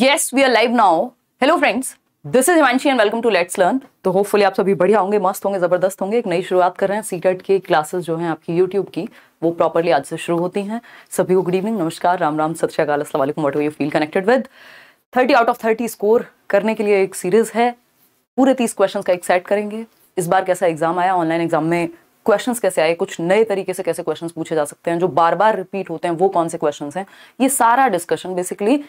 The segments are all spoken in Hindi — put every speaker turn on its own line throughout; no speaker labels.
Yes we are live now hello friends this is Himanshi and welcome to let's learn तो होपफुली आप सभी बढ़िया होंगे मस्त होंगे जबरदस्त होंगे एक नई शुरुआत कर रहे हैं सीटेट की क्लासेस जो हैं आपकी यूट्यूब की वो प्रॉपरली आज से शुरू होती हैं सभी को गुड इवनिंग नमस्कार राम राम सत श्रीकाल Aslam what you feel connected with thirty out of thirty score करने के लिए एक सीरीज है पूरे तीस क्वेश्चन का एक सेट करेंगे इस बार कैसा एग्जाम आया ऑनलाइन एग्जाम में क्वेश्चंस कैसे आए कुछ नए तरीके से कैसे क्वेश्चंस पूछे जा सकते हैं जो बार बार रिपीट होते हैं वो कौन से क्वेश्चंस हैं ये सारा डिस्कशन बेसिकली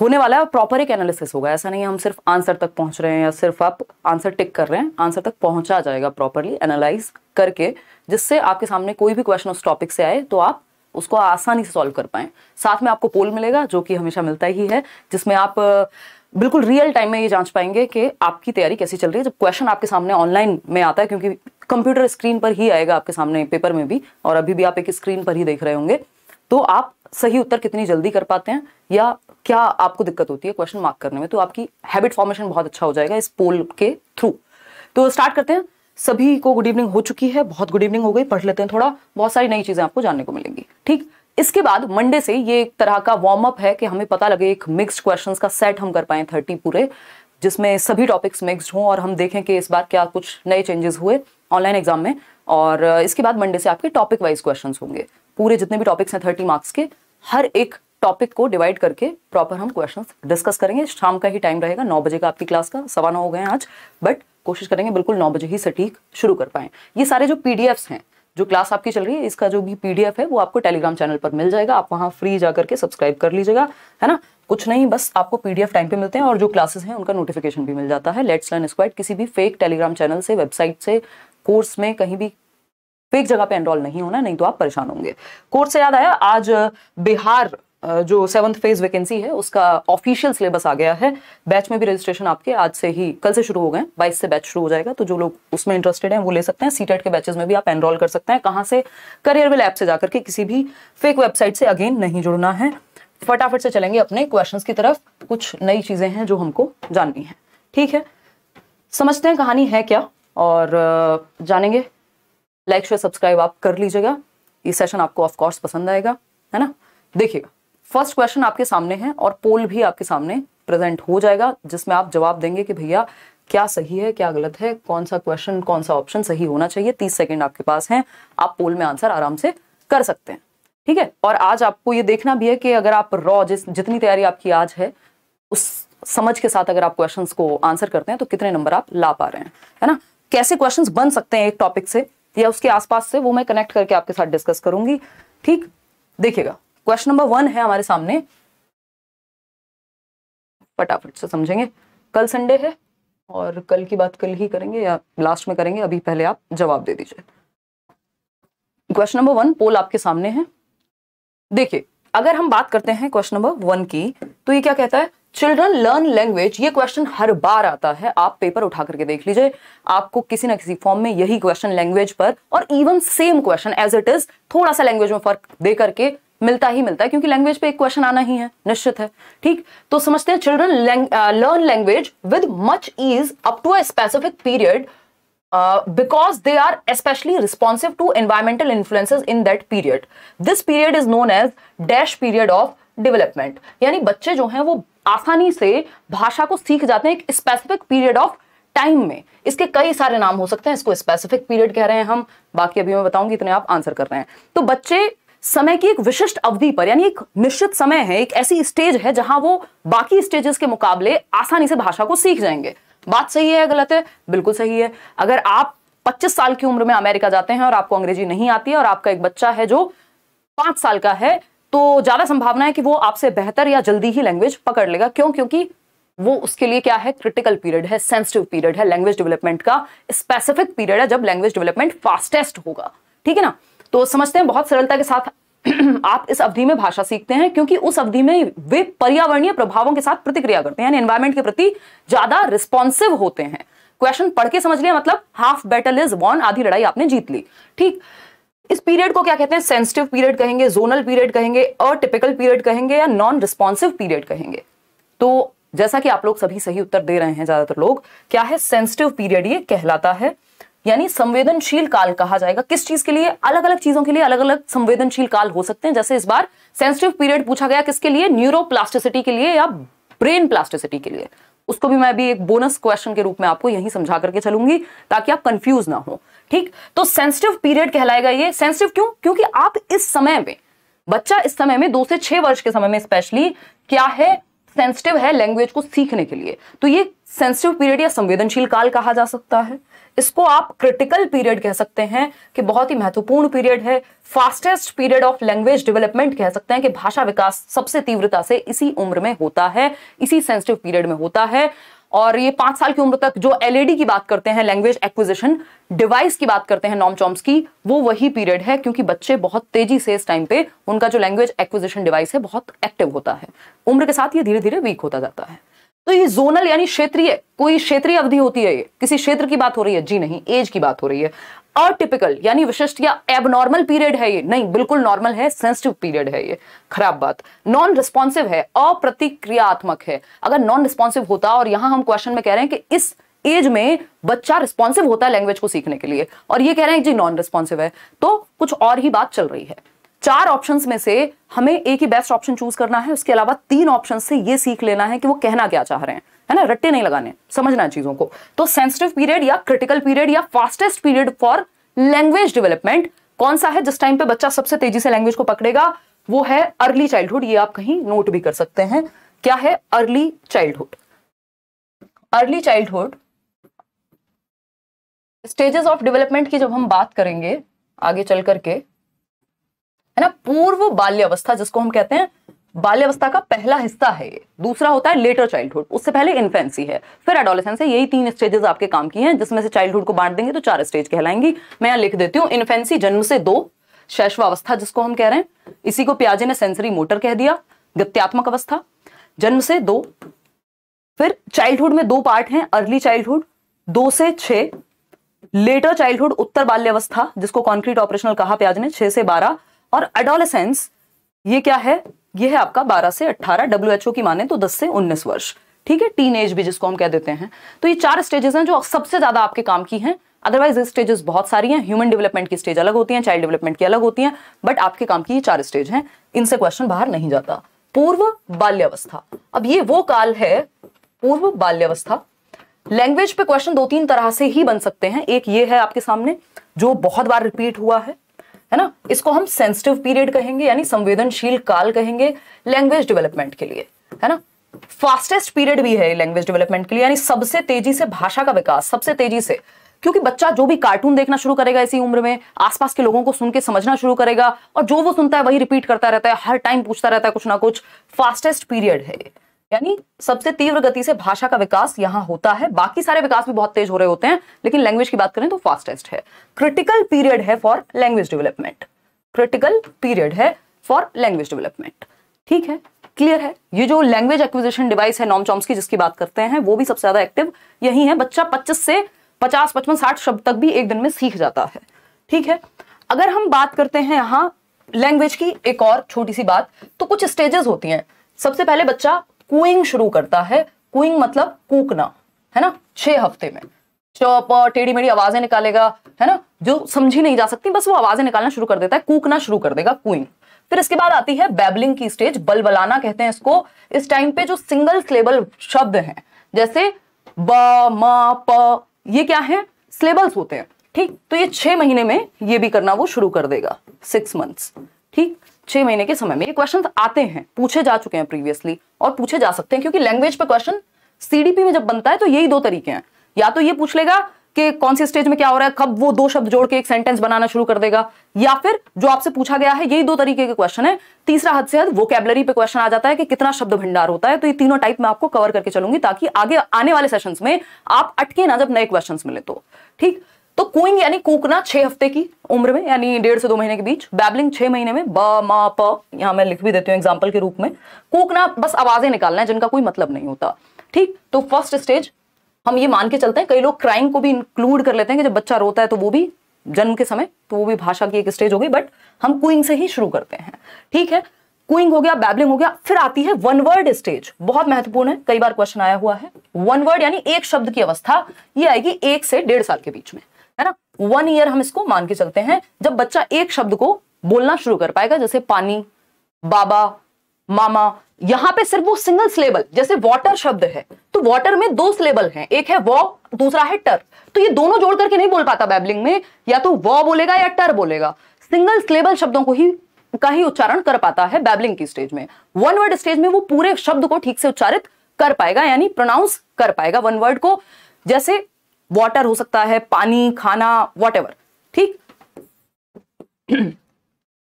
होने वाला है प्रॉपर एक एनालिसिस होगा ऐसा नहीं है हम सिर्फ आंसर तक पहुंच रहे हैं या सिर्फ आप आंसर टिक कर रहे हैं आंसर तक पहुंचा जाएगा प्रॉपरली एनालाइज करके जिससे आपके सामने कोई भी क्वेश्चन उस टॉपिक से आए तो आप उसको आसानी से सॉल्व कर पाए साथ में आपको पोल मिलेगा जो कि हमेशा मिलता ही है जिसमें आप बिल्कुल रियल टाइम में ये जांच पाएंगे कि आपकी तैयारी कैसी चल रही है जब क्वेश्चन आपके सामने ऑनलाइन में आता है क्योंकि कंप्यूटर स्क्रीन पर ही आएगा आपके सामने पेपर में भी और अभी भी आप एक स्क्रीन पर ही देख रहे होंगे तो आप सही उत्तर कितनी जल्दी कर पाते हैं या क्या आपको दिक्कत होती है क्वेश्चन मार्क करने में तो आपकी हैबिट फॉर्मेशन बहुत अच्छा हो जाएगा इस पोल के थ्रू तो स्टार्ट करते हैं सभी को गुड इवनिंग हो चुकी है बहुत गुड इवनिंग हो गई पढ़ लेते हैं थोड़ा बहुत सारी नई चीजें आपको जानने को मिलेंगी ठीक इसके बाद मंडे से ये एक तरह का वार्म अप है कि हमें पता लगे एक मिक्स्ड क्वेश्चंस का सेट हम कर पाए थर्टी पूरे जिसमें सभी टॉपिक्स मिक्स्ड हों और हम देखें कि इस बार क्या कुछ नए चेंजेस हुए ऑनलाइन एग्जाम में और इसके बाद मंडे से आपके टॉपिक वाइज क्वेश्चन होंगे पूरे जितने भी टॉपिक्स हैं थर्टी मार्क्स के हर एक टॉपिक को डिवाइड करके प्रॉपर हम क्वेश्चंस डिस्कस करेंगे शाम का ही टाइम रहेगा नौ बजे का आपकी क्लास का सवा नौ हो गए हैं आज बट कोशिश करेंगे बिल्कुल नौ बजे ही सटीक शुरू कर पाए ये सारे जो पी हैं जो क्लास आपकी चल रही है इसका जो भी पीडीएफ है वो आपको टेलीग्राम चैनल पर मिल जाएगा आप वहाँ फ्री जा करके सब्सक्राइब कर लीजिएगा है ना कुछ नहीं बस आपको पीडीएफ टाइम पे मिलते हैं और जो क्लासेस हैं उनका नोटिफिकेशन भी मिल जाता है लेट्स लर्न स्क्वाइट किसी भी फेक टेलीग्राम चैनल से वेबसाइट से कोर्स में कहीं भी फेक जगह पे एनरोल नहीं होना नहीं तो आप परेशान होंगे कोर्स से याद आया आज बिहार जो सेवन्थ फेज वैकेंसी है उसका ऑफिशियल सिलेबस आ गया है बैच में भी रजिस्ट्रेशन आपके आज से ही कल से शुरू हो गए बाईस से बैच शुरू हो जाएगा तो जो लोग उसमें इंटरेस्टेड हैं वो ले सकते हैं सीटेट e के बैचेज में भी आप एनरोल कर सकते हैं कहाँ से करियर विल ऐप से जाकर के किसी भी फेक वेबसाइट से अगेन नहीं जुड़ना है फटाफट से चलेंगे अपने क्वेश्चन की तरफ कुछ नई चीज़ें हैं जो हमको जाननी है ठीक है समझते हैं कहानी है क्या और जानेंगे लाइक शेयर सब्सक्राइब आप कर लीजिएगा ये सेशन आपको ऑफकोर्स पसंद आएगा है ना देखिएगा फर्स्ट क्वेश्चन आपके सामने है और पोल भी आपके सामने प्रेजेंट हो जाएगा जिसमें आप जवाब देंगे कि भैया क्या सही है क्या गलत है कौन सा क्वेश्चन कौन सा ऑप्शन सही होना चाहिए तीस सेकेंड आपके पास है आप पोल में आंसर आराम से कर सकते हैं ठीक है और आज आपको ये देखना भी है कि अगर आप रॉ जिस जितनी तैयारी आपकी आज है उस समझ के साथ अगर आप क्वेश्चंस को आंसर करते हैं तो कितने नंबर आप ला पा रहे हैं है ना कैसे क्वेश्चंस बन सकते हैं एक टॉपिक से या उसके आसपास से वो मैं कनेक्ट करके आपके साथ डिस्कस करूंगी ठीक देखिएगा क्वेश्चन नंबर वन है हमारे सामने फटाफट से समझेंगे कल संडे है और कल की बात कल ही करेंगे या लास्ट में करेंगे अभी पहले आप जवाब दे दीजिए क्वेश्चन नंबर वन पोल आपके सामने है देखिए अगर हम बात करते हैं क्वेश्चन नंबर वन की तो ये क्या कहता है चिल्ड्रन लर्न लैंग्वेज ये क्वेश्चन हर बार आता है आप पेपर उठा करके देख लीजिए आपको किसी ना किसी फॉर्म में यही क्वेश्चन लैंग्वेज पर और even same question as it is थोड़ा सा लैंग्वेज में फर्क दे करके मिलता ही मिलता है क्योंकि लैंग्वेज पे एक क्वेश्चन आना ही है निश्चित है ठीक तो समझते हैं children learn language with much ease up to a specific period because they are especially responsive to environmental influences in that period this period is known as dash period of development यानी बच्चे जो हैं वो आसानी से भाषा को सीख जाते हैं एक स्पेसिफिक पीरियड ऑफ टाइम में इसके कई सारे नाम हो सकते हैं इसको स्पेसिफिक पीरियड कह रहे हैं हम बाकी अभी मैं बताऊंगी इतने आप आंसर कर रहे हैं तो बच्चे समय की एक विशिष्ट अवधि पर यानी एक निश्चित समय है एक ऐसी स्टेज है जहां वो बाकी स्टेजेस के मुकाबले आसानी से भाषा को सीख जाएंगे बात सही है गलत है बिल्कुल सही है अगर आप 25 साल की उम्र में अमेरिका जाते हैं और आपको अंग्रेजी नहीं आती है और आपका एक बच्चा है जो पांच साल का है तो ज्यादा संभावना है कि वो आपसे बेहतर या जल्दी ही लैंग्वेज पकड़ लेगा क्यों क्योंकि वो उसके लिए क्या है क्रिटिकल पीरियड है सेंसिटिव पीरियड है लैंग्वेज डेवलपमेंट का स्पेसिफिक पीरियड है जब लैंग्वेज डेवलपमेंट फास्टेस्ट होगा ठीक है ना तो समझते हैं बहुत सरलता के साथ आप इस अवधि में भाषा सीखते हैं क्योंकि उस अवधि में वे पर्यावरणीय प्रभावों के साथ प्रतिक्रिया करते हैं एनवायरमेंट के प्रति ज्यादा रिस्पॉन्सिव होते हैं क्वेश्चन पढ़ के समझ लिया मतलब हाफ बैटल इज वॉन आधी लड़ाई आपने जीत ली ठीक इस पीरियड को क्या कहते हैं सेंसिटिव पीरियड कहेंगे जोनल पीरियड कहेंगे अटिपिकल पीरियड कहेंगे या नॉन रिस्पॉन्सिव पीरियड कहेंगे तो जैसा कि आप लोग सभी सही उत्तर दे रहे हैं ज्यादातर लोग क्या है सेंसिटिव पीरियड ये कहलाता है यानी संवेदनशील काल कहा जाएगा किस चीज के लिए अलग अलग चीजों के लिए अलग अलग संवेदनशील काल हो सकते हैं जैसे इस बार सेंसिटिव पीरियड पूछा गया किसके लिए न्यूरोप्लास्टिसिटी के लिए या ब्रेन प्लास्टिसिटी के लिए उसको भी मैं भी एक बोनस क्वेश्चन के रूप में आपको यही समझा करके चलूंगी ताकि आप कंफ्यूज ना हो ठीक तो सेंसिटिव पीरियड कहलाएगा ये सेंसिटिव क्यों क्योंकि आप इस समय में बच्चा इस समय में दो से छह वर्ष के समय में स्पेशली क्या है सेंसिटिव है लैंग्वेज को सीखने के लिए तो ये सेंसिटिव पीरियड या संवेदनशील काल कहा जा सकता है इसको आप क्रिटिकल पीरियड कह सकते हैं कि बहुत ही महत्वपूर्ण पीरियड है fastest period of language development कह सकते हैं कि भाषा विकास सबसे तीव्रता से इसी उम्र में होता है इसी सेंसिटिव पीरियड में होता है और ये पांच साल की उम्र तक जो एलईडी की बात करते हैं लैंग्वेज एक्विजिशन डिवाइस की बात करते हैं नॉम चॉम्स की वो वही पीरियड है क्योंकि बच्चे बहुत तेजी से इस टाइम पे उनका जो लैंग्वेज एक्विजिशन डिवाइस है बहुत एक्टिव होता है उम्र के साथ ये धीरे धीरे वीक होता जाता है तो ये जोनल यानी क्षेत्रीय कोई क्षेत्रीय अवधि होती है ये किसी क्षेत्र की बात हो रही है जी नहीं एज की बात हो रही है अटिपिकल यानी विशिष्ट या एबनॉर्मल पीरियड है ये नहीं बिल्कुल नॉर्मल है सेंसिटिव पीरियड है ये खराब बात नॉन रिस्पॉन्सिव है अप्रतिक्रियात्मक है अगर नॉन रिस्पॉन्सिव होता और यहां हम क्वेश्चन में कह रहे हैं कि इस एज में बच्चा रिस्पॉन्सिव होता है लैंग्वेज को सीखने के लिए और ये कह रहे हैं जी नॉन रिस्पॉन्सिव है तो कुछ और ही बात चल रही है चार ऑप्शंस में से हमें एक ही बेस्ट ऑप्शन चूज करना है उसके अलावा तीन ऑप्शन से ये सीख लेना है कि वो कहना क्या चाह रहे हैं है ना रट्टे नहीं लगाने समझना चीजों को तो सेंसिटिव पीरियड या क्रिटिकल पीरियड या fastest period for language development कौन सा है जिस टाइम पे बच्चा सबसे तेजी से लैंग्वेज को पकड़ेगा वो है अर्ली चाइल्डहुड ये आप कहीं नोट भी कर सकते हैं क्या है early childhood early childhood stages of development की जब हम बात करेंगे आगे चल करके है ना पूर्व बाल्यावस्था जिसको हम कहते हैं बाल्यावस्था का पहला हिस्सा है दूसरा होता है लेटर चाइल्डहुड उससे पहले इन्फेंसी है फिर एडोलेसेंस है यही तीन स्टेजेस आपके काम की हैं जिसमें से चाइल्डहुड को बांट देंगे तो चार स्टेज कहलाएंगी मैं यहां लिख देती हूं इन्फेंसी जन्म से दो शैशवावस्था जिसको हम कह रहे हैं इसी को प्याजे ने सेंसरी मोटर कह दिया गत्यात्मक अवस्था जन्म से दो फिर चाइल्डहुड में दो पार्ट हैं अर्ली चाइल्डहुड दो से छः लेटर चाइल्डहुड उत्तर बाल्यावस्था जिसको कॉन्क्रीट ऑपरेशनल कहा प्याज ने छह से बारह और एडोलेसेंस ये क्या है यह है आपका 12 से 18 डब्ल्यू की माने तो 10 से 19 वर्ष ठीक है टीन एज भी जिसको हम कह देते हैं तो ये चार स्टेजेस हैं जो सबसे ज्यादा आपके काम की हैं अदरवाइज स्टेजेस बहुत सारी हैं ह्यूमन डेवलपमेंट की स्टेज अलग होती हैं चाइल्ड डेवलपमेंट की अलग होती हैं बट आपके काम की ये चार स्टेज हैं इनसे क्वेश्चन बाहर नहीं जाता पूर्व बाल्यावस्था अब ये वो काल है पूर्व बाल्यावस्था लैंग्वेज पे क्वेश्चन दो तीन तरह से ही बन सकते हैं एक ये है आपके सामने जो बहुत बार रिपीट हुआ है है ना इसको हम सेंसिटिव पीरियड कहेंगे यानी संवेदनशील काल कहेंगे लैंग्वेज डेवलपमेंट के लिए है ना फास्टेस्ट पीरियड भी है लैंग्वेज डेवलपमेंट के लिए यानी सबसे तेजी से भाषा का विकास सबसे तेजी से क्योंकि बच्चा जो भी कार्टून देखना शुरू करेगा इसी उम्र में आसपास के लोगों को सुन के समझना शुरू करेगा और जो वो सुनता है वही रिपीट करता रहता है हर टाइम पूछता रहता है कुछ ना कुछ फास्टेस्ट पीरियड है यानी सबसे तीव्र गति से भाषा का विकास यहां होता है बाकी सारे विकास भी बहुत तेज हो रहे होते हैं लेकिन लैंग्वेज की बात करें तो फास्टेस्ट है क्रिटिकल पीरियड है for language development critical period है फॉर लैंग्वेज डेवलपमेंट ठीक है क्लियर है ये जो लैंग्वेज एक्विजिशन डिवाइस है नॉम चॉम्स की जिसकी बात करते हैं वो भी सबसे ज्यादा एक्टिव यही है बच्चा पच्चीस से पचास पचपन साठ शब्द तक भी एक दिन में सीख जाता है ठीक है अगर हम बात करते हैं यहाँ लैंग्वेज की एक और छोटी सी बात तो कुछ स्टेजेस होती हैं सबसे पहले बच्चा कुइंग शुरू करता है कुइंग मतलब कूकना है ना छह हफ्ते में चौप टेढ़ी मेढ़ी आवाजें निकालेगा है ना जो समझी नहीं जा सकती बस वो आवाजें निकालना शुरू कर देता है कूकना शुरू कर देगा कुइंग फिर इसके बाद आती है बैबलिंग की स्टेज बलबलाना कहते हैं इसको इस टाइम पे जो सिंगल स्लेबल शब्द हैं जैसे ब म प ये क्या है स्लेबल्स होते हैं ठीक तो ये छह महीने में ये भी करना वो शुरू कर देगा सिक्स मंथ्स ठीक छह महीने के समय में ये क्वेश्चन आते हैं पूछे जा चुके हैं प्रीवियसली और पूछे जा सकते हैं क्योंकि लैंग्वेज पे क्वेश्चन सीडीपी में जब बनता है तो यही दो तरीके हैं या तो ये पूछ लेगा कि कौन सी स्टेज में क्या हो रहा है कब वो दो शब्द जोड़ के एक सेंटेंस बनाना शुरू कर देगा या फिर जो आपसे पूछा गया है यही दो तरीके के क्वेश्चन है तीसरा हद से हद वोकेबलरी पे क्वेश्चन आ जाता है कि कितना शब्द भंडार होता है तो ये तीनों टाइप में आपको कवर करके चलूंगी ताकि आगे आने वाले सेशन में आप अटके ना जब नए क्वेश्चन मिले तो ठीक तो कुइंग यानी कूकना छह हफ्ते की उम्र में यानी डेढ़ से दो महीने के बीच बैबलिंग छह महीने में ब मा प यहां मैं लिख भी देती हूँ एग्जाम्पल के रूप में कूकना बस आवाजें निकालना है जिनका कोई मतलब नहीं होता ठीक तो फर्स्ट स्टेज हम ये मान के चलते हैं कई लोग क्राइम को भी इंक्लूड कर लेते हैं कि जब बच्चा रोता है तो वो भी जन्म के समय तो वो भी भाषा की एक स्टेज हो गई बट हम कुइंग से ही शुरू करते हैं ठीक है कुइंग हो गया बैबलिंग हो गया फिर आती है वन वर्ड स्टेज बहुत महत्वपूर्ण है कई बार क्वेश्चन आया हुआ है वन वर्ड यानी एक शब्द की अवस्था ये आएगी एक से डेढ़ साल के बीच में है ना वन ईयर हम इसको मान के चलते हैं जब बच्चा एक शब्द को बोलना शुरू कर पाएगा जैसे पानी बाबा मामा यहाँ पे सिर्फ वो सिंगल सिलेबल जैसे वाटर शब्द है तो वाटर में दो सिलेबल हैं एक है वॉ दूसरा है टर तो ये दोनों जोड़ करके नहीं बोल पाता बैबलिंग में या तो वॉ बोलेगा या टर बोलेगा सिंगल सिलेबल शब्दों को ही का ही उच्चारण कर पाता है बैबलिंग की स्टेज में वन वर्ड स्टेज में वो पूरे शब्द को ठीक से उच्चारित कर पाएगा यानी प्रोनाउंस कर पाएगा वन वर्ड को जैसे वाटर हो सकता है पानी खाना वॉट ठीक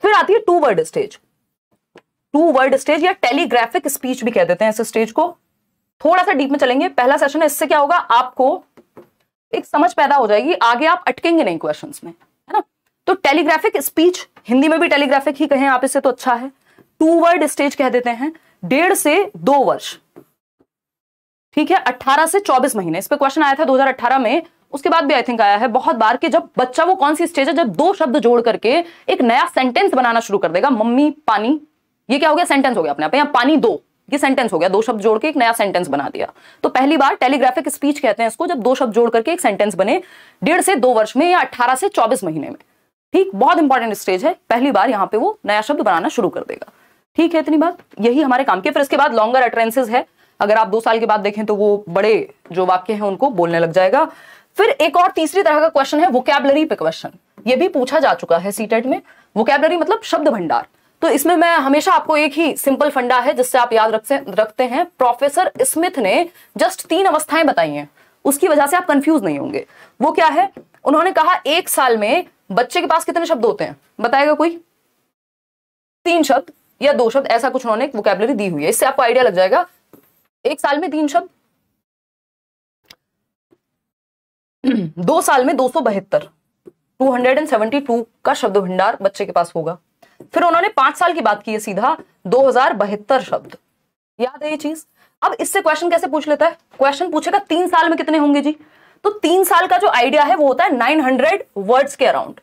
फिर आती है two word stage two word stage या टेलीग्राफिक स्पीच भी कह देते हैं इस स्टेज को थोड़ा सा डीप में चलेंगे पहला सेशन है इससे क्या होगा आपको एक समझ पैदा हो जाएगी आगे आप अटकेंगे नहीं क्वेश्चंस में है ना तो टेलीग्राफिक स्पीच हिंदी में भी टेलीग्राफिक ही कहें आप इससे तो अच्छा है टू वर्ड स्टेज कह देते हैं डेढ़ से दो वर्ष ठीक है 18 से 24 महीने इस पर क्वेश्चन आया था 2018 में उसके बाद भी आई थिंक आया है बहुत बार कि जब बच्चा वो कौन सी स्टेज है जब दो शब्द जोड़ करके एक नया सेंटेंस बनाना शुरू कर देगा मम्मी पानी ये क्या हो गया सेंटेंस हो गया अपने आप यहाँ पानी दो ये सेंटेंस हो गया दो शब्द जोड़ के एक नया सेंटेंस बना दिया तो पहली बार टेलीग्राफिक स्पीच कहते हैं इसको जब दो शब्द जोड़ करके एक सेंटेंस बने डेढ़ से दो वर्ष में या अट्ठारह से चौबीस महीने में ठीक बहुत इंपॉर्टेंट स्टेज है पहली बार यहाँ पे वो नया शब्द बनाना शुरू कर देगा ठीक है इतनी बात यही हमारे काम के फिर इसके बाद लॉन्गर अटरेंसेज है अगर आप दो साल के बाद देखें तो वो बड़े जो वाक्य हैं उनको बोलने लग जाएगा फिर एक और तीसरी तरह का क्वेश्चन है वोकेबलरी पे क्वेश्चन ये भी पूछा जा चुका है सीटेट e में वोकेबलरी मतलब शब्द भंडार तो इसमें मैं हमेशा आपको एक ही सिंपल फंडा है जिससे आप याद रख से, रखते हैं प्रोफेसर स्मिथ ने जस्ट तीन अवस्थाएं बताई हैं उसकी वजह से आप कंफ्यूज नहीं होंगे वो क्या है उन्होंने कहा एक साल में बच्चे के पास कितने शब्द होते हैं बताएगा कोई तीन शब्द या दो शब्द ऐसा कुछ उन्होंने वोकेबलरी दी हुई है इससे आपको आइडिया लग जाएगा एक साल में तीन शब्द दो साल में दो सौ बहत्तर two hundred and seventy two का शब्द भंडार बच्चे के पास होगा फिर उन्होंने पांच साल की बात की है सीधा दो हजार बहत्तर शब्द याद है ये चीज अब इससे क्वेश्चन कैसे पूछ लेता है क्वेश्चन पूछेगा तीन साल में कितने होंगे जी तो तीन साल का जो आइडिया है वो होता है नाइन हंड्रेड वर्ड्स के अराउंड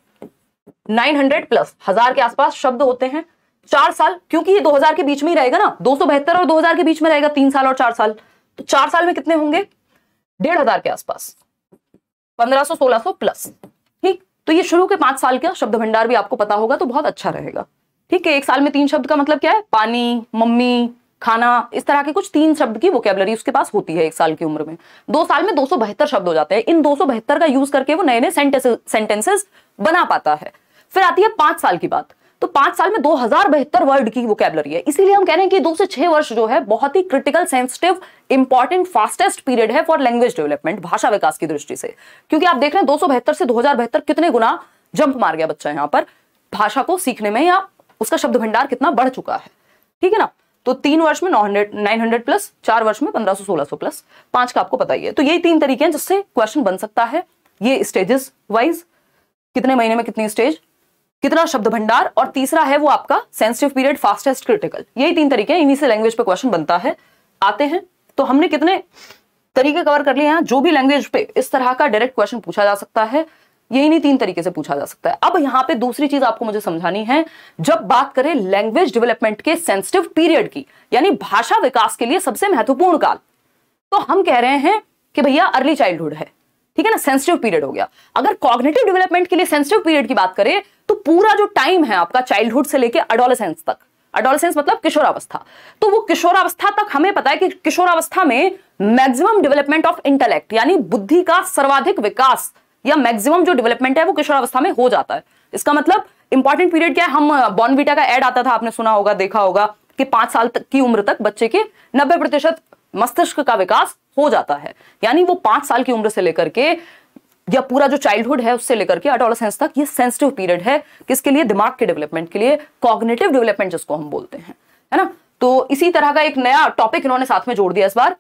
नाइन हंड्रेड प्लस हजार के आसपास शब्द होते हैं चार साल क्योंकि ये 2000 के बीच में ही रहेगा ना दो और 2000 के बीच में रहेगा तीन साल और चार साल तो चार साल में कितने होंगे डेढ़ हजार के आसपास 1500 1600 प्लस ठीक तो ये शुरू के पांच साल का शब्द भंडार भी आपको पता होगा तो बहुत अच्छा रहेगा ठीक है एक साल में तीन शब्द का मतलब क्या है पानी मम्मी खाना इस तरह के कुछ तीन शब्द की वोकेबलरी उसके पास होती है एक साल की उम्र में दो साल में दो शब्द हो जाते हैं इन दो का यूज करके वो नए नए सेंटेंसेस बना पाता है फिर आती है पांच साल की बात तो पांच साल में दो हजार बहत्तर वर्ड की वोकेबलरी है इसीलिए हम कह रहे हैं कि दो से छह वर्ष जो है बहुत ही critical sensitive important fastest period है फॉर लैंग्वेज डेवलपमेंट भाषा विकास की दृष्टि से क्योंकि आप देख रहे हैं दो से दो कितने गुना जंप मार गया बच्चा यहां पर भाषा को सीखने में या उसका शब्द भंडार कितना बढ़ चुका है ठीक है ना तो तीन वर्ष में नौ हंड्रेड नाइन हंड्रेड प्लस चार वर्ष में पंद्रह सौ सोलह सौ प्लस पांच का आपको पता ही है तो यही तीन तरीके हैं जिससे क्वेश्चन बन सकता है ये स्टेजेस वाइज कितने महीने में कितनी स्टेज कितना शब्द भंडार और तीसरा है वो आपका सेंसिटिव पीरियड फास्टेस्ट क्रिटिकल यही तीन तरीके हैं इन्हीं से लैंग्वेज पे क्वेश्चन बनता है आते हैं तो हमने कितने तरीके कवर कर लिए हैं जो भी लैंग्वेज पे इस तरह का डायरेक्ट क्वेश्चन पूछा जा सकता है यही नहीं तीन तरीके से पूछा जा सकता है अब यहां पे दूसरी चीज आपको मुझे समझानी है जब बात करें लैंग्वेज डेवलपमेंट के सेंसिटिव पीरियड की यानी भाषा विकास के लिए सबसे महत्वपूर्ण काल तो हम कह रहे हैं कि भैया अर्ली चाइल्डहुड है ठीक है ना सेंसिटिव पीरियड हो गया अगर कॉग्नेटिव डेवलपमेंट के लिए सेंसिटिव पीरियड की बात करें तो पूरा जो टाइम है आपका चाइल्डहुड से लेके अडोलसेंस तक अडोलसेंस मतलब किशोरावस्था तो वो किशोरावस्था तक हमें पता है कि किशोरावस्था में मैक्सिमम डेवलपमेंट ऑफ इंटेलेक्ट यानी बुद्धि का सर्वाधिक विकास या मैक्सिमम जो डेवलपमेंट है वो किशोरावस्था में हो जाता है इसका मतलब इंपॉर्टेंट पीरियड क्या है हम बॉनविटा का एड आता था आपने सुना होगा देखा होगा कि पांच साल तक की उम्र तक बच्चे के नब्बे मस्तिष्क का विकास हो जाता है यानी वो पांच साल की उम्र से लेकर के या पूरा जो चाइल्डहुड है उससे लेकर के अडोलसेंस तक ये सेंसिटिव पीरियड है किसके लिए दिमाग के डेवलपमेंट के लिए कॉग्नेटिव डेवलपमेंट जिसको हम बोलते हैं है ना तो इसी तरह का एक नया टॉपिक इन्होंने साथ में जोड़ दिया इस बार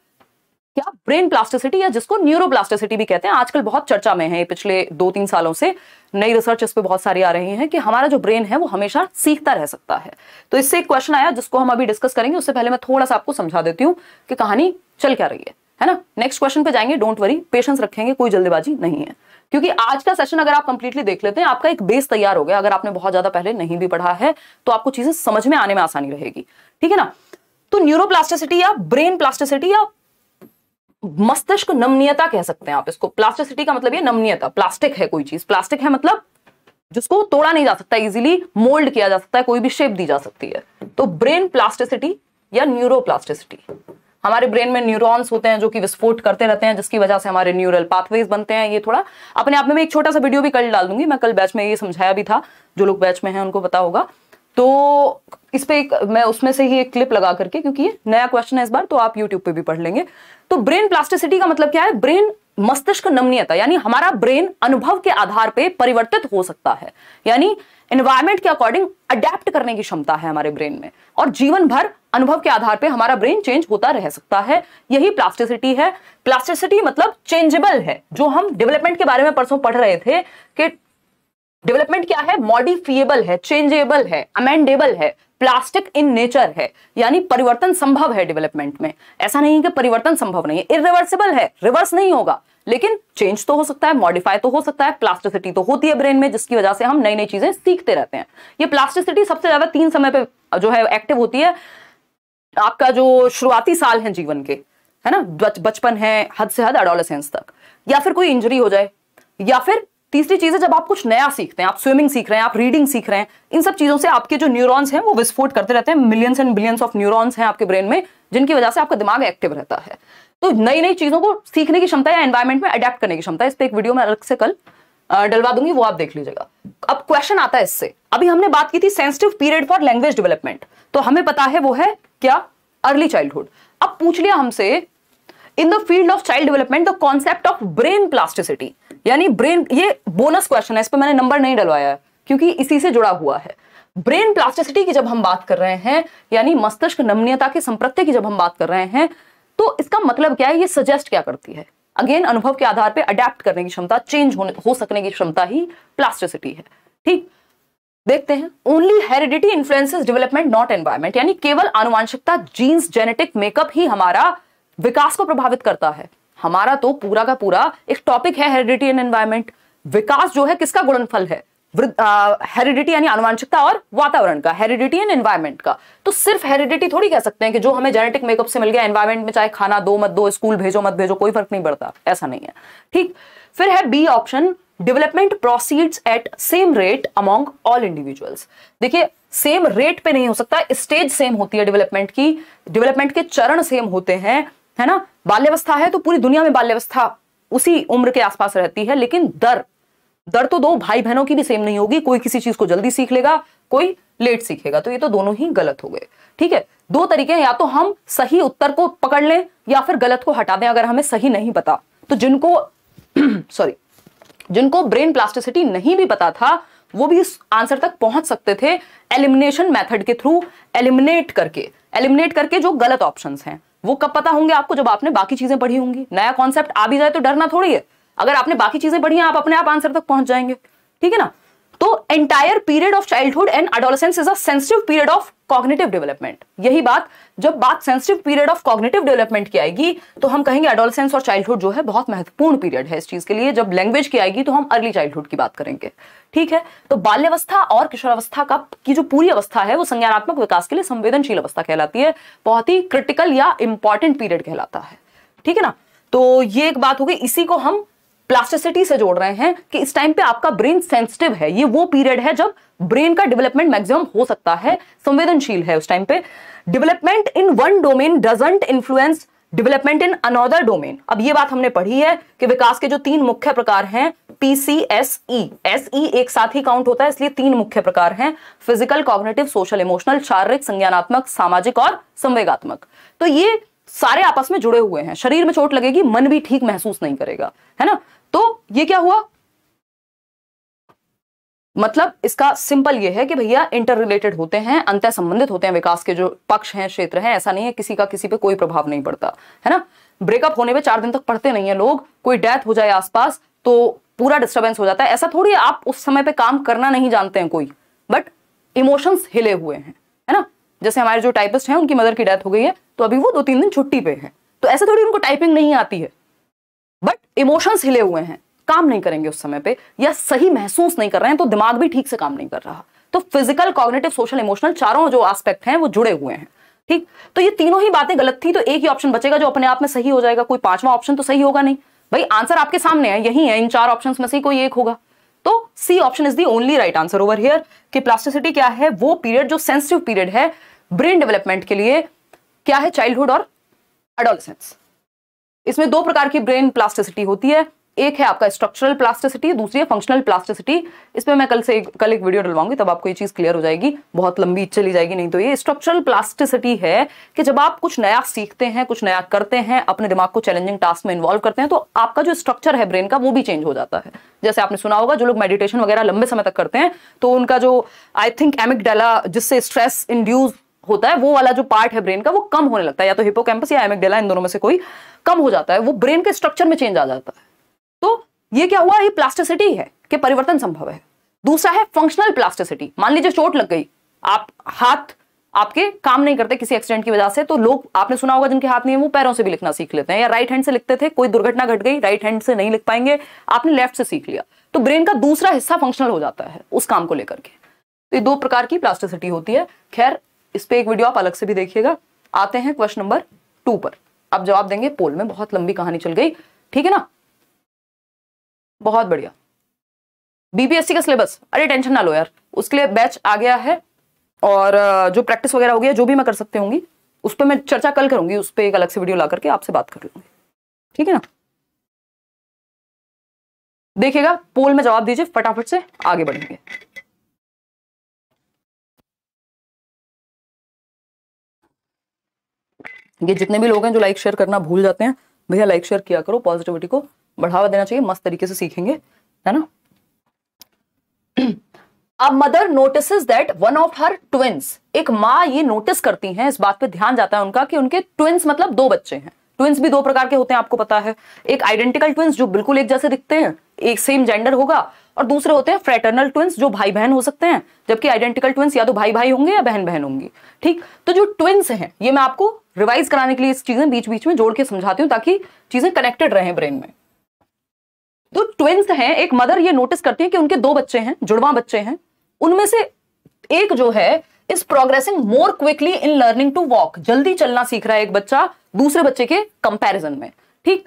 क्या ब्रेन प्लास्टिसिटी या जिसको न्यूरोप्लास्टिसिटी भी कहते हैं आजकल बहुत चर्चा में है पिछले दो तीन सालों से नई रिसर्च इस पर बहुत सारी आ रही है कि हमारा जो ब्रेन है वो हमेशा सीखता रह सकता है तो इससे एक क्वेश्चन आया जिसको हम अभी डिस्कस करेंगे उससे पहले मैं थोड़ा सा आपको समझा देती हूँ कि कहानी चल क्या रही है है ना नेक्स्ट क्वेश्चन पे जाएंगे डोंट वरी पेशेंस रखेंगे कोई जल्दबाजी नहीं है क्योंकि आज का सेशन अगर आप कंप्लीटली देख लेते हैं आपका एक बेस तैयार हो गया अगर आपने बहुत ज्यादा पहले नहीं भी पढ़ा है तो आपको चीजें समझ में आने में आसानी रहेगी ठीक है ना तो न्यूरोप्लास्टिसिटी या ब्रेन प्लास्टिसिटी या मस्तिष्क नमनीयता कह सकते हैं आप इसको प्लास्टिसिटी का मतलब ये नमनीयता प्लास्टिक है कोई चीज प्लास्टिक है मतलब जिसको तोड़ा नहीं जा सकता इजिली मोल्ड किया जा सकता है कोई भी शेप दी जा सकती है तो ब्रेन प्लास्टिसिटी या न्यूरोप्लास्टिसिटी हमारे ब्रेन में न्यूरॉन्स होते हैं जो कि विस्फोट करते रहते हैं जिसकी वजह से हमारे न्यूरल पाथवेज बनते हैं ये थोड़ा अपने आप में एक छोटा सा वीडियो भी कल डाल दूंगी मैं कल बैच में ये समझाया भी था जो लोग बैच में है उनको पता होगा तो इस पे एक मैं उसमें से ही एक क्लिप लगा करके क्योंकि ये नया क्वेश्चन है इस बार तो आप यूट्यूब पे भी पढ़ लेंगे तो ब्रेन प्लास्टिसिटी का मतलब क्या है ब्रेन मस्तिष्क नमनीयता यानी हमारा ब्रेन अनुभव के आधार पे परिवर्तित हो सकता है यानी एनवायरमेंट के अकॉर्डिंग अडेप्ट करने की क्षमता है हमारे ब्रेन में और जीवन भर अनुभव के आधार पे हमारा ब्रेन चेंज होता रह सकता है यही प्लास्टिसिटी है प्लास्टिसिटी मतलब चेंजेबल है जो हम डेवलपमेंट के बारे में परसों पढ़ रहे थे कि डेवलपमेंट क्या है मॉडिफिएबल है चेंजेबल है अमेंडेबल है प्लास्टिक इन नेचर है यानी परिवर्तन संभव है डेवलपमेंट में ऐसा नहीं है कि परिवर्तन संभव नहीं है इरिवर्सिबल है रिवर्स नहीं होगा लेकिन चेंज तो हो सकता है मॉडिफाई तो हो सकता है प्लास्टिसिटी तो होती है ब्रेन में जिसकी वजह से हम नई नई चीजें सीखते रहते हैं ये प्लास्टिसिटी सबसे ज्यादा तीन समय पर जो है एक्टिव होती है आपका जो शुरुआती साल है जीवन के है ना बचपन है हद से हद एडोलेसेंस तक या फिर कोई इंजरी हो जाए या फिर तीसरी चीज है जब आप कुछ नया सीखते हैं आप स्विमिंग सीख रहे हैं आप रीडिंग सीख रहे हैं इन सब चीजों से आपके जो न्यूरॉन्स हैं वो विस्फोट करते रहते हैं millions and billions of neurons हैं आपके ब्रेन में जिनकी वजह से आपका दिमाग एक्टिव रहता है तो नई नई चीज़ों को सीखने की क्षमता या एनवायरमेंट में अडेप्ट करने की क्षमता इस पर एक वीडियो में अलग से कल डलवा दूंगी वो आप देख लीजिएगा अब क्वेश्चन आता है इससे अभी हमने बात की थी sensitive period for language development तो हमें पता है वो है क्या अर्ली चाइल्डहुड अब पूछ लिया हमसे in the field of child development the concept of brain plasticity यानी ब्रेन ये बोनस क्वेश्चन है इस पर मैंने नंबर नहीं डलवाया क्योंकि इसी से जुड़ा हुआ है ब्रेन प्लास्टिसिटी की जब हम बात कर रहे हैं यानी मस्तिष्क नमनीयता के संप्रत्य की जब हम बात कर रहे हैं तो इसका मतलब क्या है ये सजेस्ट क्या करती है अगेन अनुभव के आधार पर अडेप्ट करने की क्षमता चेंज होने हो सकने की क्षमता ही प्लास्टिसिटी है ठीक देखते हैं only heredity influences development not environment यानी केवल आनुवांशिकता जीन्स जेनेटिक मेकअप ही हमारा विकास को प्रभावित करता है हमारा तो पूरा का पूरा एक टॉपिक है हेरिडिटी एंड एनवायरमेंट विकास जो है किसका गुणनफल है हेरिडिटी यानी अनुवांशिकता और वातावरण का हेरिडिटी एंड एनवायरमेंट का तो सिर्फ हेरिडिटी थोड़ी कह सकते हैं कि जो हमें जेनेटिक मेकअप से मिल गया एनवायरमेंट में चाहे खाना दो मत दो स्कूल भेजो मत भेजो कोई फर्क नहीं पड़ता ऐसा नहीं है ठीक फिर है B option development proceeds at same rate among all individuals देखिए सेम रेट पे नहीं हो सकता स्टेज सेम होती है डेवलपमेंट की डेवलपमेंट के चरण सेम होते हैं है ना बाल्यवस्था है तो पूरी दुनिया में बाल्यवस्था उसी उम्र के आसपास रहती है लेकिन दर दर तो दो भाई बहनों की भी सेम नहीं होगी कोई किसी चीज को जल्दी सीख लेगा कोई लेट सीखेगा तो ये तो दोनों ही गलत हो गए ठीक है दो तरीके हैं या तो हम सही उत्तर को पकड़ लें या फिर गलत को हटा दें अगर हमें सही नहीं पता तो जिनको सॉरी जिनको ब्रेन प्लास्टिसिटी नहीं भी पता था वो भी इस आंसर तक पहुंच सकते थे एलिमिनेशन मेथड के थ्रू एलिमिनेट करके एलिमिनेट करके जो गलत ऑप्शंस हैं वो कब पता होंगे आपको जब आपने बाकी चीजें पढ़ी होंगी नया कॉन्सेप्ट आ भी जाए तो डरना थोड़ी है अगर आपने बाकी चीजें पढ़ी हैं आप अपने आप आंसर तक पहुंच जाएंगे ठीक है ना तो entire period of childhood and adolescence is a period of cognitive development यही बात जब बात sensitive period of cognitive development की आएगी तो हम कहेंगे अडोलसेंस और चाइल्डहुड जो है बहुत महत्वपूर्ण पीरियड है इस चीज के लिए जब लैंग्वेज की आएगी तो हम अर्ली चाइल्डहुड की बात करेंगे ठीक है तो बाल्यवस्था और किशोरावस्था का की जो पूरी अवस्था है वो संज्ञानात्मक विकास के लिए संवेदनशील अवस्था कहलाती है बहुत ही क्रिटिकल या इंपॉर्टेंट पीरियड कहलाता है ठीक है ना तो ये एक बात हो गई इसी को हम प्लास्टिसिटी से जोड़ रहे हैं कि इस टाइम पे आपका ब्रेन सेंसिटिव है ये वो पीरियड है जब ब्रेन का डेवलपमेंट मैक्सिमम हो सकता है संवेदनशील है उस टाइम पे development in one domain doesn't influence development in another domain अब ये बात हमने पढ़ी है कि विकास के जो तीन मुख्य प्रकार हैं पीसीएसई एसई e। e एक साथ ही काउंट होता है इसलिए तीन मुख्य प्रकार हैं फिजिकल कॉग्नेटिव सोशल इमोशनल शारीरिक संज्ञानात्मक सामाजिक और संवेगात्मक तो ये सारे आपस में जुड़े हुए हैं शरीर में चोट लगेगी मन भी ठीक महसूस नहीं करेगा है ना तो ये क्या हुआ मतलब इसका सिंपल ये है कि भैया इंटर रिलेटेड होते हैं अंत संबंधित होते हैं विकास के जो पक्ष हैं क्षेत्र हैं ऐसा नहीं है किसी का किसी पे कोई प्रभाव नहीं पड़ता है ना ब्रेकअप होने में चार दिन तक पढ़ते नहीं है लोग कोई डेथ हो जाए आसपास तो पूरा डिस्टर्बेंस हो जाता है ऐसा थोड़ी आप उस समय पर काम करना नहीं जानते हैं कोई बट इमोशंस हिले हुए हैं है ना जैसे हमारे जो टाइपिस्ट हैं उनकी मदर की डेथ हो गई है तो अभी वो दो तीन दिन छुट्टी पे है तो ऐसे थोड़ी उनको टाइपिंग नहीं आती है बट इमोशंस हिले हुए हैं काम नहीं करेंगे उस समय पे या सही महसूस नहीं कर रहे हैं तो दिमाग भी ठीक से काम नहीं कर रहा तो फिजिकल कॉग्नेटिव सोशल इमोशनल चारों जो आस्पेक्ट हैं वो जुड़े हुए हैं ठीक तो ये तीनों ही बातें गलत थी तो एक ही ऑप्शन बचेगा जो अपने आप में सही हो जाएगा कोई पांचवा ऑप्शन तो सही होगा नहीं भाई आंसर आपके सामने है यही है इन चार ऑप्शन में से कोई एक होगा तो C option is the only right answer over here कि प्लास्टिसिटी क्या है वो पीरियड जो सेंसिटिव पीरियड है ब्रेन डेवलपमेंट के लिए क्या है चाइल्डहुड और एडोलसेंस इसमें दो प्रकार की ब्रेन प्लास्टिसिटी होती है एक है आपका स्ट्रक्चरल प्लास्टिसिटी दूसरी है फंक्शनल प्लास्टिसिटी इसमें मैं कल से कल एक वीडियो डलवाऊंगी तब आपको ये चीज क्लियर हो जाएगी बहुत लंबी चली जाएगी नहीं तो ये स्ट्रक्चरल प्लास्टिसिटी है कि जब आप कुछ नया सीखते हैं कुछ नया करते हैं अपने दिमाग को चैलेंजिंग टास्क में इन्वॉल्व करते हैं तो आपका जो स्ट्रक्चर है ब्रेन का वो भी चेंज हो जाता है जैसे आपने सुना होगा जो लोग मेडिटेशन वगैरह लंबे समय तक करते हैं तो उनका जो आई थिंक एमिक जिससे स्ट्रेस इंड्यूज होता है वो वाला जो पार्ट है ब्रेन का वो कम होने लगता है या तो हिपोकैम्पस या एमिक इन दोनों में से कोई कम हो जाता है वो ब्रेन के स्ट्रक्चर में चेंज आ जाता है तो ये क्या हुआ ये प्लास्टिसिटी है कि परिवर्तन संभव है दूसरा है फंक्शनल प्लास्टिसिटी मान लीजिए चोट लग गई आप हाथ आपके काम नहीं करते किसी एक्सीडेंट की वजह से तो लोग आपने सुना होगा जिनके हाथ नहीं है वो पैरों से भी लिखना सीख लेते हैं या राइट हैंड से लिखते थे कोई दुर्घटना घट गई राइट हैंड से नहीं लिख पाएंगे आपने लेफ्ट से सीख लिया तो ब्रेन का दूसरा हिस्सा फंक्शनल हो जाता है उस काम को लेकर के तो ये दो प्रकार की प्लास्टिसिटी होती है खैर इस पर एक वीडियो आप अलग से भी देखिएगा आते हैं क्वेश्चन नंबर टू पर अब जवाब देंगे पोल में बहुत लंबी कहानी चल गई ठीक है ना बहुत बढ़िया बीपीएससी का सिलेबस अरे टेंशन ना लो यार उसके लिए बैच आ गया है और जो प्रैक्टिस वगैरह हो गया जो भी मैं कर सकती हूँ उस पर मैं चर्चा कल करूंगी उस पर एक अलग से वीडियो ला करके आपसे बात कर लूंगी ठीक है ना देखिएगा पोल में जवाब दीजिए फटाफट से आगे बढ़ेंगे ये जितने भी लोग हैं जो लाइक शेयर करना भूल जाते हैं भैया लाइक शेयर किया करो पॉजिटिविटी को बढ़ावा देना चाहिए मस्त तरीके से सीखेंगे है ना अब mother notice that one of her twins एक माँ ये नोटिस करती हैं इस बात पे ध्यान जाता है उनका कि उनके ट्विंस मतलब दो बच्चे हैं ट्विंस भी दो प्रकार के होते हैं आपको पता है एक आइडेंटिकल ट्विंस जो बिल्कुल एक जैसे दिखते हैं एक सेम जेंडर होगा और दूसरे होते हैं फ्रेटर्नल ट्विंस जो भाई बहन हो सकते हैं जबकि आइडेंटिकल ट्विंस या तो भाई भाई होंगे या बहन बहन होंगी ठीक तो जो ट्विंस हैं ये मैं आपको रिवाइज कराने के लिए इस चीज़ें बीच बीच में जोड़ के समझाती हूँ ताकि चीज़ें कनेक्टेड रहे ब्रेन में तो ट्विंस हैं एक मदर ये नोटिस करती है कि उनके दो बच्चे हैं जुड़वा बच्चे हैं उनमें से एक जो है is progressing more quickly in learning to walk जल्दी चलना सीख रहा है एक बच्चा दूसरे बच्चे के कंपैरिजन में ठीक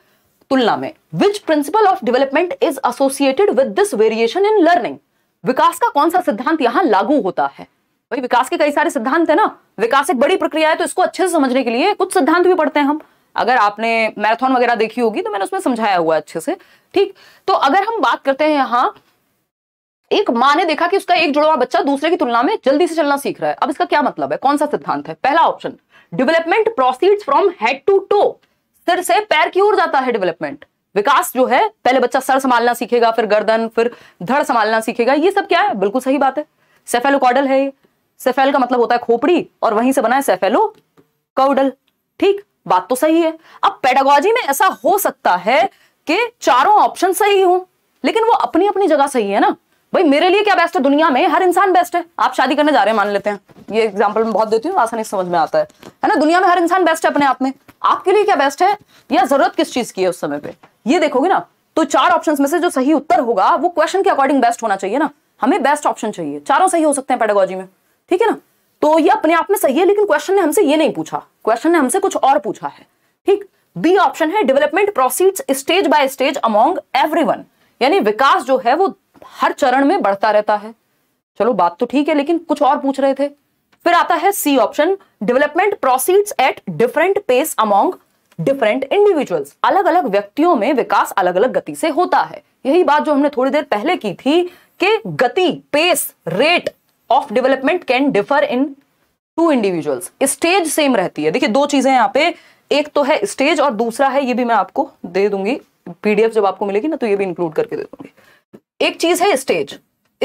तुलना में which principle of development is associated with this variation in learning विकास का कौन सा सिद्धांत यहां लागू होता है भाई विकास के कई सारे सिद्धांत है ना विकास एक बड़ी प्रक्रिया है तो इसको अच्छे से समझने के लिए कुछ सिद्धांत भी पढ़ते हैं हम अगर आपने मैराथन वगैरह देखी होगी तो मैंने उसमें समझाया हुआ अच्छे से ठीक तो अगर हम बात करते हैं यहां एक माँ ने देखा कि उसका एक जुड़वा बच्चा दूसरे की तुलना में जल्दी से चलना सीख रहा है अब इसका क्या मतलब है कौन सा सिद्धांत है पहला option development proceeds from head to toe सिर से पैर की ओर जाता है डेवलपमेंट विकास जो है पहले बच्चा सर संभालना सीखेगा फिर गर्दन फिर धड़ संभालना सीखेगा ये सब क्या है बिल्कुल सही बात है सेफेलो कॉडल है ये सेफेल का मतलब होता है खोपड़ी और वहीं से बना है सेफेलो कौडल ठीक बात तो सही है अब पेडागोजी में ऐसा हो सकता है कि चारों ऑप्शन सही हो लेकिन वो अपनी अपनी जगह सही है ना भाई मेरे लिए क्या बेस्ट है दुनिया में हर इंसान बेस्ट है आप शादी करने जा रहे हैं मान लेते हैं ये एग्जाम्पल मैं बहुत देती हूँ आसानी समझ में आता है है ना दुनिया में हर इंसान बेस्ट है अपने आप में आपके लिए क्या बेस्ट है या जरूरत किस चीज की है उस समय पर ये देखोगे ना तो चार ऑप्शन में से जो सही उत्तर होगा वो क्वेश्चन के अकॉर्डिंग बेस्ट होना चाहिए ना हमें बेस्ट ऑप्शन चाहिए चारों सही हो सकते हैं पेडागोजी में ठीक है ना तो ये अपने आप में सही है लेकिन क्वेश्चन ने हमसे ये नहीं पूछा क्वेश्चन ने हमसे कुछ और पूछा है ठीक बी ऑप्शन है development proceeds stage by stage among everyone यानी विकास जो है वो हर चरण में बढ़ता रहता है चलो बात तो ठीक है लेकिन कुछ और पूछ रहे थे फिर आता है C option development proceeds at different pace among different individuals अलग अलग व्यक्तियों में विकास अलग अलग गति से होता है यही बात जो हमने थोड़ी देर पहले की थी कि गति pace rate of development can differ in two individuals stage same रहती है देखिए दो चीजें यहाँ पे एक तो है स्टेज और दूसरा है ये भी मैं आपको दे दूंगी पीडीएफ जब आपको मिलेगी ना तो ये भी इंक्लूड करके दे दूंगी एक चीज है स्टेज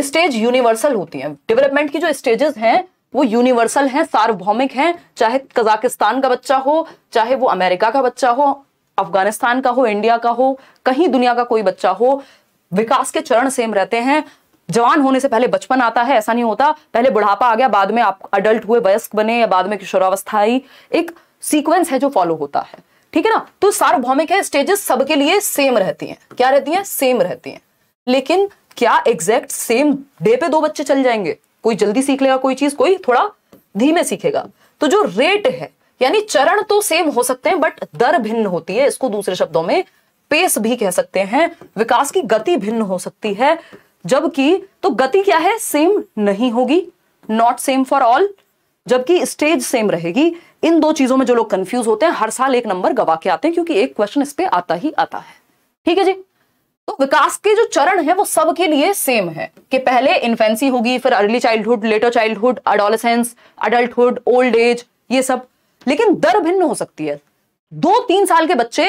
स्टेज यूनिवर्सल होती है डेवलपमेंट की जो स्टेजेस हैं वो यूनिवर्सल हैं सार्वभौमिक हैं चाहे कजाकिस्तान का बच्चा हो चाहे वो अमेरिका का बच्चा हो अफगानिस्तान का हो इंडिया का हो कहीं दुनिया का कोई बच्चा हो विकास के चरण सेम रहते हैं जवान होने से पहले बचपन आता है ऐसा नहीं होता पहले बुढ़ापा आ गया बाद में आप अडल्ट हुए वयस्क बने या बाद में किशोरावस्था आई एक सीक्वेंस है जो फॉलो होता है ठीक है ना तो सार्वभौमिक है स्टेजेस सबके लिए सेम रहती हैं क्या रहती हैं सेम रहती हैं लेकिन क्या एग्जैक्ट सेम डे पे दो बच्चे चल जाएंगे कोई जल्दी सीख लेगा कोई चीज कोई थोड़ा धीमे सीखेगा तो जो रेट है यानी चरण तो सेम हो सकते हैं बट दर भिन्न होती है इसको दूसरे शब्दों में पेस भी कह सकते हैं विकास की गति भिन्न हो सकती है जबकि तो गति क्या है सेम नहीं होगी नॉट सेम फॉर ऑल जबकि स्टेज सेम रहेगी इन दो चीजों में जो लोग कंफ्यूज होते हैं हर साल एक नंबर गवा के आते हैं क्योंकि एक क्वेश्चन इस पर आता ही आता है ठीक है जी तो विकास के जो चरण है वो सबके लिए सेम है कि पहले इन्फेंसी होगी फिर early childhood later childhood adolescence adulthood old age ये सब लेकिन दर भिन्न हो सकती है दो तीन साल के बच्चे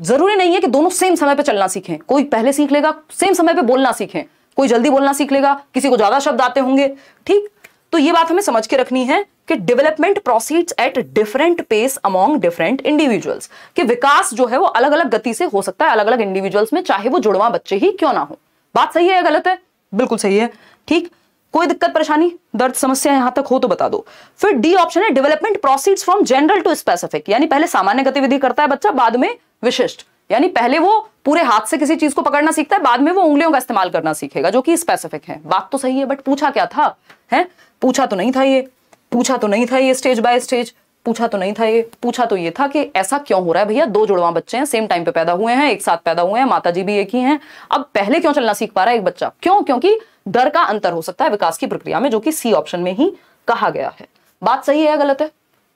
जरूरी नहीं है कि दोनों सेम समय पे चलना सीखें कोई पहले सीख लेगा सेम समय पे बोलना सीखें कोई जल्दी बोलना सीख लेगा किसी को ज्यादा शब्द आते होंगे ठीक तो ये बात हमें समझ के रखनी है कि development proceeds at different pace among different individuals कि विकास जो है वो अलग अलग गति से हो सकता है अलग अलग इंडिविजुअल्स में चाहे वो जुड़वा बच्चे ही क्यों ना हो बात सही है या गलत है बिल्कुल सही है ठीक कोई दिक्कत परेशानी दर्द समस्या यहां तक हो तो बता दो फिर डी ऑप्शन है development proceeds from general to specific यानी पहले सामान्य गतिविधि करता है बच्चा बाद में विशिष्ट यानी पहले वो पूरे हाथ से किसी चीज को पकड़ना सीखता है बाद में वो उंगलियों का इस्तेमाल करना सीखेगा जो कि स्पेसिफिक है बात तो सही है बट पूछा क्या था है पूछा तो नहीं था ये पूछा तो नहीं था ये स्टेज बाय स्टेज पूछा तो नहीं था ये पूछा तो ये था कि ऐसा क्यों हो रहा है भैया दो जुड़वा बच्चे हैं सेम टाइम पे पैदा हुए हैं एक साथ पैदा हुए हैं माता जी भी एक ही हैं अब पहले क्यों चलना सीख पा रहा है एक बच्चा क्यों क्योंकि दर का अंतर हो सकता है विकास की प्रक्रिया में जो कि सी ऑप्शन में ही कहा गया है बात सही है या गलत है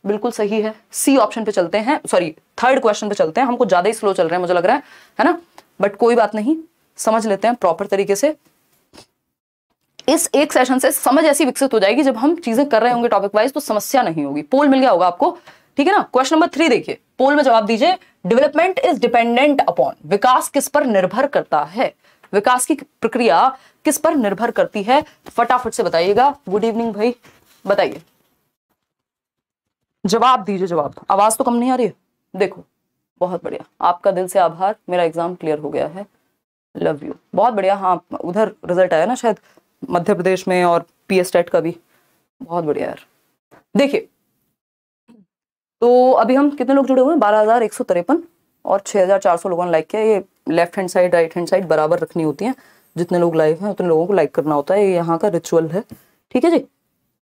बिल्कुल सही है सी ऑप्शन पे चलते हैं सॉरी थर्ड क्वेश्चन पे चलते हैं हमको ज्यादा ही स्लो चल रहे हैं मुझे लग रहा है है ना बट कोई बात नहीं समझ लेते हैं प्रॉपर तरीके से इस एक सेशन से समझ ऐसी विकसित हो जाएगी जब हम चीजें कर रहे होंगे टॉपिक वाइज तो समस्या नहीं होगी पोल मिल गया होगा आपको ठीक है ना क्वेश्चन नंबर थ्री देखिए पोल में जवाब दीजिए डेवलपमेंट इज डिपेंडेंट अपॉन विकास किस पर निर्भर करता है विकास की प्रक्रिया किस पर निर्भर करती है फटाफट से बताइएगा गुड इवनिंग भाई बताइए जवाब दीजिए जवाब आवाज तो कम नहीं आ रही है देखो बहुत बढ़िया आपका दिल से आभार मेरा एग्जाम क्लियर हो गया है लव यू बहुत बढ़िया हाँ उधर रिजल्ट आया ना शायद मध्य प्रदेश में और पी एस टेट का भी बहुत बढ़िया यार देखिए तो अभी हम कितने लोग जुड़े हुए हैं बारह हज़ार एक सौ तिरपन और छह हज़ार चार सौ लोगों ने लाइक किया ये left hand side right hand side बराबर रखनी होती है जितने लोग लाइव हैं उतने लोगों को लाइक करना होता है ये यहाँ का रिचुअल है ठीक है जी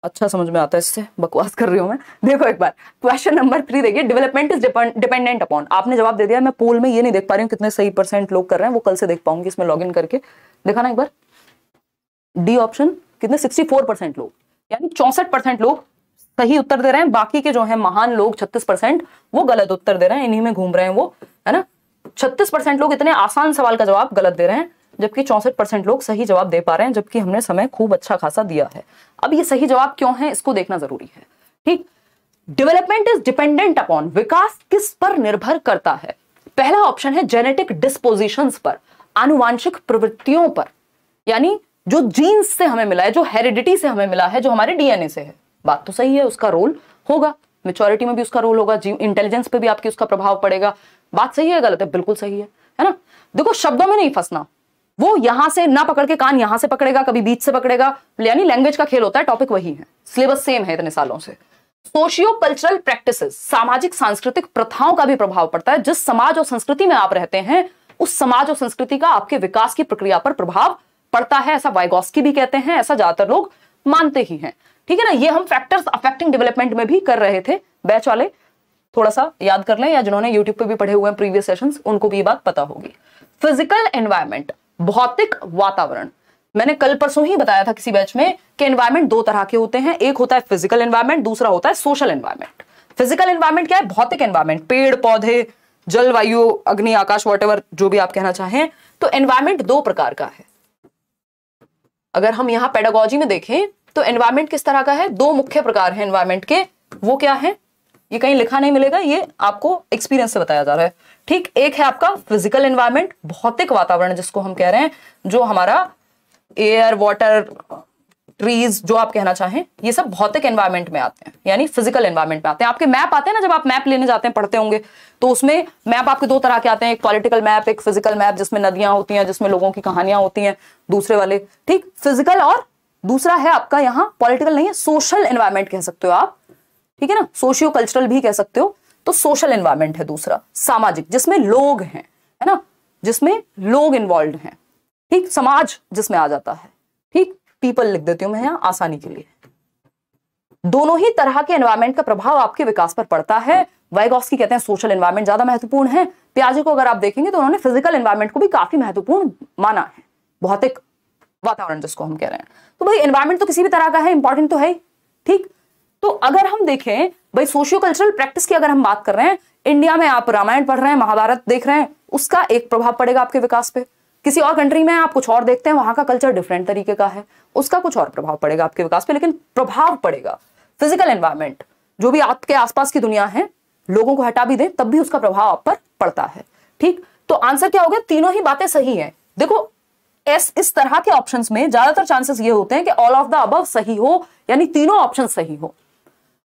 अच्छा समझ में आता है इससे बकवास कर रही हूँ मैं देखो एक बार क्वेश्चन नंबर थ्री देखिए डेवलपमेंट इज डिपेंडेंट अपॉन आपने जवाब दे दिया मैं पोल में ये नहीं देख पा रही हूँ कितने सही परसेंट लोग कर रहे हैं वो कल से देख पाऊंगी इसमें लॉग इन करके देखा ना एक बार डी ऑप्शन कितने 64 परसेंट लोग यानी चौसठ परसेंट लोग सही उत्तर दे रहे हैं बाकी के जो हैं महान लोग 36 परसेंट वो गलत उत्तर दे रहे हैं इन्हीं में घूम रहे हैं वो है ना 36 परसेंट लोग इतने आसान सवाल का जवाब गलत दे रहे हैं जबकि चौसठ परसेंट लोग सही जवाब दे पा रहे हैं जबकि हमने समय खूब अच्छा खासा दिया है अब ये सही जवाब क्यों है इसको देखना जरूरी है ठीक डेवलपमेंट इज डिपेंडेंट अपॉन विकास किस पर निर्भर करता है पहला ऑप्शन है जेनेटिक डिस्पोजिशन पर आनुवांशिक प्रवृत्तियों पर यानी जो जीन्स से हमें मिला है जो हेरिडिटी से हमें मिला है जो हमारे डीएनए से है बात तो सही है उसका रोल होगा मेच्योरिटी में भी उसका रोल होगा इंटेलिजेंस पे भी आपकी उसका प्रभाव पड़ेगा बात सही है गलत है बिल्कुल सही है है ना देखो शब्दों में नहीं फंसना वो यहां से ना पकड़ के कान यहां से पकड़ेगा कभी बीच से पकड़ेगा यानी लैंग्वेज का खेल होता है टॉपिक वही है सिलेबस सेम है इतने सालों से सोशियो कल्चरल प्रैक्टिस सामाजिक सांस्कृतिक प्रथाओं का भी प्रभाव पड़ता है जिस समाज और संस्कृति में आप रहते हैं उस समाज और संस्कृति का आपके विकास की प्रक्रिया पर प्रभाव पड़ता है ऐसा वाइगोस्की भी कहते हैं ऐसा ज्यादातर लोग मानते ही हैं ठीक है ना ये हम फैक्टर्स अफेक्टिंग डेवलपमेंट में भी कर रहे थे बैच वाले थोड़ा सा याद कर लें या जिन्होंने यूट्यूब पे भी पढ़े हुए हैं प्रीवियस सेशंस उनको भी ये बात पता होगी फिजिकल एनवायरमेंट भौतिक वातावरण मैंने कल परसों ही बताया था किसी बैच में कि एनवायरमेंट दो तरह के होते हैं एक होता है फिजिकल एनवायरमेंट दूसरा होता है सोशल एनवायरमेंट फिजिकल एनवायरमेंट क्या है भौतिक एनवायरमेंट पेड़ पौधे जलवायु अग्नि आकाश वॉट जो भी आप कहना चाहें तो एनवायरमेंट दो प्रकार का है अगर हम यहाँ पेडागोजी में देखें तो एनवायरमेंट किस तरह का है दो मुख्य प्रकार है एनवायरमेंट के वो क्या है ये कहीं लिखा नहीं मिलेगा ये आपको एक्सपीरियंस से बताया जा रहा है ठीक एक है आपका फिजिकल एनवायरमेंट भौतिक वातावरण जिसको हम कह रहे हैं जो हमारा एयर वाटर ट्रीज जो आप कहना चाहें ये सब भौतिक एनवायरमेंट में आते हैं यानी फिजिकल एनवायरमेंट में आते हैं आपके मैप आते हैं ना जब आप मैप लेने जाते हैं पढ़ते होंगे तो उसमें मैप आपके दो तरह के आते हैं एक पॉलिटिकल मैप एक फिजिकल मैप जिसमें नदियां होती हैं जिसमें लोगों की कहानियां होती हैं दूसरे वाले ठीक फिजिकल और दूसरा है आपका यहाँ पॉलिटिकल नहीं है सोशल एनवायरमेंट कह सकते हो आप ठीक है ना सोशियो कल्चरल भी कह सकते हो तो सोशल एनवायरमेंट है दूसरा सामाजिक जिसमें लोग हैं है ना जिसमें लोग इन्वॉल्व हैं ठीक समाज जिसमें आ जाता है ठीक पीपल लिख देती हूं मैं यहां आसानी के लिए दोनों ही तरह के एनवायरमेंट का प्रभाव आपके विकास पर पड़ता है वाइगॉस्की कहते हैं सोशल एनवायरमेंट ज्यादा महत्वपूर्ण है प्याजे को अगर आप देखेंगे तो उन्होंने फिजिकल एनवायरमेंट को भी काफी महत्वपूर्ण माना है भौतिक वातावरण जिसको हम कह रहे हैं तो भाई एनवायरमेंट तो किसी भी तरह का है इंपॉर्टेंट तो है ठीक तो अगर हम देखें भाई सोशियो कल्चरल प्रैक्टिस की अगर हम बात कर रहे हैं इंडिया में आप रामायण पढ़ रहे हैं महाभारत देख रहे हैं उसका एक प्रभाव पड़ेगा आपके विकास पर किसी और कंट्री में आप कुछ और देखते हैं वहां का कल्चर डिफरेंट तरीके का है उसका कुछ और प्रभाव पड़ेगा आपके विकास पे लेकिन प्रभाव पड़ेगा फिजिकल एनवायरमेंट जो भी आपके आसपास की दुनिया है लोगों को हटा भी दें तब भी उसका प्रभाव आप पर पड़ता है ठीक तो आंसर क्या हो गया तीनों ही बातें सही हैं देखो एस इस तरह के ऑप्शन में ज्यादातर चांसेस ये होते हैं कि ऑल ऑफ द अबव सही हो यानी तीनों ऑप्शन सही हो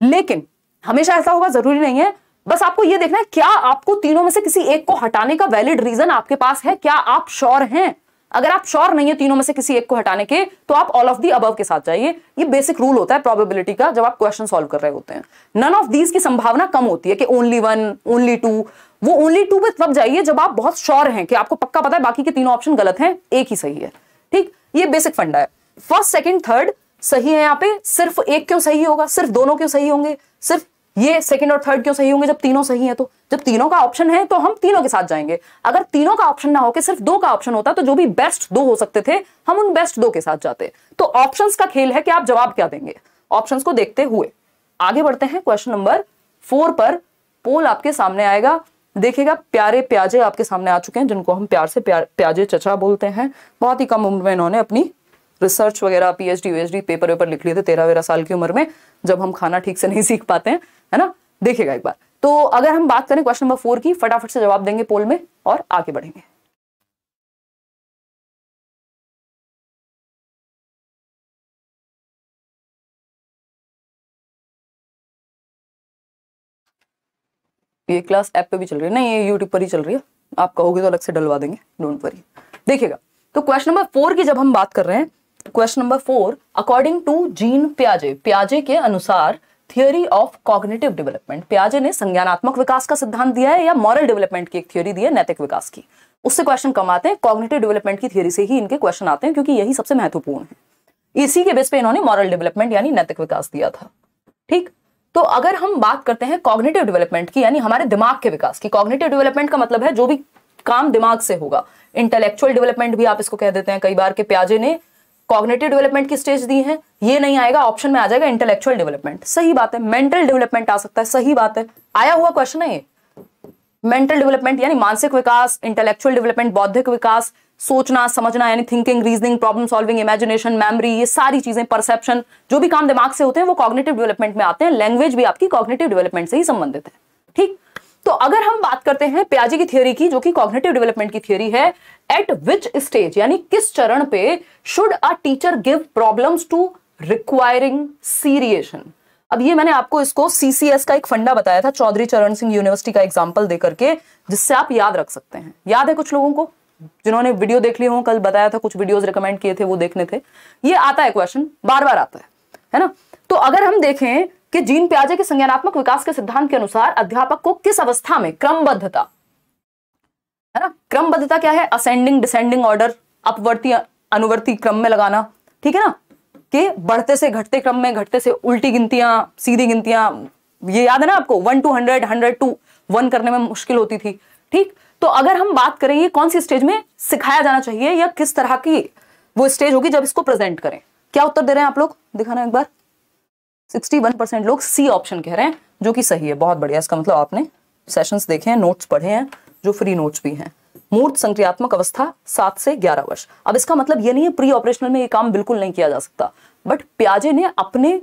लेकिन हमेशा ऐसा होगा जरूरी नहीं है बस आपको यह देखना है क्या आपको तीनों में से किसी एक को हटाने का वैलिड रीजन आपके पास है क्या आप श्योर हैं अगर आप श्योर नहीं है तीनों में से किसी एक को हटाने के तो आप ऑल ऑफ दी अबव के साथ जाइए ये बेसिक रूल होता है प्रोबेबिलिटी का जब आप क्वेश्चन सॉल्व कर रहे होते हैं नन ऑफ दीज की संभावना कम होती है कि ओनली वन ओनली टू वो ओनली टू पे तब जाइए जब आप बहुत श्योर हैं कि आपको पक्का पता है बाकी के तीनों ऑप्शन गलत हैं एक ही सही है ठीक ये बेसिक फंडा है फर्स्ट सेकेंड थर्ड सही है यहाँ पे सिर्फ एक क्यों सही होगा सिर्फ दोनों क्यों सही होंगे सिर्फ ये सेकंड और थर्ड क्यों सही होंगे जब तीनों सही है तो जब तीनों का ऑप्शन है तो हम तीनों के साथ जाएंगे अगर तीनों का ऑप्शन ना होकर सिर्फ दो का ऑप्शन होता तो जो भी बेस्ट दो हो सकते थे हम उन बेस्ट दो के साथ जाते तो ऑप्शन का खेल है कि आप जवाब क्या देंगे ऑप्शन को देखते हुए आगे बढ़ते हैं क्वेश्चन नंबर फोर पर पोल आपके सामने आएगा देखिएगा प्यारे प्याजे आपके सामने आ चुके हैं जिनको हम प्यार से प्यार प्याजे चचा बोलते हैं बहुत ही कम उम्र में इन्होंने अपनी रिसर्च वगैरह पीएचडी वीएचडी पेपर वेपर लिख लिए थे तेरह वेरह साल की उम्र में जब हम खाना ठीक से नहीं सीख पाते हैं है ना देखिएगा एक बार तो अगर हम बात करें क्वेश्चन नंबर फोर की फटाफट से जवाब देंगे पोल में और आगे बढ़ेंगे ये क्लास ऐप पे भी चल रही है नहीं ये यूट्यूब पर ही चल रही है आप कहोगे तो अलग से डलवा देंगे डोंट वरी देखिएगा तो क्वेश्चन नंबर फोर की जब हम बात कर रहे हैं question number four according to gene प्याजे प्याजे के अनुसार थियोरी ऑफ कॉग्नेटिव डेवलपमेंट प्याजे ने संज्ञानात्मक विकास का सिद्धांत दिया है या मॉरल डेवलपमेंट की एक थ्योरी दी है नैतिक विकास की उससे क्वेश्चन कम आते हैं कॉग्नेटिव डेवलपमेंट की थ्योरी से ही इनके क्वेश्चन आते हैं क्योंकि यही सबसे महत्वपूर्ण है इसी के बेस पे इन्होंने मॉरल डेवलपमेंट यानी नैतिक विकास दिया था ठीक तो अगर हम बात करते हैं कॉग्नेटिव डेवलपमेंट की यानी हमारे दिमाग के विकास की कॉग्नेटिव डेवलपमेंट का मतलब है जो भी काम दिमाग से होगा इंटेलेक्चुअल डेवलपमेंट भी आप इसको कह देते हैं कई बार के प्याजे ने कॉग्नेटिव डेवलपमेंट की स्टेज दी है ये नहीं आएगा ऑप्शन में आ जाएगा इंटेलेक्चुअल डेवलपमेंट सही बात है मेंटल डेवलपमेंट आ सकता है सही बात है आया हुआ क्वेश्चन है ये मेंटल डेवलपमेंट यानी मानसिक विकास इंटेलेक्चुअल डेवलपमेंट बौद्धिक विकास सोचना समझना यानी thinking reasoning problem solving imagination memory ये सारी चीजें परसेप्शन जो भी काम दिमाग से होते हैं वो कॉग्नेटिव डेवलपमेंट में आते हैं लैंग्वेज भी आपकी कॉग्नेटिव डेवलपमेंट से ही संबंधित है ठीक तो अगर हम बात करते हैं प्याजी की थियोरी की जो कि कॉग्नेटिव डेवलपमेंट की थियोरी है एट विच स्टेज यानी किस चरण पे should a teacher give problems to requiring seriation अब ये मैंने आपको इसको सीसीएस का एक फंडा बताया था चौधरी चरण सिंह यूनिवर्सिटी का एग्जाम्पल देकर के जिससे आप याद रख सकते हैं याद है कुछ लोगों को जिन्होंने वीडियो देख ली हो कल बताया था कुछ वीडियोस रिकमेंड किए थे वो देखने थे ये आता है क्वेश्चन बार बार आता है है ना तो अगर हम देखें कि जीन प्याजे के संज्ञानात्मक विकास के सिद्धांत के अनुसार अध्यापक को किस अवस्था में क्रमबद्धता है ना क्रमबद्धता क्या है असेंडिंग डिसेंडिंग ऑर्डर अपवर्ती अनुवर्ती क्रम में लगाना ठीक है ना कि बढ़ते से घटते क्रम में घटते से उल्टी गिनतियां सीधी गिनतियां ये याद है ना आपको one two hundred hundred two one करने में मुश्किल होती थी ठीक तो अगर हम बात करें ये कौन सी स्टेज में सिखाया जाना चाहिए या किस तरह की वो स्टेज होगी जब इसको प्रेजेंट करें क्या उत्तर दे रहे हैं आप लोग दिखाना एक बार 61 लोग सी ऑप्शन कह रहे हैं जो कि सही है बहुत बढ़िया इसका मतलब आपने सेशंस देखे हैं नोट्स पढ़े हैं जो फ्री नोट्स भी हैं मूर्त संक्रियात्मक अवस्था सात से ग्यारह वर्ष अब इसका मतलब ये नहीं है प्री ऑपरेशनल में ये काम बिल्कुल नहीं किया जा सकता बट प्याजे ने अपने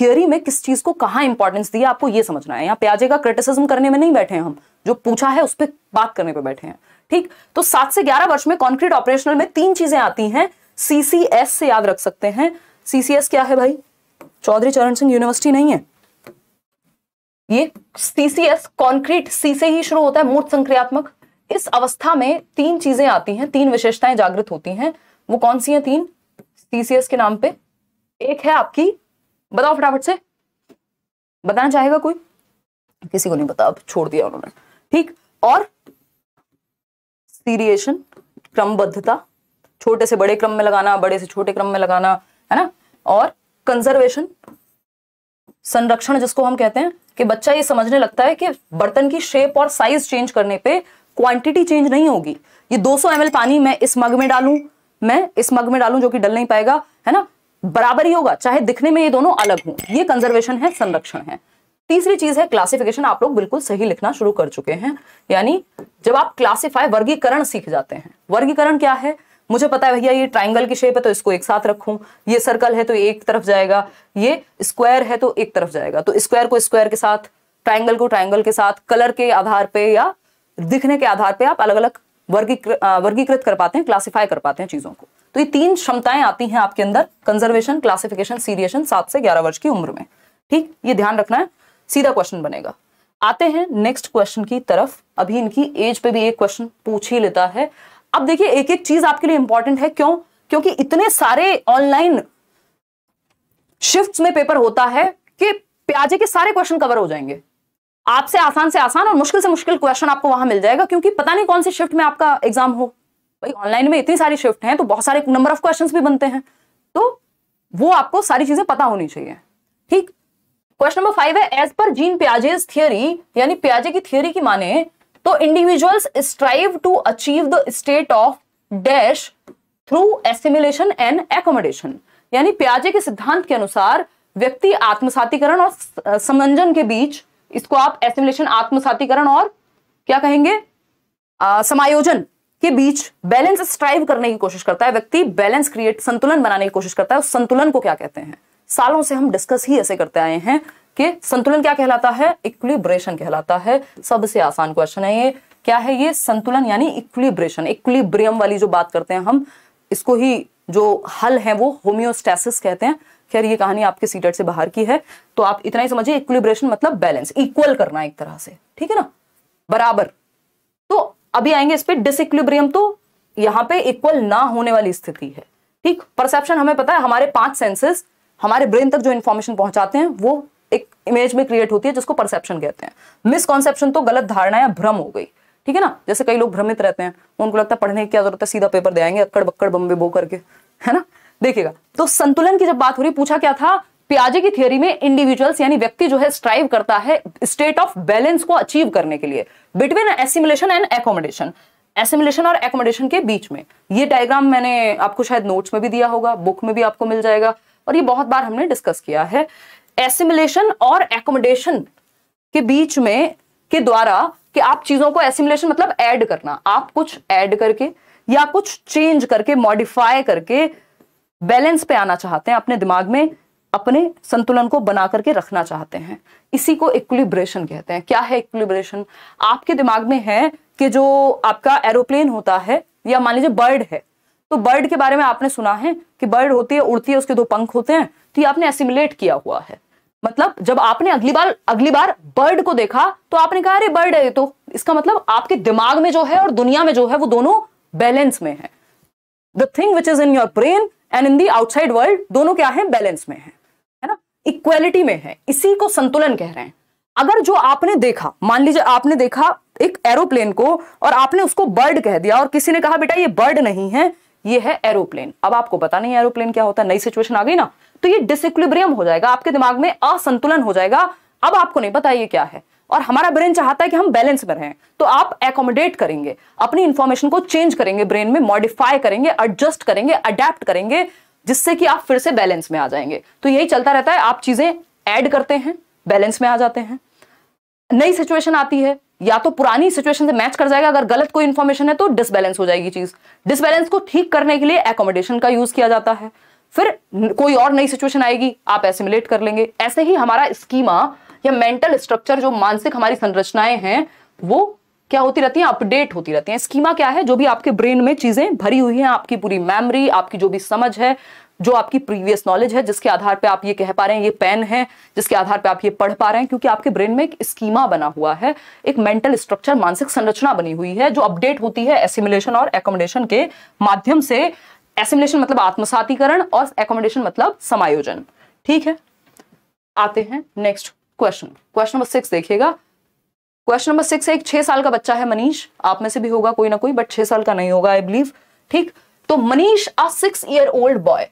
थियोरी में किस चीज को कहा इंपॉर्टेंस दिया आपको ये समझना है यहाँ प्याजे का क्रिटिसिज्म करने में नहीं बैठे हैं हम जो पूछा है उस पर बात करने पर बैठे हैं ठीक तो सात से ग्यारह वर्ष में कॉन्क्रीट ऑपरेशनल में तीन चीजें आती हैं सीसीएस से याद रख सकते हैं सीसीएस क्या है भाई चौधरी चरण सिंह यूनिवर्सिटी नहीं है ये सीसीएस कॉन्क्रीट सी से ही शुरू होता है मूर्त संक्रियात्मक इस अवस्था में तीन चीजें आती हैं तीन विशेषताएं जागृत होती हैं वो कौन सी हैं तीन सीसीएस के नाम पे एक है आपकी बताओ फटाफट से बताना चाहेगा कोई किसी को नहीं पता अब छोड़ दिया उन्होंने ठीक और सीरिएशन क्रमबद्धता छोटे से बड़े क्रम में लगाना बड़े से छोटे क्रम में लगाना है ना और कंजर्वेशन संरक्षण जिसको हम कहते हैं कि बच्चा ये समझने लगता है कि बर्तन की शेप और साइज चेंज करने पे क्वांटिटी चेंज नहीं होगी ये 200 ml पानी मैं इस मग में डालू मैं इस मग में डालू जो कि डल नहीं पाएगा है ना बराबर ही होगा चाहे दिखने में ये दोनों अलग हो ये कंजर्वेशन है संरक्षण है तीसरी चीज है क्लासिफिकेशन आप लोग बिल्कुल सही लिखना शुरू कर चुके हैं यानी जब आप क्लासिफाई वर्गीकरण सीख जाते हैं वर्गीकरण क्या है मुझे पता है भैया ये ट्राइंगल की शेप है तो इसको एक साथ रखूं ये सर्कल है तो एक तरफ जाएगा ये स्क्वायर है तो एक तरफ जाएगा तो स्क्वायर को स्क्वायर के साथ ट्राइंगल को ट्राइंगल के साथ कलर के आधार पे या दिखने के आधार पे आप अलग अलग वर्गीकृत वर्गीकृत कर पाते हैं क्लासिफाई कर पाते हैं चीजों को तो ये तीन क्षमताएं आती हैं आपके अंदर कंजर्वेशन क्लासिफिकेशन सीरिएशन सात से ग्यारह वर्ष की उम्र में ठीक ये ध्यान रखना है सीधा क्वेश्चन बनेगा आते हैं नेक्स्ट क्वेश्चन की तरफ अभी इनकी एज पे भी एक क्वेश्चन पूछ ही लेता है अब देखिए एक एक चीज आपके लिए इंपॉर्टेंट है क्यों क्योंकि इतने सारे ऑनलाइन शिफ्ट्स में पेपर होता है कि प्याजे के सारे क्वेश्चन कवर हो जाएंगे आपसे आसान से आसान और मुश्किल से मुश्किल क्वेश्चन आपको वहां मिल जाएगा क्योंकि पता नहीं कौन सी शिफ्ट में आपका एग्जाम हो भाई ऑनलाइन में इतनी सारी शिफ्ट हैं तो बहुत सारे नंबर ऑफ क्वेश्चंस भी बनते हैं तो वो आपको सारी चीजें पता होनी चाहिए ठीक क्वेश्चन नंबर फाइव है एज पर जीन प्याजेज थियोरी यानी प्याजे की थियोरी की माने तो individuals strive to achieve the state of dash through assimilation and accommodation यानी प्याजे के सिद्धांत के अनुसार व्यक्ति आत्मसातीकरण और समंजन के बीच इसको आप एसिमुलेशन आत्मसातीकरण और क्या कहेंगे आ, समायोजन के बीच बैलेंस स्ट्राइव करने की कोशिश करता है व्यक्ति बैलेंस क्रिएट संतुलन बनाने की कोशिश करता है उस संतुलन को क्या कहते हैं सालों से हम डिस्कस ही ऐसे करते आए हैं कि संतुलन क्या कहलाता है इक्विलिब्रेशन कहलाता है सबसे आसान क्वेश्चन है ये क्या है ये संतुलन यानी इक्विलिब्रेशन इक्विलिब्रियम वाली जो बात करते हैं हम इसको ही जो हल है वो होम्योस्टेसिस कहते हैं खैर ये कहानी आपके सीटेट से बाहर की है तो आप इतना ही समझिए इक्विलिब्रेशन मतलब बैलेंस इक्वल करना एक तरह से ठीक है ना बराबर तो अभी आएंगे इस पर डिसइक्विलिब्रियम तो यहां पे इक्वल ना होने वाली स्थिति है ठीक परसेप्शन हमें पता है हमारे पांच सेंसेस हमारे ब्रेन तक जो इन्फॉर्मेशन पहुंचाते हैं वो एक इमेज में क्रिएट होती है जिसको परसेप्शन कहते हैं मिसकॉन्सेप्शन तो गलत धारणा या भ्रम हो गई ठीक है ना जैसे कई लोग भ्रमित रहते हैं उनको लगता है पढ़ने की क्या जरूरत है सीधा पेपर दे आएंगे अक्कड़ बक्कड़ बम्बे बो करके है ना देखिएगा तो संतुलन की जब बात हो रही पूछा क्या था प्याजे की थियोरी में इंडिविजुअल्स यानी व्यक्ति जो है स्ट्राइव करता है स्टेट ऑफ बैलेंस को अचीव करने के लिए between assimilation and accommodation assimilation और एकोमोडेशन के बीच में ये डायग्राम मैंने आपको शायद नोट्स में भी दिया होगा बुक में भी आपको मिल जाएगा और ये बहुत बार हमने डिस्कस किया है एसिमुलेशन और एकोमोडेशन के बीच में के द्वारा कि आप चीजों को एसिमुलेशन मतलब ऐड करना आप कुछ ऐड करके या कुछ चेंज करके मॉडिफाई करके बैलेंस पे आना चाहते हैं अपने दिमाग में अपने संतुलन को बना करके रखना चाहते हैं इसी को इक्विलिब्रेशन कहते हैं क्या है इक्विलिब्रेशन आपके दिमाग में है कि जो आपका एरोप्लेन होता है या मान लीजिए बर्ड है तो बर्ड के बारे में आपने सुना है कि बर्ड होती है उड़ती है उसके दो पंख होते हैं तो ये आपने एसिमुलेट किया हुआ है मतलब जब आपने अगली बार अगली बार बर्ड को देखा तो आपने कहा अरे बर्ड है तो इसका मतलब आपके दिमाग में जो है और दुनिया में जो है वो दोनों बैलेंस में है the thing which is in your brain and in the outside world दोनों क्या है बैलेंस में है है ना इक्वेलिटी में है इसी को संतुलन कह रहे हैं अगर जो आपने देखा मान लीजिए आपने देखा एक एरोप्लेन को और आपने उसको बर्ड कह दिया और किसी ने कहा बेटा ये बर्ड नहीं है ये है एरोप्लेन अब आपको पता नहीं एरोप्लेन क्या होता है नई सिचुएशन आ गई ना तो ये डिसइक्विलिब्रियम हो जाएगा आपके दिमाग में असंतुलन हो जाएगा अब आपको नहीं पता ये क्या है और हमारा ब्रेन चाहता है कि हम बैलेंस में रहें तो आप एकोमोडेट करेंगे अपनी इंफॉर्मेशन को चेंज करेंगे ब्रेन में मॉडिफाई करेंगे एडजस्ट करेंगे अडेप्ट करेंगे जिससे कि आप फिर से बैलेंस में आ जाएंगे तो यही चलता रहता है आप चीजें ऐड करते हैं बैलेंस में आ जाते हैं नई सिचुएशन आती है या तो पुरानी सिचुएशन से मैच कर जाएगा अगर गलत कोई इंफॉर्मेशन है तो डिसबैलेंस हो जाएगी चीज डिसबैलेंस को ठीक करने के लिए एकोमोडेशन का यूज किया जाता है फिर कोई और नई सिचुएशन आएगी आप एसिमुलेट कर लेंगे ऐसे ही हमारा स्कीमा या मेंटल स्ट्रक्चर जो मानसिक हमारी संरचनाएं हैं वो क्या होती रहती हैं अपडेट होती रहती हैं स्कीमा क्या है जो भी आपके ब्रेन में चीजें भरी हुई हैं आपकी पूरी मेमोरी आपकी जो भी समझ है जो आपकी प्रीवियस नॉलेज है जिसके आधार पे आप ये कह पा रहे हैं ये पेन है जिसके आधार पे आप ये पढ़ पा रहे हैं क्योंकि आपके ब्रेन में एक स्कीमा बना हुआ है एक मेंटल स्ट्रक्चर मानसिक संरचना बनी हुई है जो अपडेट होती है एसिमुलेशन और एकोमोडेशन के माध्यम से एसिमुलेशन मतलब आत्मसातीकरण और एकोमोडेशन मतलब समायोजन ठीक है आते हैं next question question number six देखिएगा क्वेश्चन नंबर सिक्स एक छह साल का बच्चा है मनीष आप में से भी होगा कोई ना कोई बट छह साल का नहीं होगा आई बिलीव ठीक तो Manish a six year old boy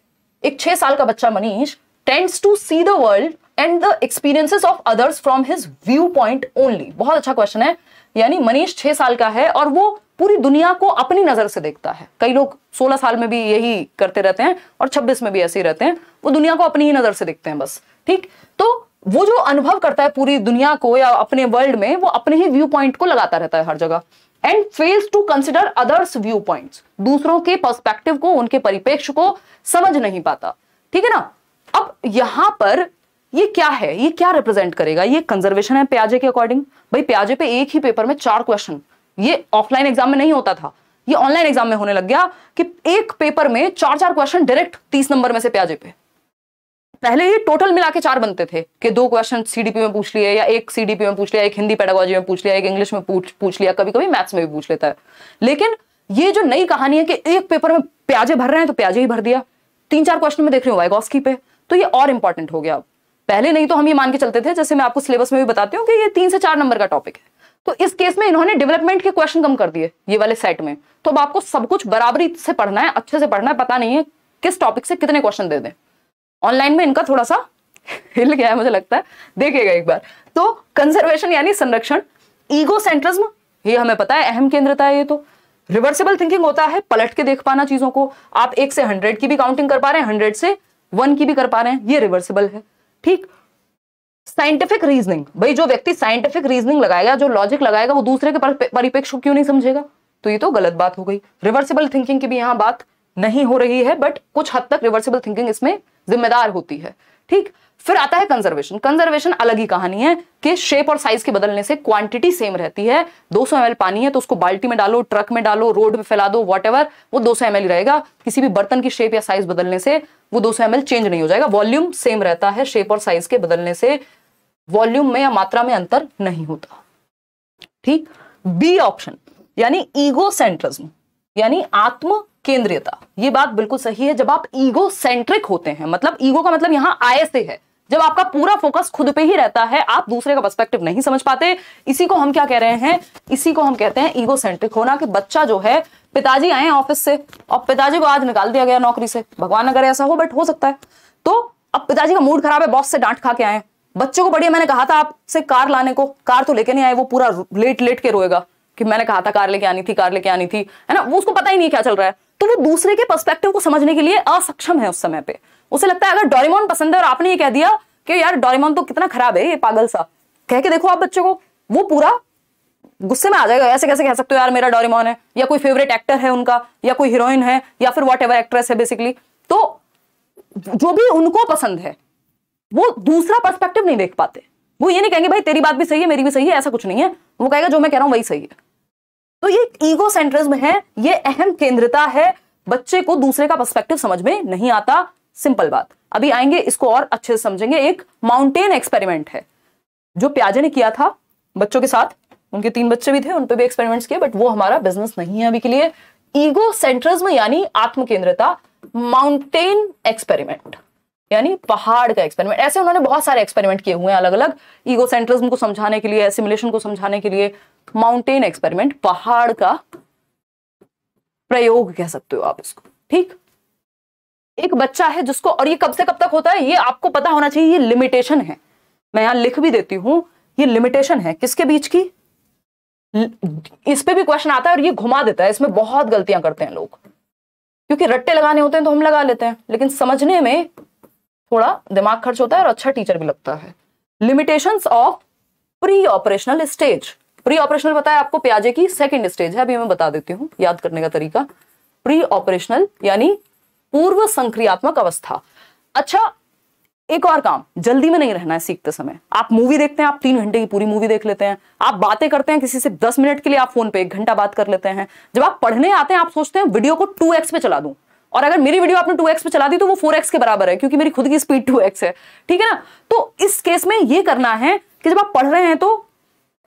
एक छह साल का बच्चा Manish tends to see the world and the experiences of others from his view point only बहुत अच्छा क्वेश्चन है यानी मनीष छह साल का है और वो पूरी दुनिया को अपनी नजर से देखता है कई लोग 16 साल में भी यही करते रहते हैं और 26 में भी ऐसे ही रहते हैं वो दुनिया को अपनी ही नजर से देखते हैं बस ठीक तो वो जो अनुभव करता है पूरी दुनिया को या अपने वर्ल्ड में वो अपने ही व्यू पॉइंट को लगाता रहता है हर जगह and fails to consider others view point दूसरों के पर्सपेक्टिव को उनके परिपेक्ष को समझ नहीं पाता ठीक है ना अब यहां पर ये क्या है ये क्या रिप्रेजेंट करेगा ये कंजर्वेशन है प्याजे के अकॉर्डिंग भाई प्याजे पे एक ही पेपर में चार क्वेश्चन ये ऑफलाइन एग्जाम में नहीं होता था ये ऑनलाइन एग्जाम में होने लग गया कि एक पेपर में चार चार क्वेश्चन डायरेक्ट तीस नंबर में से प्याजे पे पहले ये टोटल मिला के चार बनते थे कि दो क्वेश्चन सीडीपी में पूछ लिए या एक सीडीपी में पूछ लिया एक हिंदी पेडागोजी में पूछ लिया एक इंग्लिश में पूछ पूछ लिया कभी कभी मैथ्स में भी पूछ लेता है लेकिन ये जो नई कहानी है कि एक पेपर में प्याजे भर रहे हैं तो प्याजे ही भर दिया तीन चार क्वेश्चन में देख रहे हो वाइगॉस्की पे तो ये और इंपॉर्टेंट हो गया अब पहले नहीं तो हम ये मान के चलते थे जैसे मैं आपको सिलेबस में भी बताती हूँ कि ये तीन से चार नंबर का टॉपिक है तो इस केस में इन्होंने डेवलपमेंट के क्वेश्चन कम कर दिए ये वाले सेट में तो अब आपको सब कुछ बराबरी से पढ़ना है अच्छे से पढ़ना है पता नहीं है किस टॉपिक से कितने क्वेश्चन दे दें ऑनलाइन में इनका थोड़ा सा हिल गया है मुझे लगता है देखिएगा एक बार तो कंजर्वेशन यानी संरक्षण ईगो सेंट्रिज्म ये हमें पता है अहम केंद्रता है ये तो रिवर्सिबल थिंकिंग होता है पलट के देख पाना चीजों को आप एक से हंड्रेड की भी काउंटिंग कर पा रहे हैं हंड्रेड से वन की भी कर पा रहे हैं ये रिवर्सिबल है ठीक साइंटिफिक रीजनिंग भाई जो व्यक्ति साइंटिफिक रीजनिंग लगाएगा जो लॉजिक लगाएगा वो दूसरे के परिपेक्ष को क्यों नहीं समझेगा तो ये तो गलत बात हो गई रिवर्सिबल थिंकिंग की भी यहां बात नहीं हो रही है बट कुछ हद तक रिवर्सिबल थिंकिंग इसमें जिम्मेदार होती है ठीक फिर आता है कंजर्वेशन कंजर्वेशन अलग ही कहानी है कि शेप और साइज के बदलने से क्वांटिटी सेम रहती है 200 सौ पानी है तो उसको बाल्टी में डालो ट्रक में डालो रोड में फैला दो वॉट वो 200 सौ ही रहेगा किसी भी बर्तन की शेप या साइज बदलने से वो 200 सौ चेंज नहीं हो जाएगा वॉल्यूम सेम रहता है शेप और साइज के बदलने से वॉल्यूम में या मात्रा में अंतर नहीं होता ठीक बी ऑप्शन यानी ईगो यानी आत्म केंद्रियता ये बात बिल्कुल सही है जब आप ईगो सेंट्रिक होते हैं मतलब ईगो का मतलब यहां आय से है जब आपका पूरा फोकस खुद पे ही रहता है आप दूसरे का पर्सपेक्टिव नहीं समझ पाते इसी को हम क्या कह रहे हैं इसी को हम कहते हैं ईगो सेंट्रिक होना कि बच्चा जो है पिताजी आए ऑफिस से और पिताजी को आज निकाल दिया गया नौकरी से भगवान अगर ऐसा हो बट हो सकता है तो अब पिताजी का मूड खराब है बॉस से डांट खा के आए बच्चों को बढ़िया मैंने कहा था आपसे कार लाने को कार तो लेके नहीं आए वो पूरा लेट लेट के रोएगा कि मैंने कहा था कार लेके आनी थी कार लेके आनी थी है ना वो उसको पता ही नहीं क्या चल रहा है तो वो दूसरे के पर्सपेक्टिव को समझने के लिए असक्षम है उस समय पे उसे लगता है अगर डोरेमोन पसंद है और आपने ये कह दिया कि यार डोरेमोन तो कितना खराब है ये पागल सा कह के देखो आप बच्चों को वो पूरा गुस्से में आ जाएगा ऐसे कैसे कह सकते हो यार मेरा डोरेमोन है या कोई फेवरेट एक्टर है उनका या कोई हीरोइन है या फिर वॉट एक्ट्रेस है बेसिकली तो जो भी उनको पसंद है वो दूसरा पर्सपेक्टिव नहीं देख पाते वो ये नहीं कहेंगे भाई तेरी बात भी सही है मेरी भी सही है ऐसा कुछ नहीं है वो कहेगा जो मैं कह रहा हूं वही सही है तो ये ईगो सेंट्रिज्म है ये अहम केंद्रता है बच्चे को दूसरे का पर्सपेक्टिव समझ में नहीं आता सिंपल बात अभी आएंगे इसको और अच्छे से समझेंगे एक माउंटेन एक्सपेरिमेंट है जो प्याजे ने किया था बच्चों के साथ उनके तीन बच्चे भी थे उन पर भी एक्सपेरिमेंट्स किए बट वो हमारा बिजनेस नहीं है अभी के लिए ईगो सेंट्रिज्म यानी आत्म केंद्रता माउंटेन एक्सपेरिमेंट यानी पहाड़ का एक्सपेरिमेंट ऐसे उन्होंने बहुत सारे एक्सपेरिमेंट किए हुए हैं अलग अलग ईगो सेंट्रिज्म को समझाने के लिए सिमुलेशन को समझाने के लिए माउंटेन एक्सपेरिमेंट पहाड़ का प्रयोग कह सकते हो आप इसको ठीक एक बच्चा है जिसको और ये कब से कब तक होता है ये आपको पता होना चाहिए ये लिमिटेशन है मैं यहां लिख भी देती हूं ये लिमिटेशन है किसके बीच की इस पे भी क्वेश्चन आता है और ये घुमा देता है इसमें बहुत गलतियां करते हैं लोग क्योंकि रट्टे लगाने होते हैं तो हम लगा लेते हैं लेकिन समझने में थोड़ा दिमाग खर्च होता है और अच्छा टीचर भी लगता है limitation of pre operational stage pre operational बताया आपको प्याजे की सेकेंड स्टेज है अभी मैं बता देती हूँ याद करने का तरीका प्री ऑपरेशनल यानी पूर्व संक्रियात्मक अवस्था अच्छा एक और काम जल्दी में नहीं रहना है सीखते समय आप मूवी देखते हैं आप तीन घंटे की पूरी मूवी देख लेते हैं आप बातें करते हैं किसी से दस मिनट के लिए आप फोन पे एक घंटा बात कर लेते हैं जब आप पढ़ने आते हैं आप सोचते हैं वीडियो को टू एक्स पे चला दू और अगर मेरी वीडियो आपने टू एक्स पे चला दी तो वो फोर एक्स के बराबर है क्योंकि मेरी खुद की स्पीड टू एक्स है ठीक है ना तो इस केस में ये करना है कि जब आप पढ़ रहे हैं तो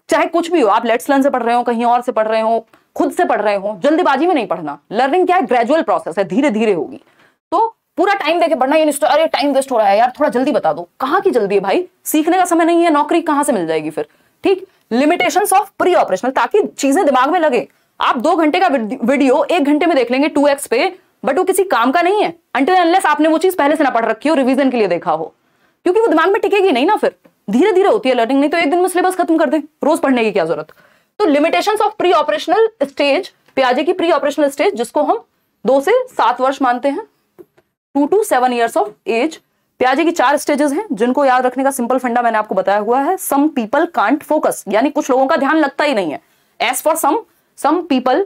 चाहे कुछ भी हो आप लेट्स लर्न से पढ़ रहे हो कहीं और से पढ़ रहे हो खुद से पढ़ रहे हो जल्दीबाजी में नहीं पढ़ना लर्निंग क्या है ग्रेजुअल प्रोसेस है धीरे धीरे होगी पूरा टाइम देके पढ़ना ये अरे टाइम वेस्ट हो रहा है यार थोड़ा जल्दी बता दो कहाँ की जल्दी है भाई सीखने का समय नहीं है नौकरी कहां से मिल जाएगी फिर ठीक लिमिटेशंस ऑफ प्री ऑपरेशनल ताकि चीजें दिमाग में लगे आप दो घंटे का वीडियो एक घंटे में देख लेंगे टू पे बट वो किसी काम का नहीं है अनलेस आपने वो चीज पहले से ना पढ़ रखी हो रिविजन के लिए देखा हो क्योंकि वो दिमाग में टिकेगी नहीं ना फिर धीरे धीरे होती है लर्निंग नहीं तो एक दिन में सिलेबस खत्म कर दे रोज पढ़ने की क्या जरूरत तो limitation of pre operational stage प्याजे की प्री ऑपरेशनल स्टेज जिसको हम दो से सात वर्ष मानते हैं two to seven years of age प्याजे की चार स्टेजेस हैं जिनको याद रखने का सिंपल फंडा मैंने आपको बताया हुआ है सम पीपल कांट फोकस यानी कुछ लोगों का ध्यान लगता ही नहीं है as for some some people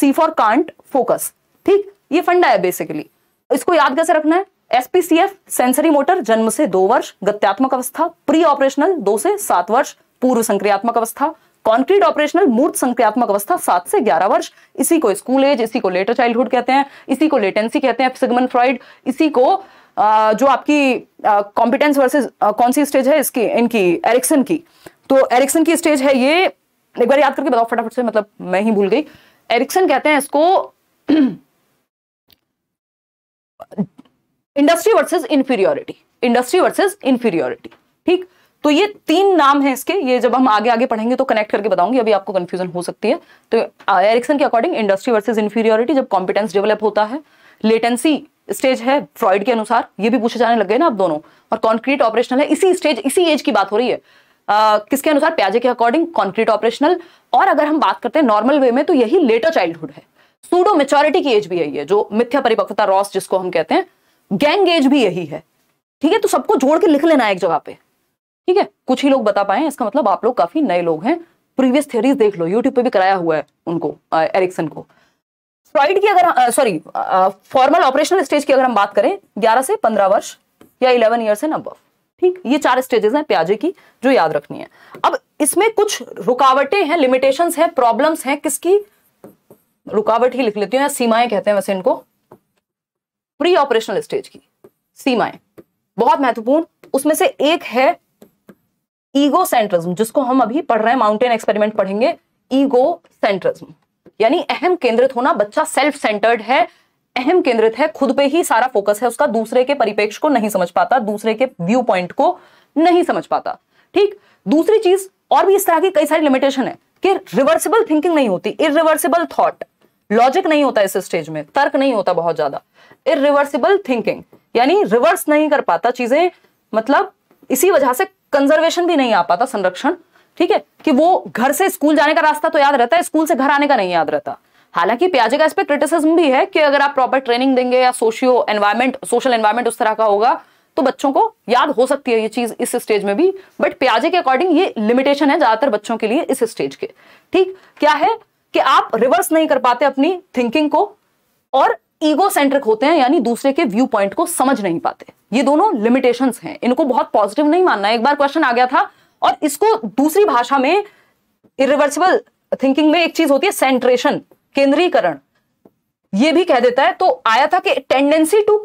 see for can't focus ठीक ये फंडा है बेसिकली इसको याद कैसे रखना है एसपीसीएफ सेंसरी मोटर जन्म से दो वर्ष गत्यात्मक अवस्था प्री ऑपरेशनल दो से सात वर्ष पूर्व संक्रियात्मक अवस्था कॉन्क्रीट ऑपरेशनल मूर्त संख्यात्मक अवस्था सात से ग्यारह वर्ष इसी को स्कूल एज इसी को लेटर चाइल्डहुड कहते हैं इसी को लेटेंसी कहते हैं सिगमन फ्रॉइड इसी को जो आपकी कॉम्पिटेंस वर्सेज कौन सी स्टेज है इसकी इनकी एरिक्सन की तो एरिक्सन की स्टेज है ये एक बार याद करके बताओ फटाफट से मतलब मैं ही भूल गई एरिक्सन कहते हैं इसको industry versus inferiority industry versus inferiority ठीक तो ये तीन नाम है इसके ये जब हम आगे आगे पढ़ेंगे तो कनेक्ट करके बताऊंगी अभी आपको कंफ्यूजन हो सकती है तो एरिक्सन के अकॉर्डिंग इंडस्ट्री वर्सेज इन्फीरियोरिटी जब कॉम्पिटेंस डेवलप होता है लेटेंसी स्टेज है फ्रॉइड के अनुसार ये भी पूछे जाने लग गए ना आप दोनों और कॉन्क्रीट ऑपरेशनल है इसी स्टेज इसी एज की बात हो रही है Uh, किसके अनुसार प्याजे के अकॉर्डिंग कॉन्क्रीट ऑपरेशनल और अगर हम बात करते हैं नॉर्मल वे में तो यही लेटर चाइल्डहुड है सूडो मेचोरिटी की एज भी यही है जो मिथ्या परिपक्वता रॉस जिसको हम कहते हैं गैंग एज भी यही है ठीक है तो सबको जोड़ के लिख लेना है एक जगह पे ठीक है कुछ ही लोग बता पाए इसका मतलब आप लोग काफी नए लोग हैं प्रीवियस थियरीज देख लो यूट्यूब पे भी कराया हुआ है उनको एरिक्सन को फ्रॉइड की अगर सॉरी फॉर्मल ऑपरेशनल स्टेज की अगर हम बात करें ग्यारह से पंद्रह वर्ष या इलेवन ईयर से नब ठीक ये चार स्टेजेस हैं प्याजे की जो याद रखनी है अब इसमें कुछ रुकावटें हैं लिमिटेशंस हैं प्रॉब्लम्स हैं किसकी रुकावट ही लिख लेती हूँ या सीमाएं कहते हैं वैसे इनको प्री ऑपरेशनल स्टेज की सीमाएं बहुत महत्वपूर्ण उसमें से एक है ईगो सेंट्रिज्म जिसको हम अभी पढ़ रहे हैं माउंटेन एक्सपेरिमेंट पढ़ेंगे ईगो सेंट्रिज्म यानी अहम केंद्रित होना बच्चा सेल्फ सेंटर्ड है अहम केंद्रित है खुद पे ही सारा फोकस है उसका दूसरे के परिपेक्ष को नहीं समझ पाता दूसरे के व्यू पॉइंट को नहीं समझ पाता ठीक दूसरी चीज और भी इस तरह की कई सारी लिमिटेशन है कि रिवर्सिबल थिंकिंग नहीं होती इरिवर्सिबल थॉट लॉजिक नहीं होता इस स्टेज में तर्क नहीं होता बहुत ज्यादा इरिवर्सिबल थिंकिंग यानी रिवर्स नहीं कर पाता चीजें मतलब इसी वजह से कंजर्वेशन भी नहीं आ पाता संरक्षण ठीक है कि वो घर से स्कूल जाने का रास्ता तो याद रहता है स्कूल से घर आने का नहीं याद रहता हालांकि प्याजे का इस पर क्रिटिसिज्म भी है कि अगर आप प्रॉपर ट्रेनिंग देंगे या सोशियो एनवायरमेंट सोशल एनवायरमेंट उस तरह का होगा तो बच्चों को याद हो सकती है ये चीज इस स्टेज में भी बट प्याजे के अकॉर्डिंग ये लिमिटेशन है ज्यादातर बच्चों के लिए इस स्टेज के ठीक क्या है कि आप रिवर्स नहीं कर पाते अपनी थिंकिंग को और ईगो सेंट्रिक होते हैं यानी दूसरे के व्यू पॉइंट को समझ नहीं पाते ये दोनों लिमिटेशन हैं इनको बहुत पॉजिटिव नहीं मानना एक बार क्वेश्चन आ गया था और इसको दूसरी भाषा में इिवर्सिबल थिंकिंग में एक चीज होती है सेंट्रेशन केंद्रीकरण ये भी कह देता है तो आया था कि टेंडेंसी टू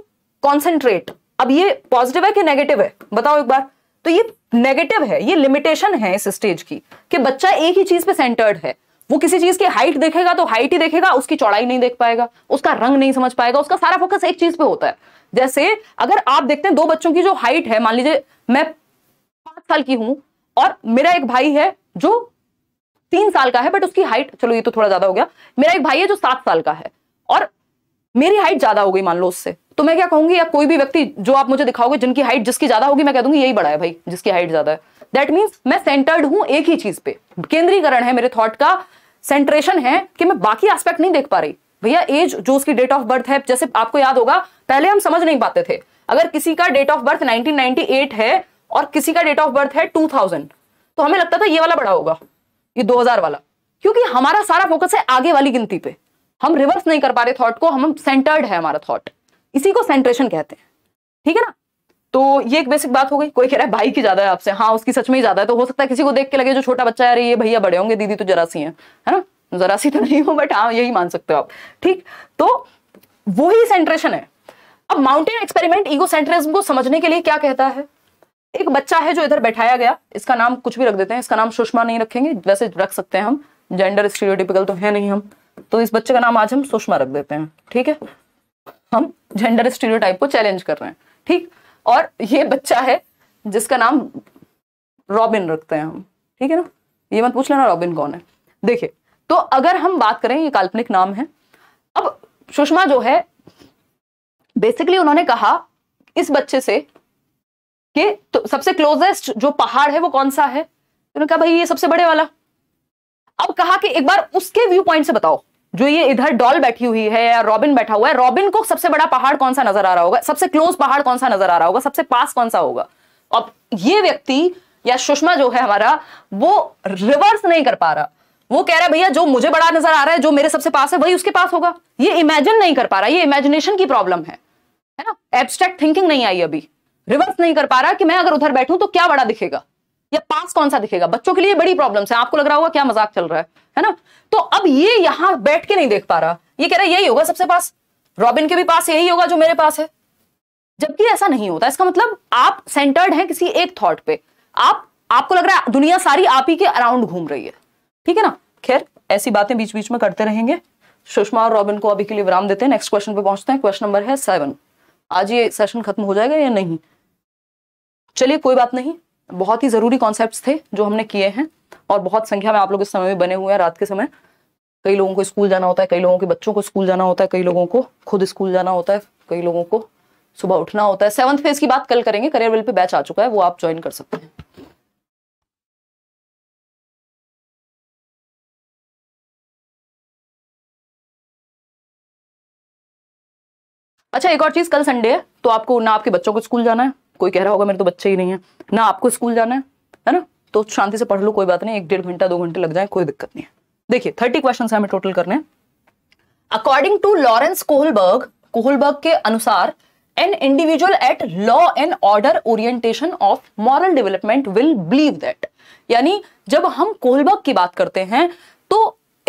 कॉन्सेंट्रेट अब ये पॉजिटिव है कि नेगेटिव है बताओ एक बार तो ये नेगेटिव है ये लिमिटेशन है इस स्टेज की कि बच्चा एक ही चीज पे सेंटर्ड है वो किसी चीज की हाइट देखेगा तो हाइट ही देखेगा उसकी चौड़ाई नहीं देख पाएगा उसका रंग नहीं समझ पाएगा उसका सारा फोकस एक चीज पे होता है जैसे अगर आप देखते हैं दो बच्चों की जो हाइट है मान लीजिए मैं पांच साल की हूं और मेरा एक भाई है जो तीन साल का है बट उसकी हाइट चलो ये तो थोड़ा ज्यादा हो गया मेरा एक भाई है जो सात साल का है और मेरी हाइट ज्यादा हो गई मान लो उससे तो मैं क्या कहूंगी या कोई भी व्यक्ति जो आप मुझे दिखाओगे जिनकी हाइट जिसकी ज्यादा होगी मैं कह दूंगी यही बड़ा है भाई जिसकी हाइट ज्यादा है दैट मीन्स मैं सेंटर्ड हूं एक ही चीज पे केंद्रीकरण है मेरे थॉट का सेंट्रेशन है कि मैं बाकी एस्पेक्ट नहीं देख पा रही भैया एज जो उसकी डेट ऑफ बर्थ है जैसे आपको याद होगा पहले हम समझ नहीं पाते थे अगर किसी का डेट ऑफ बर्थ 1998 है और किसी का डेट ऑफ बर्थ है 2000 तो हमें लगता था ये वाला बड़ा होगा ये 2000 वाला क्योंकि हमारा सारा फोकस है आगे वाली गिनती पे हम रिवर्स नहीं कर पा रहे थॉट को हम सेंटर्ड है हमारा थॉट इसी को सेंट्रेशन कहते हैं ठीक है ना तो ये एक बेसिक बात हो गई कोई कह रहा है भाई की ज्यादा है आपसे हाँ उसकी सच में ही ज्यादा है तो हो सकता है किसी को देख के लगे जो छोटा बच्चा है अरे ये भैया बड़े होंगे दीदी तो जरा सी है है ना जरा सी तो नहीं हो बट हाँ यही मान सकते हो आप ठीक तो वो ही सेंट्रेशन है अब माउंटेन एक्सपेरिमेंट ईगो सेंट्रिज्म को समझने के लिए क्या कहता है एक बच्चा है जो इधर बैठाया गया इसका नाम कुछ भी रख देते हैं इसका नाम सुषमा नहीं रखेंगे वैसे रख सकते हैं हम जेंडर स्टीरियोटिपिकल तो है नहीं हम तो इस बच्चे का नाम आज हम सुषमा रख देते हैं ठीक है हम जेंडर स्टीरियोटाइप को चैलेंज कर रहे हैं ठीक और ये बच्चा है जिसका नाम रॉबिन रखते हैं हम ठीक है ना ये मत पूछ लेना रॉबिन कौन है देखिए तो अगर हम बात करें ये काल्पनिक नाम है अब सुषमा जो है बेसिकली उन्होंने कहा इस बच्चे से कि तो सबसे क्लोजेस्ट जो पहाड़ है वो कौन सा है उन्होंने कहा भाई ये सबसे बड़े वाला अब कहा कि एक बार उसके व्यू पॉइंट से बताओ जो ये इधर डॉल बैठी हुई है या रॉबिन बैठा हुआ है रॉबिन को सबसे बड़ा पहाड़ कौन सा नजर आ रहा होगा सबसे क्लोज पहाड़ कौन सा नजर आ रहा होगा सबसे पास कौन सा होगा अब ये व्यक्ति या सुषमा जो है हमारा वो रिवर्स नहीं कर पा रहा वो कह रहा है भैया जो मुझे बड़ा नजर आ रहा है जो मेरे सबसे पास है वही उसके पास होगा ये इमेजिन नहीं कर पा रहा ये इमेजिनेशन की प्रॉब्लम है है ना एब्स्ट्रैक्ट थिंकिंग नहीं आई अभी रिवर्स नहीं कर पा रहा कि मैं अगर उधर बैठूं तो क्या बड़ा दिखेगा या पास कौन सा दिखेगा बच्चों के लिए बड़ी प्रॉब्लम है आपको लग रहा होगा क्या मजाक चल रहा है है ना तो अब ये यहां बैठ के नहीं देख पा रहा ये कह रहा है यही होगा सबसे पास रॉबिन के भी पास यही होगा जो मेरे पास है जबकि ऐसा नहीं होता इसका मतलब आप सेंटर्ड हैं किसी एक थॉट पे आप आपको लग रहा है दुनिया सारी आप ही के अराउंड घूम रही है ठीक है ना खैर ऐसी बातें बीच बीच में करते रहेंगे सुषमा और रॉबिन को अभी के लिए विराम देते हैं नेक्स्ट क्वेश्चन पे पहुंचते हैं क्वेश्चन नंबर है सेवन आज ये सेशन खत्म हो जाएगा या नहीं चलिए कोई बात नहीं बहुत ही ज़रूरी कॉन्सेप्ट थे जो हमने किए हैं और बहुत संख्या में आप लोग इस समय में बने हुए हैं रात के समय कई लोगों को स्कूल जाना होता है कई लोगों के बच्चों को स्कूल जाना होता है कई लोगों को खुद स्कूल जाना होता है कई लोगों को सुबह उठना होता है सेवंथ फेज की बात कल करेंगे करियर वेल पे बैच आ चुका है वो आप ज्वाइन कर सकते हैं अच्छा एक और चीज कल संडे है तो आपको ना आपके बच्चों को स्कूल जाना है कोई कह रहा होगा मेरे तो बच्चे ही नहीं है ना आपको स्कूल जाना है है ना तो शांति से पढ़ लो कोई बात नहीं एक डेढ़ घंटा दो घंटे लग जाए कोई दिक्कत नहीं है देखिए थर्टी क्वेश्चन हमें टोटल करने according to Lawrence Kohlberg Kohlberg के अनुसार an individual at law and order orientation of moral development will believe that यानी जब हम कोहलबर्ग की बात करते हैं तो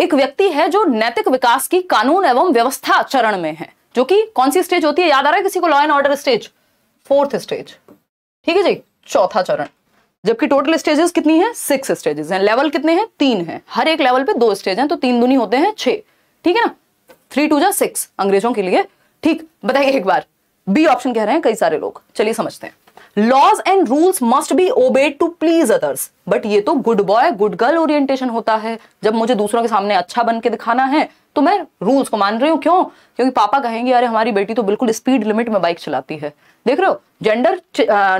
एक व्यक्ति है जो नैतिक विकास की कानून एवं व्यवस्था चरण में है जो कि कौन सी स्टेज होती है याद आ रहा है किसी को law and order stage fourth stage ठीक है जी चौथा चरण जबकि टोटल स्टेजेस कितनी है सिक्स स्टेजेस हैं लेवल कितने हैं तीन हैं हर एक लेवल पे दो स्टेज हैं तो तीन दुनी होते हैं छे ठीक है ना थ्री टू जा सिक्स अंग्रेजों के लिए ठीक बताइए एक बार बी ऑप्शन कह रहे हैं कई सारे लोग चलिए समझते हैं laws and rules must be obeyed to please others but ये तो good boy good girl orientation होता है जब मुझे दूसरों के सामने अच्छा बन के दिखाना है तो मैं रूल्स को मान रही हूँ क्यों क्योंकि पापा कहेंगे अरे हमारी बेटी तो बिल्कुल स्पीड लिमिट में बाइक चलाती है देख रहे हो gender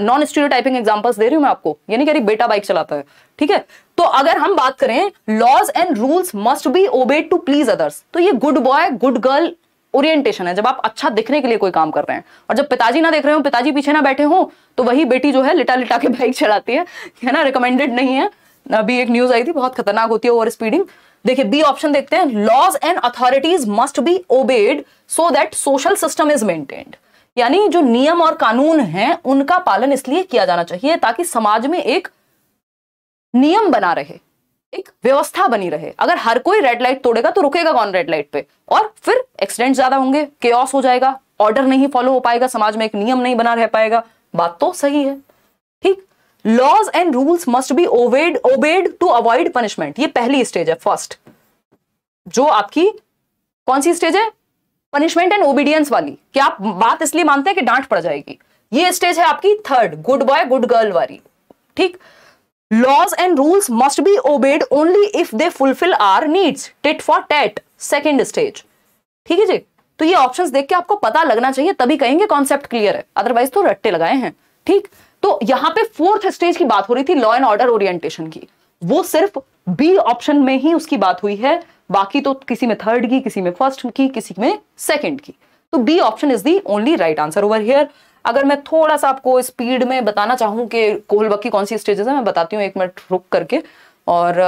non stereotyping examples दे रही हूँ मैं आपको यानी कि कह बेटा बाइक चलाता है ठीक है तो अगर हम बात करें laws and rules must be obeyed to please others तो ये good boy good girl orientation है जब आप अच्छा दिखने के लिए कोई काम कर रहे हैं और जब पिताजी ना देख रहे हो पिताजी पीछे ना बैठे हो तो वही बेटी जो है लिटा लिटा के बाइक चलाती है है ना रिकमेंडेड नहीं है अभी एक न्यूज आई थी बहुत खतरनाक होती है ओवर स्पीडिंग देखिए बी ऑप्शन देखते हैं laws and authorities must be obeyed so that social system is maintained यानी जो नियम और कानून हैं उनका पालन इसलिए किया जाना चाहिए ताकि समाज में एक नियम बना रहे एक व्यवस्था बनी रहे अगर हर कोई रेड लाइट तोड़ेगा तो रुकेगा कौन रेड लाइट पे और फिर एक्सीडेंट ज्यादा होंगे के हो जाएगा ऑर्डर नहीं फॉलो हो पाएगा समाज में एक नियम नहीं बना रह पाएगा बात तो सही है laws and rules must be obeyed obeyed to avoid punishment ये पहली स्टेज है फर्स्ट जो आपकी कौन सी स्टेज है पनिशमेंट एंड ओबीडियंस वाली कि आप बात इसलिए मानते हैं कि डांट पड़ जाएगी ये स्टेज है आपकी third good boy good girl वाली ठीक laws and rules must be obeyed only if they fulfil our needs tit for tat second stage ठीक है जी तो ये ऑप्शंस देख के आपको पता लगना चाहिए तभी कहेंगे कॉन्सेप्ट क्लियर है अदरवाइज तो रट्टे लगाए हैं ठीक तो यहां पे फोर्थ स्टेज की बात हो रही थी लॉ एंड ऑर्डर ओरिएंटेशन की वो सिर्फ बी ऑप्शन में ही उसकी बात हुई है बाकी तो किसी में थर्ड की किसी में फर्स्ट की किसी में सेकंड की तो B option is the only right answer over here अगर मैं थोड़ा सा आपको स्पीड में बताना चाहूं कि कोहलबक की कौन सी स्टेजेस है मैं बताती हूँ एक मिनट रुक करके और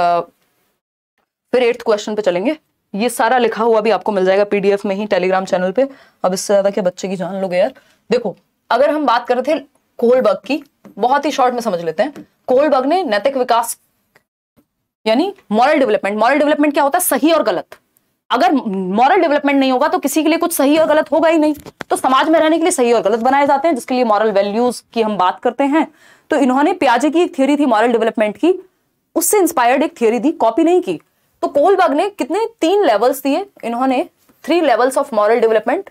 फिर एट्थ क्वेश्चन पे चलेंगे ये सारा लिखा हुआ भी आपको मिल जाएगा पीडीएफ में ही टेलीग्राम चैनल पे अब इससे ज्यादा क्या बच्चे की जान लोगे यार देखो अगर हम बात कर रहे थे कोलबर्ग की बहुत ही शॉर्ट में समझ लेते हैं कोलबर्ग ने नैतिक विकास यानी मॉरल डेवलपमेंट मॉरल डेवलपमेंट क्या होता है सही और गलत अगर मॉरल डेवलपमेंट नहीं होगा तो किसी के लिए कुछ सही और गलत होगा ही नहीं तो समाज में रहने के लिए सही और गलत बनाए जाते हैं जिसके लिए मॉरल वैल्यूज की हम बात करते हैं तो इन्होंने प्याजे की एक थियोरी थी मॉरल डेवलपमेंट की उससे इंस्पायर्ड एक थियोरी थी कॉपी नहीं की तो कोलबर्ग ने कितने तीन लेवल्स दिए इन्होंने three levels of moral development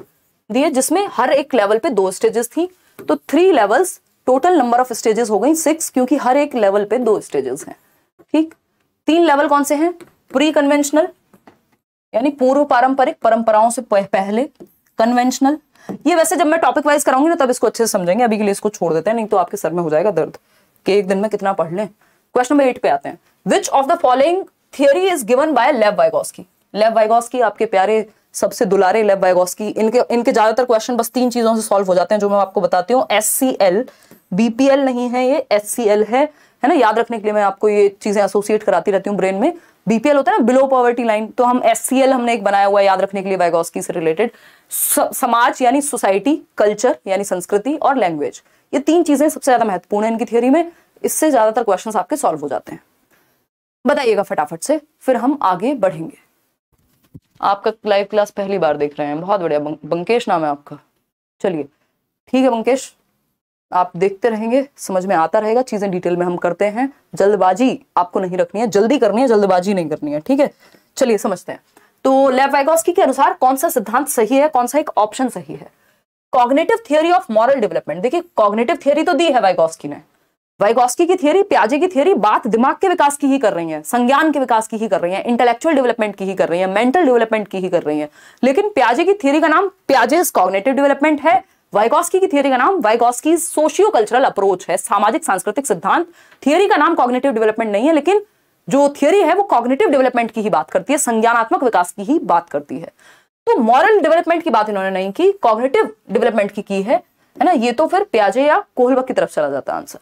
दिए जिसमें हर एक लेवल पे दो स्टेजेस थी तो three levels total number of stages हो गई सिक्स क्योंकि हर एक लेवल पे दो स्टेजेस हैं ठीक तीन लेवल कौन से हैं प्री कन्वेंशनल यानी पूर्व पारंपरिक परंपराओं से पहले कन्वेंशनल ये वैसे जब मैं टॉपिक वाइज कराऊंगी ना तब इसको अच्छे से समझेंगे अभी के लिए इसको छोड़ देते हैं नहीं तो आपके सर में हो जाएगा दर्द कि एक दिन में कितना पढ़ लें क्वेश्चन नंबर एट पे आते हैं which of the following theory is given by Lev Vygotsky Lev Vygotsky आपके प्यारे सबसे दुलारे लेव वाइगोस्की इनके इनके ज्यादातर क्वेश्चन बस तीन चीजों से सॉल्व हो जाते हैं जो मैं आपको बताती हूँ एस सी एल बीपीएल नहीं है ये एस है है ना याद रखने के लिए मैं आपको ये चीजें एसोसिएट कराती रहती हूँ ब्रेन में बीपीएल होता है ना बिलो पॉवर्टी लाइन तो हम एस हमने एक बनाया हुआ है याद रखने के लिए वाइगोस्की से रिलेटेड समाज यानी सोसाइटी कल्चर यानी संस्कृति और लैंग्वेज ये तीन चीजें सबसे ज्यादा महत्वपूर्ण है इनकी थियोरी में इससे ज्यादातर क्वेश्चन आपके सॉल्व हो जाते हैं बताइएगा फटाफट से फिर हम आगे बढ़ेंगे आपका लाइव क्लास पहली बार देख रहे हैं बहुत बढ़िया बंकेश नाम है आपका चलिए ठीक है बंकेश आप देखते रहेंगे समझ में आता रहेगा चीजें डिटेल में हम करते हैं जल्दबाजी आपको नहीं रखनी है जल्दी करनी है जल्दबाजी नहीं करनी है ठीक है चलिए समझते हैं तो लेवाइगोस्की के अनुसार कौन सा सिद्धांत सही है कौन सा एक ऑप्शन सही है cognitive theory of moral development देखिए कॉग्नेटिव थियोरी तो दी है वाइगोस्की ने वाइगोस्की की थियरी प्याजे की थियरी बात दिमाग के विकास की ही कर रही है संज्ञान के विकास की ही कर रही है इंटेलेक्चुअल डेवलपमेंट की ही कर रही है मेंटल डेवलपमेंट की ही कर रही है लेकिन प्याजे की थियरी का नाम प्याजेज कॉग्नेटिव डेवलपमेंट है वाइगोस्की की थियरी का नाम वाइगोस्की सोशियो कल्चरल अप्रोच है सामाजिक सांस्कृतिक सिद्धांत थियरी का नाम कॉग्नेटिव डेवलपमेंट नहीं है लेकिन जो थियरी है वो कॉग्नेटिव डेवलपमेंट की ही बात करती है संज्ञानात्मक विकास की ही बात करती है तो मॉरल डेवलपमेंट की बात इन्होंने नहीं की कॉग्नेटिव डेवलपमेंट की की है है ना ये तो फिर प्याजे या कोहलबक की तरफ चला जाता answer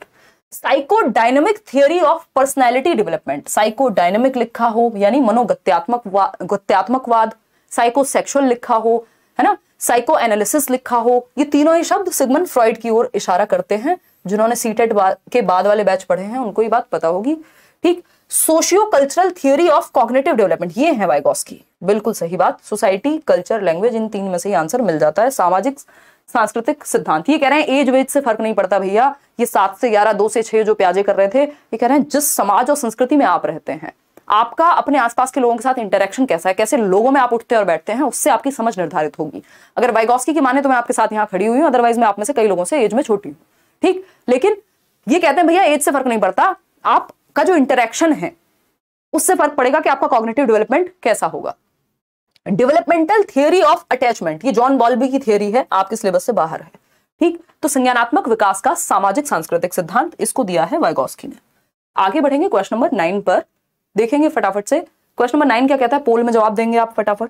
psychodynamic theory of personality development psychodynamic लिखा हो यानी मनोगत्यात्मक वा, गत्यात्मकवाद साइकोसेक्सुअल लिखा हो है ना साइको एनालिसिस लिखा हो ये तीनों ही शब्द सिगमन फ्रॉइड की ओर इशारा करते हैं जिन्होंने सीटेट के बाद वाले बैच पढ़े हैं उनको ये बात पता होगी ठीक socio cultural theory of cognitive development ये है वाइगॉस की बिल्कुल सही बात सोसाइटी कल्चर लैंग्वेज इन तीन में से ही आंसर मिल जाता है सामाजिक सांस्कृतिक सिद्धांत ये कह रहे हैं एज वेज से फर्क नहीं पड़ता भैया ये सात से ग्यारह दो से छह जो प्याजे कर रहे थे ये कह रहे हैं जिस समाज और संस्कृति में आप रहते हैं आपका अपने आसपास के लोगों के साथ इंटरेक्शन कैसा है कैसे लोगों में आप उठते और बैठते हैं उससे आपकी समझ निर्धारित होगी अगर वाइगोस्की की माने तो मैं आपके साथ यहाँ खड़ी हुई हूँ अदरवाइज मैं आप में से कई लोगों से एज में छोटी हूँ ठीक लेकिन ये कहते हैं भैया एज से फर्क नहीं पड़ता आपका जो इंटरेक्शन है उससे फर्क पड़ेगा कि आपका कॉग्नेटिव डेवलपमेंट कैसा होगा डेवलपमेंटल थियोरी ऑफ अटैचमेंट ये जॉन बॉल्बी की थियोरी है आपके सिलेबस से बाहर है ठीक तो संज्ञानात्मक विकास का सामाजिक सांस्कृतिक सिद्धांत इसको दिया है वाइगोस्की ने आगे बढ़ेंगे क्वेश्चन नंबर नाइन पर देखेंगे फटाफट से क्वेश्चन नंबर नाइन क्या कहता है पोल में जवाब देंगे आप फटाफट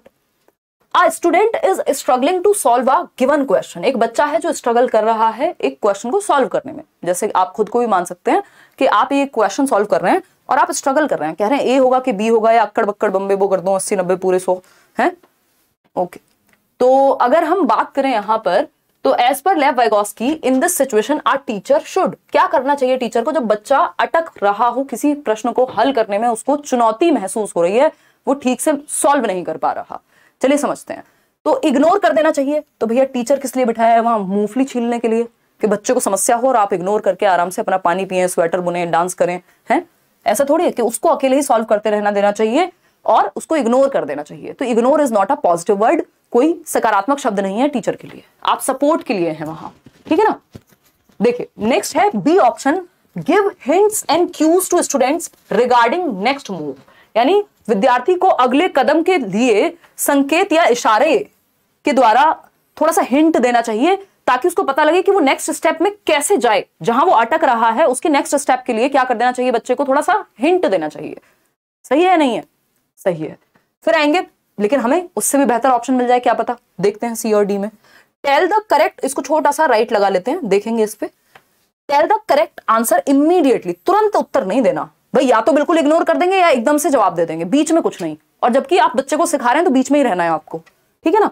a student is struggling to solve a given question एक बच्चा है जो स्ट्रगल कर रहा है एक क्वेश्चन को सॉल्व करने में जैसे आप खुद को भी मान सकते हैं कि आप ये क्वेश्चन सॉल्व कर रहे हैं और आप स्ट्रगल कर रहे हैं कह रहे हैं ए होगा कि बी होगा या अक्कड़ बक्कड़ बम्बे बो कर दो अस्सी नब्बे पूरे सौ है ओके तो अगर हम बात करें यहां पर तो एज पर लेव की in this situation our teacher should क्या करना चाहिए टीचर को जब बच्चा अटक रहा हो किसी प्रश्न को हल करने में उसको चुनौती महसूस हो रही है वो ठीक से सॉल्व नहीं कर पा रहा चलिए समझते हैं तो इग्नोर कर देना चाहिए तो भैया टीचर किस लिए बिठाया है वहां मूंगफली छीलने के लिए कि बच्चे को समस्या हो और आप इग्नोर करके आराम से अपना पानी पिए स्वेटर बुने डांस करें है ऐसा थोड़ी है कि उसको अकेले ही सॉल्व करते रहना देना चाहिए और उसको इग्नोर कर देना चाहिए तो ignore is not a positive word कोई सकारात्मक शब्द नहीं है टीचर के लिए आप सपोर्ट के लिए हैं वहां ठीक है ना देखिए नेक्स्ट है B option give hints and cues to students regarding next move यानी विद्यार्थी को अगले कदम के लिए संकेत या इशारे के द्वारा थोड़ा सा हिंट देना चाहिए ताकि उसको पता लगे कि वो नेक्स्ट स्टेप में कैसे जाए जहां वो अटक रहा है उसके नेक्स्ट स्टेप के लिए क्या कर देना चाहिए बच्चे को थोड़ा सा हिंट देना चाहिए सही है नहीं है सही है फिर आएंगे लेकिन हमें उससे भी बेहतर ऑप्शन मिल जाए क्या पता देखते हैं सी और डी में टेल द करेक्ट इसको छोटा सा राइट लगा लेते हैं देखेंगे इस पर tell the correct answer immediately तुरंत उत्तर नहीं देना भाई या तो बिल्कुल इग्नोर कर देंगे या एकदम से जवाब दे देंगे बीच में कुछ नहीं और जबकि आप बच्चे को सिखा रहे हैं तो बीच में ही रहना है आपको ठीक है ना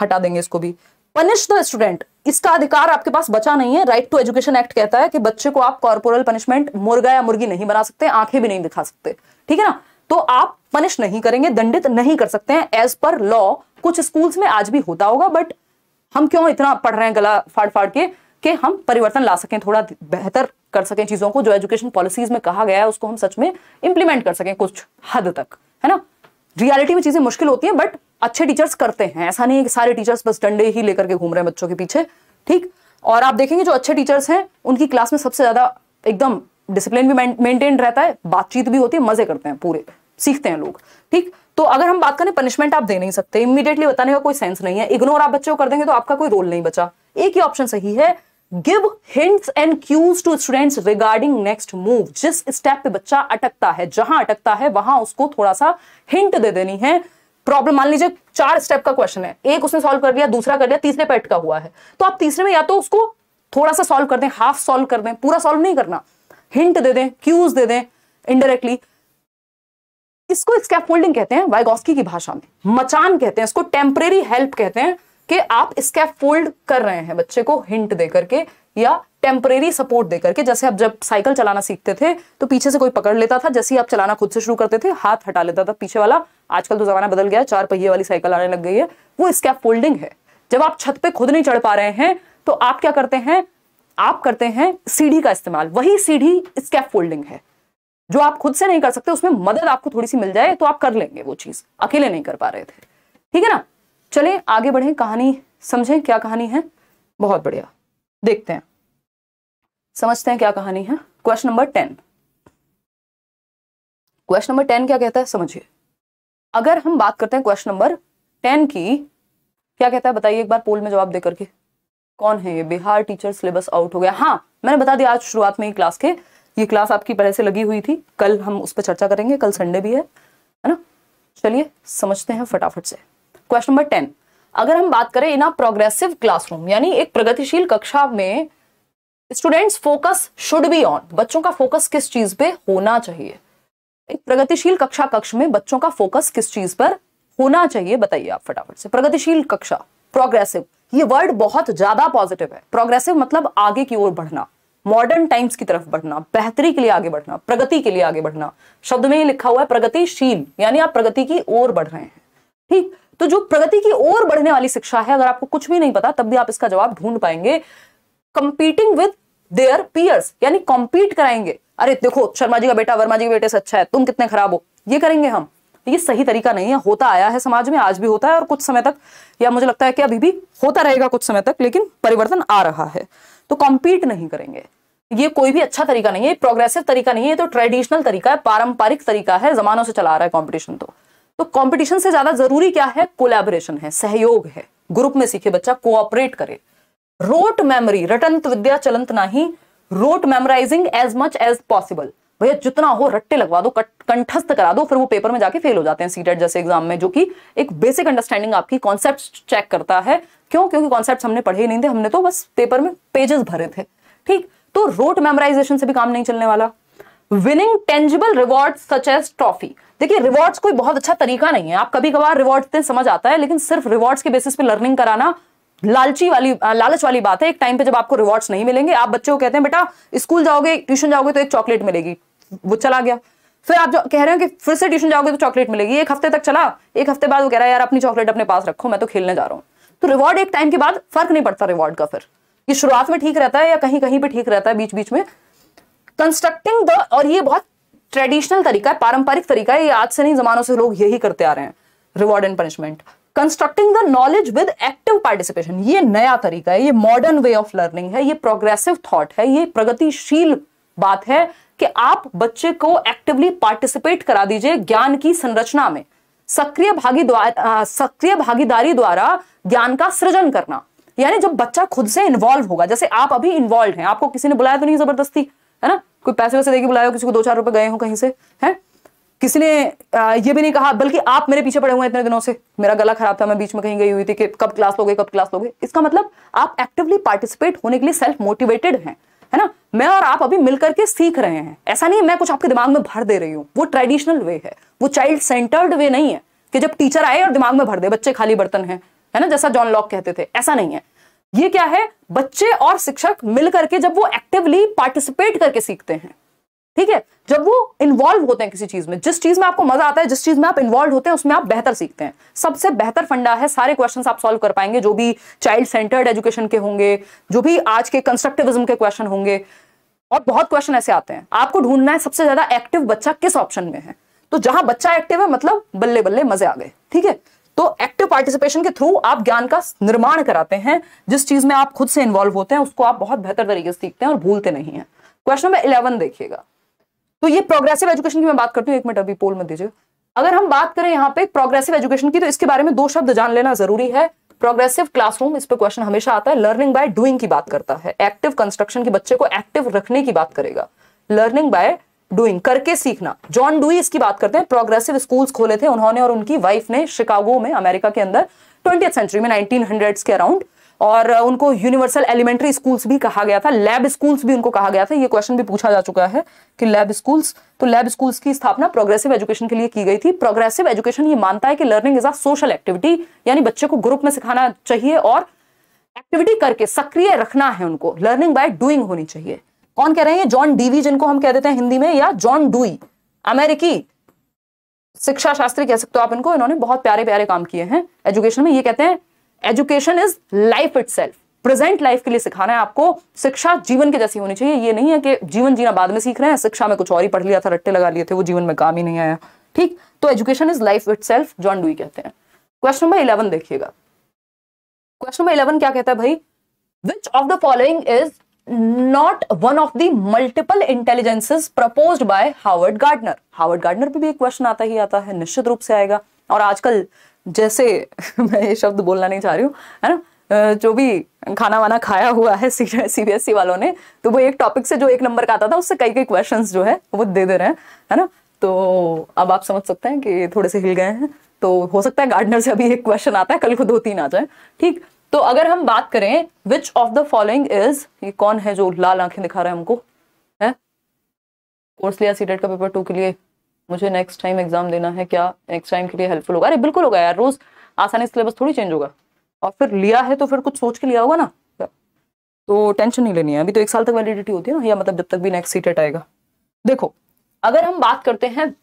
हटा देंगे इसको भी पनिश द स्टूडेंट इसका अधिकार आपके पास बचा नहीं है राइट टू एजुकेशन एक्ट कहता है कि बच्चे को आप कॉर्पोरल पनिशमेंट मुर्गा या मुर्गी नहीं बना सकते आंखें भी नहीं दिखा सकते ठीक है ना तो आप पनिश नहीं करेंगे दंडित नहीं कर सकते हैं एज पर लॉ कुछ स्कूल्स में आज भी होता होगा बट हम क्यों इतना पढ़ रहे हैं गला फाड़ फाड़ के कि हम परिवर्तन ला सकें थोड़ा बेहतर कर सकें चीज़ों को जो एजुकेशन पॉलिसीज में कहा गया है उसको हम सच में इंप्लीमेंट कर सकें कुछ हद तक है ना रियलिटी में चीज़ें मुश्किल होती हैं बट अच्छे टीचर्स करते हैं ऐसा नहीं है कि सारे टीचर्स बस डंडे ही लेकर के घूम रहे हैं बच्चों के पीछे ठीक और आप देखेंगे जो अच्छे टीचर्स हैं उनकी क्लास में सबसे ज़्यादा एकदम डिसिप्लिन भी मेंटेन रहता है बातचीत भी होती है मज़े करते हैं पूरे सीखते हैं लोग ठीक तो अगर हम बात करें पनिशमेंट आप दे नहीं सकते इमीडिएटली बताने का कोई सेंस नहीं है इग्नोर आप बच्चे को कर देंगे तो आपका कोई रोल नहीं बचा एक ही ऑप्शन सही है give hints and cues to students regarding next move जिस स्टेप पे बच्चा अटकता है जहां अटकता है वहां उसको थोड़ा सा हिंट दे देनी है प्रॉब्लम मान लीजिए चार स्टेप का क्वेश्चन है एक उसने सॉल्व कर लिया दूसरा कर लिया तीसरे पे अटका हुआ है तो आप तीसरे में या तो उसको थोड़ा सा सॉल्व कर दें हाफ सॉल्व कर दें पूरा सॉल्व नहीं करना हिंट दे दें क्यूज दे दें इनडायरेक्टली इसको स्कैफोल्डिंग कहते हैं वाइगोस्की की भाषा में मचान कहते हैं इसको टेम्परेरी हेल्प कहते हैं कि आप स्कैफोल्ड कर रहे हैं बच्चे को हिंट दे करके या टेम्परेरी सपोर्ट देकर के जैसे आप जब साइकिल चलाना सीखते थे तो पीछे से कोई पकड़ लेता था जैसे ही आप चलाना खुद से शुरू करते थे हाथ हटा लेता था पीछे वाला आजकल तो जमाना बदल गया है चार पहिए वाली साइकिल आने लग गई है वो फोल्डिंग है जब आप छत पे खुद नहीं चढ़ पा रहे हैं तो आप क्या करते हैं आप करते हैं सीढ़ी का इस्तेमाल वही सीढ़ी फोल्डिंग है जो आप खुद से नहीं कर सकते उसमें मदद आपको थोड़ी सी मिल जाए तो आप कर लेंगे वो चीज अकेले नहीं कर पा रहे थे ठीक है ना चले आगे बढ़े कहानी समझें क्या कहानी है बहुत बढ़िया देखते हैं समझते हैं क्या कहानी है question number ten question number ten क्या कहता है समझिए अगर हम बात करते हैं क्वेश्चन नंबर टेन की क्या कहता है बताइए एक बार पोल में जवाब दे करके कौन है ये बिहार टीचर सिलेबस आउट हो गया हाँ मैंने बता दिया आज शुरुआत में ही क्लास के ये क्लास आपकी पहले से लगी हुई थी कल हम उस पर चर्चा करेंगे कल संडे भी है है ना चलिए समझते हैं फटाफट से क्वेश्चन नंबर टेन अगर हम बात करें इन अ प्रोग्रेसिव क्लासरूम यानी एक प्रगतिशील कक्षा में students focus should be on बच्चों का फोकस किस चीज पे होना चाहिए एक प्रगतिशील कक्षा कक्ष में बच्चों का फोकस किस चीज पर होना चाहिए बताइए आप फटाफट से प्रगतिशील कक्षा प्रोग्रेसिव ये वर्ड बहुत ज्यादा पॉजिटिव है प्रोग्रेसिव मतलब आगे की ओर बढ़ना मॉडर्न टाइम्स की तरफ बढ़ना बेहतरी के लिए आगे बढ़ना प्रगति के लिए आगे बढ़ना शब्द में ही लिखा हुआ है प्रगतिशील यानी आप प्रगति की ओर बढ़ रहे हैं ठीक तो जो प्रगति की ओर बढ़ने वाली शिक्षा है अगर आपको कुछ भी नहीं पता तब भी आप इसका जवाब ढूंढ पाएंगे कंपीटिंग विद देयर पियर्स यानी कॉम्पीट कराएंगे अरे देखो शर्मा जी का बेटा वर्मा जी के बेटे से अच्छा है तुम कितने खराब हो ये करेंगे हम तो ये सही तरीका नहीं है होता आया है समाज में आज भी होता है और कुछ समय तक या मुझे लगता है कि अभी भी होता रहेगा कुछ समय तक लेकिन परिवर्तन आ रहा है तो कॉम्पीट नहीं करेंगे ये कोई भी अच्छा तरीका नहीं है प्रोग्रेसिव तरीका नहीं है तो ट्रेडिशनल तरीका है पारंपरिक तरीका है जमानों से चला रहा है कॉम्पिटिशन तो तो कंपटीशन से ज्यादा जरूरी क्या है कोलैबोरेशन है सहयोग है ग्रुप में सीखे बच्चा कोऑपरेट करे रोट मेमोरी रटंत विद्या चलंत नहीं rote memorising as much as possible भैया जितना हो रट्टे लगवा दो कंठस्थ करा दो फिर वो पेपर में जाके फेल हो जाते हैं सीटेट जैसे एग्जाम में जो कि एक बेसिक अंडरस्टैंडिंग आपकी कॉन्सेप्ट चेक करता है क्यों क्योंकि कॉन्सेप्ट हमने पढ़े ही नहीं थे हमने तो बस पेपर में पेजेस भरे थे ठीक तो रोट मेमोराइजेशन से भी काम नहीं चलने वाला winning tangible reward such as trophy देखिए रिवॉर्ड्स कोई बहुत अच्छा तरीका नहीं है आप कभी कभार रिवॉर्ड देते समझ आता है लेकिन सिर्फ रिवॉर्ड्स के बेसिस पे लर्निंग कराना लालची वाली लालच वाली बात है एक टाइम पे जब आपको रिवॉर्ड्स नहीं मिलेंगे आप बच्चों को कहते हैं बेटा स्कूल जाओगे ट्यूशन जाओगे तो एक चॉकलेट मिलेगी वो चला गया फिर आप जो कह रहे हो कि फिर से ट्यूशन जाओगे तो चॉकलेट मिलेगी एक हफ्ते तक चला एक हफ्ते बाद वो कह रहा है यार अपनी चॉकलेट अपने पास रखो मैं तो खेलने जा रहा हूँ तो रिवॉर्ड एक टाइम के बाद फर्क नहीं पड़ता रिवॉर्ड का फिर ये शुरुआत में ठीक रहता है या कहीं कहीं पे ठीक रहता है बीच बीच में कंस्ट्रक्टिंग द और ये बहुत ट्रेडिशनल तरीका है पारंपरिक तरीका है ये आज से नहीं जमानों से लोग यही करते आ रहे हैं reward and punishment constructing the knowledge with active participation ये नया तरीका है ये मॉडर्न वे ऑफ लर्निंग है ये प्रोग्रेसिव थॉट है ये प्रगतिशील बात है कि आप बच्चे को एक्टिवली पार्टिसिपेट करा दीजिए ज्ञान की संरचना में सक्रिय भागी सक्रिय भागीदारी द्वारा ज्ञान का सृजन करना यानी जब बच्चा खुद से इन्वॉल्व होगा जैसे आप अभी इन्वॉल्व हैं आपको किसी ने बुलाया तो नहीं जबरदस्ती है ना कोई पैसे वैसे देके बुलाया हो किसी को दो चार रुपए गए हो कहीं से है किसी ने ये भी नहीं कहा बल्कि आप मेरे पीछे पड़े हुए हैं इतने दिनों से मेरा गला खराब था मैं बीच में कहीं गई हुई थी कि कब क्लास लोगे कब क्लास लोगे इसका मतलब आप एक्टिवली पार्टिसिपेट होने के लिए सेल्फ मोटिवेटेड हैं है ना मैं और आप अभी मिलकर के सीख रहे हैं ऐसा नहीं है मैं कुछ आपके दिमाग में भर दे रही हूँ वो ट्रेडिशनल वे है वो चाइल्ड सेंटर्ड वे नहीं है कि जब टीचर आए और दिमाग में भर दे बच्चे खाली बर्तन है है ना जैसा जॉन लॉक कहते थे ऐसा नहीं है ये क्या है बच्चे और शिक्षक मिलकर के जब वो एक्टिवली पार्टिसिपेट करके सीखते हैं ठीक है जब वो इन्वॉल्व होते हैं किसी चीज में जिस चीज में आपको मजा आता है जिस चीज में आप इन्वॉल्व होते हैं उसमें आप बेहतर सीखते हैं सबसे बेहतर फंडा है सारे क्वेश्चन आप सॉल्व कर पाएंगे जो भी चाइल्ड सेंटर्ड एजुकेशन के होंगे जो भी आज के कंस्ट्रक्टिविज्म के क्वेश्चन होंगे और बहुत क्वेश्चन ऐसे आते हैं आपको ढूंढना है सबसे ज्यादा एक्टिव बच्चा किस ऑप्शन में है तो जहां बच्चा एक्टिव है मतलब बल्ले बल्ले मजे आ गए ठीक है तो एक्टिव पार्टिसिपेशन के थ्रू आप ज्ञान का निर्माण कराते हैं जिस चीज में आप खुद से इन्वॉल्व होते हैं उसको आप बहुत बेहतर तरीके से सीखते हैं और भूलते नहीं है क्वेश्चन नंबर इलेवन देखिएगा तो ये प्रोग्रेसिव एजुकेशन की मैं बात करती हूँ एक मिनट अभी पोल में दीजिए अगर हम बात करें यहाँ पे प्रोग्रेसिव एजुकेशन की तो इसके बारे में दो शब्द जान लेना जरूरी है प्रोग्रेसिव क्लासरूम इस पर क्वेश्चन हमेशा आता है लर्निंग बाय डूइंग की बात करता है एक्टिव कंस्ट्रक्शन के बच्चे को एक्टिव रखने की बात करेगा लर्निंग बाय डूइंग करके सीखना जॉन डुई इसकी बात करते हैं प्रोग्रेसिव स्कूल्स खोले थे उन्होंने और उनकी वाइफ ने शिकागो में अमेरिका के अंदर ट्वेंटी सेंचुरी में नाइनटीन के अराउंड और उनको यूनिवर्सल एलिमेंट्री स्कूल्स भी कहा गया था लैब स्कूल्स भी उनको कहा गया था ये क्वेश्चन भी पूछा जा चुका है कि लैब स्कूल्स तो लैब स्कूल्स की स्थापना प्रोग्रेसिव एजुकेशन के लिए की गई थी प्रोग्रेसिव एजुकेशन ये मानता है कि learning is a social activity यानी बच्चे को ग्रुप में सिखाना चाहिए और एक्टिविटी करके सक्रिय रखना है उनको लर्निंग बाय डूइंग होनी चाहिए कौन कह रहे हैं जॉन डीवी जिनको हम कह देते हैं हिंदी में या जॉन डुई अमेरिकी शिक्षा शास्त्री कह सकते हो आप इनको इन्होंने बहुत प्यारे प्यारे काम किए हैं एजुकेशन में ये कहते हैं education is life it present life के लिए सिखाना है आपको शिक्षा जीवन के जैसी होनी चाहिए ये नहीं है कि जीवन जीना बाद में सीख रहे हैं शिक्षा में कुछ और ही पढ़ लिया था रट्टे लगा लिए थे वो जीवन में काम ही नहीं आया ठीक तो education is life itself John Dewey कहते हैं क्वेश्चन नंबर इलेवन देखिएगा क्वेश्चन नंबर इलेवन क्या कहता है भाई which of the following is not one of the multiple intelligences proposed by Harvard Gardner Harvard Gardner पे भी एक क्वेश्चन आता ही आता है निश्चित रूप से आएगा और आजकल जैसे मैं ये शब्द बोलना नहीं चाह रही हूँ है ना जो भी खाना वाना खाया हुआ है सीबीएसई e वालों ने तो वो एक टॉपिक से जो एक नंबर का आता था उससे कई कई क्वेश्चन जो है वो दे दे रहे हैं है ना तो अब आप समझ सकते हैं कि थोड़े से हिल गए हैं तो हो सकता है गार्डनर से अभी एक क्वेश्चन आता है कल को दो तीन आ जाए ठीक तो अगर हम बात करें which of the following is ये कौन है जो लाल आंखें दिखा रहा है हमको है कोर्स लिया सीटेट e का पेपर टू के लिए मुझे नेक्स्ट टाइम एग्जाम देना है क्या नेक्स्ट टाइम के लिए हेल्पफुल होगा अरे बिल्कुल होगा यार रोज आसानी सिलेबस थोड़ी चेंज होगा और फिर लिया है तो फिर कुछ सोच के लिया होगा ना तो टेंशन नहीं लेनी है अभी तो एक साल तक वैलिडिटी होती है ना या मतलब जब तक भी नेक्स्ट सीटेट e आएगा देखो अगर हम बात करते हैं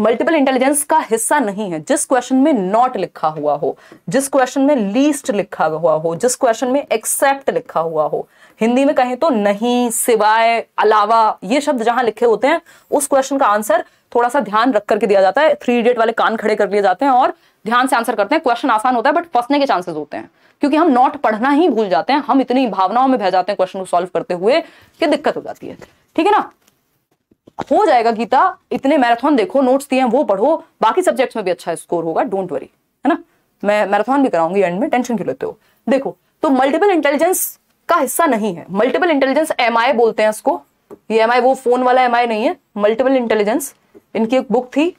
मल्टीपल इंटेलिजेंस का हिस्सा नहीं है जिस क्वेश्चन में नॉट लिखा हुआ हो जिस क्वेश्चन में लीस्ट लिखा हुआ हो जिस क्वेश्चन में एक्सेप्ट लिखा हुआ हो हिंदी में कहें तो नहीं सिवाय अलावा ये शब्द जहां लिखे होते हैं उस क्वेश्चन का आंसर थोड़ा सा ध्यान रख करके दिया जाता है थ्री इडियट वाले कान खड़े कर लिए जाते हैं और ध्यान से आंसर करते हैं क्वेश्चन आसान होता है बट फंसने के चांसेस होते हैं क्योंकि हम नॉट पढ़ना ही भूल जाते हैं हम इतनी भावनाओं में बह जाते हैं क्वेश्चन को सॉल्व करते हुए कि दिक्कत हो जाती है ठीक है ना हो जाएगा गीता इतने मैराथन देखो नोट्स दिए हैं वो पढ़ो बाकी सब्जेक्ट्स में भी अच्छा स्कोर होगा डोंट वरी है ना मैं मैराथन भी कराऊंगी एंड में टेंशन क्यों लेते हो देखो तो मल्टीपल इंटेलिजेंस का हिस्सा नहीं है मल्टीपल इंटेलिजेंस एम बोलते हैं इसको ये एम वो फोन वाला एम नहीं है मल्टीपल इंटेलिजेंस इनकी एक बुक थी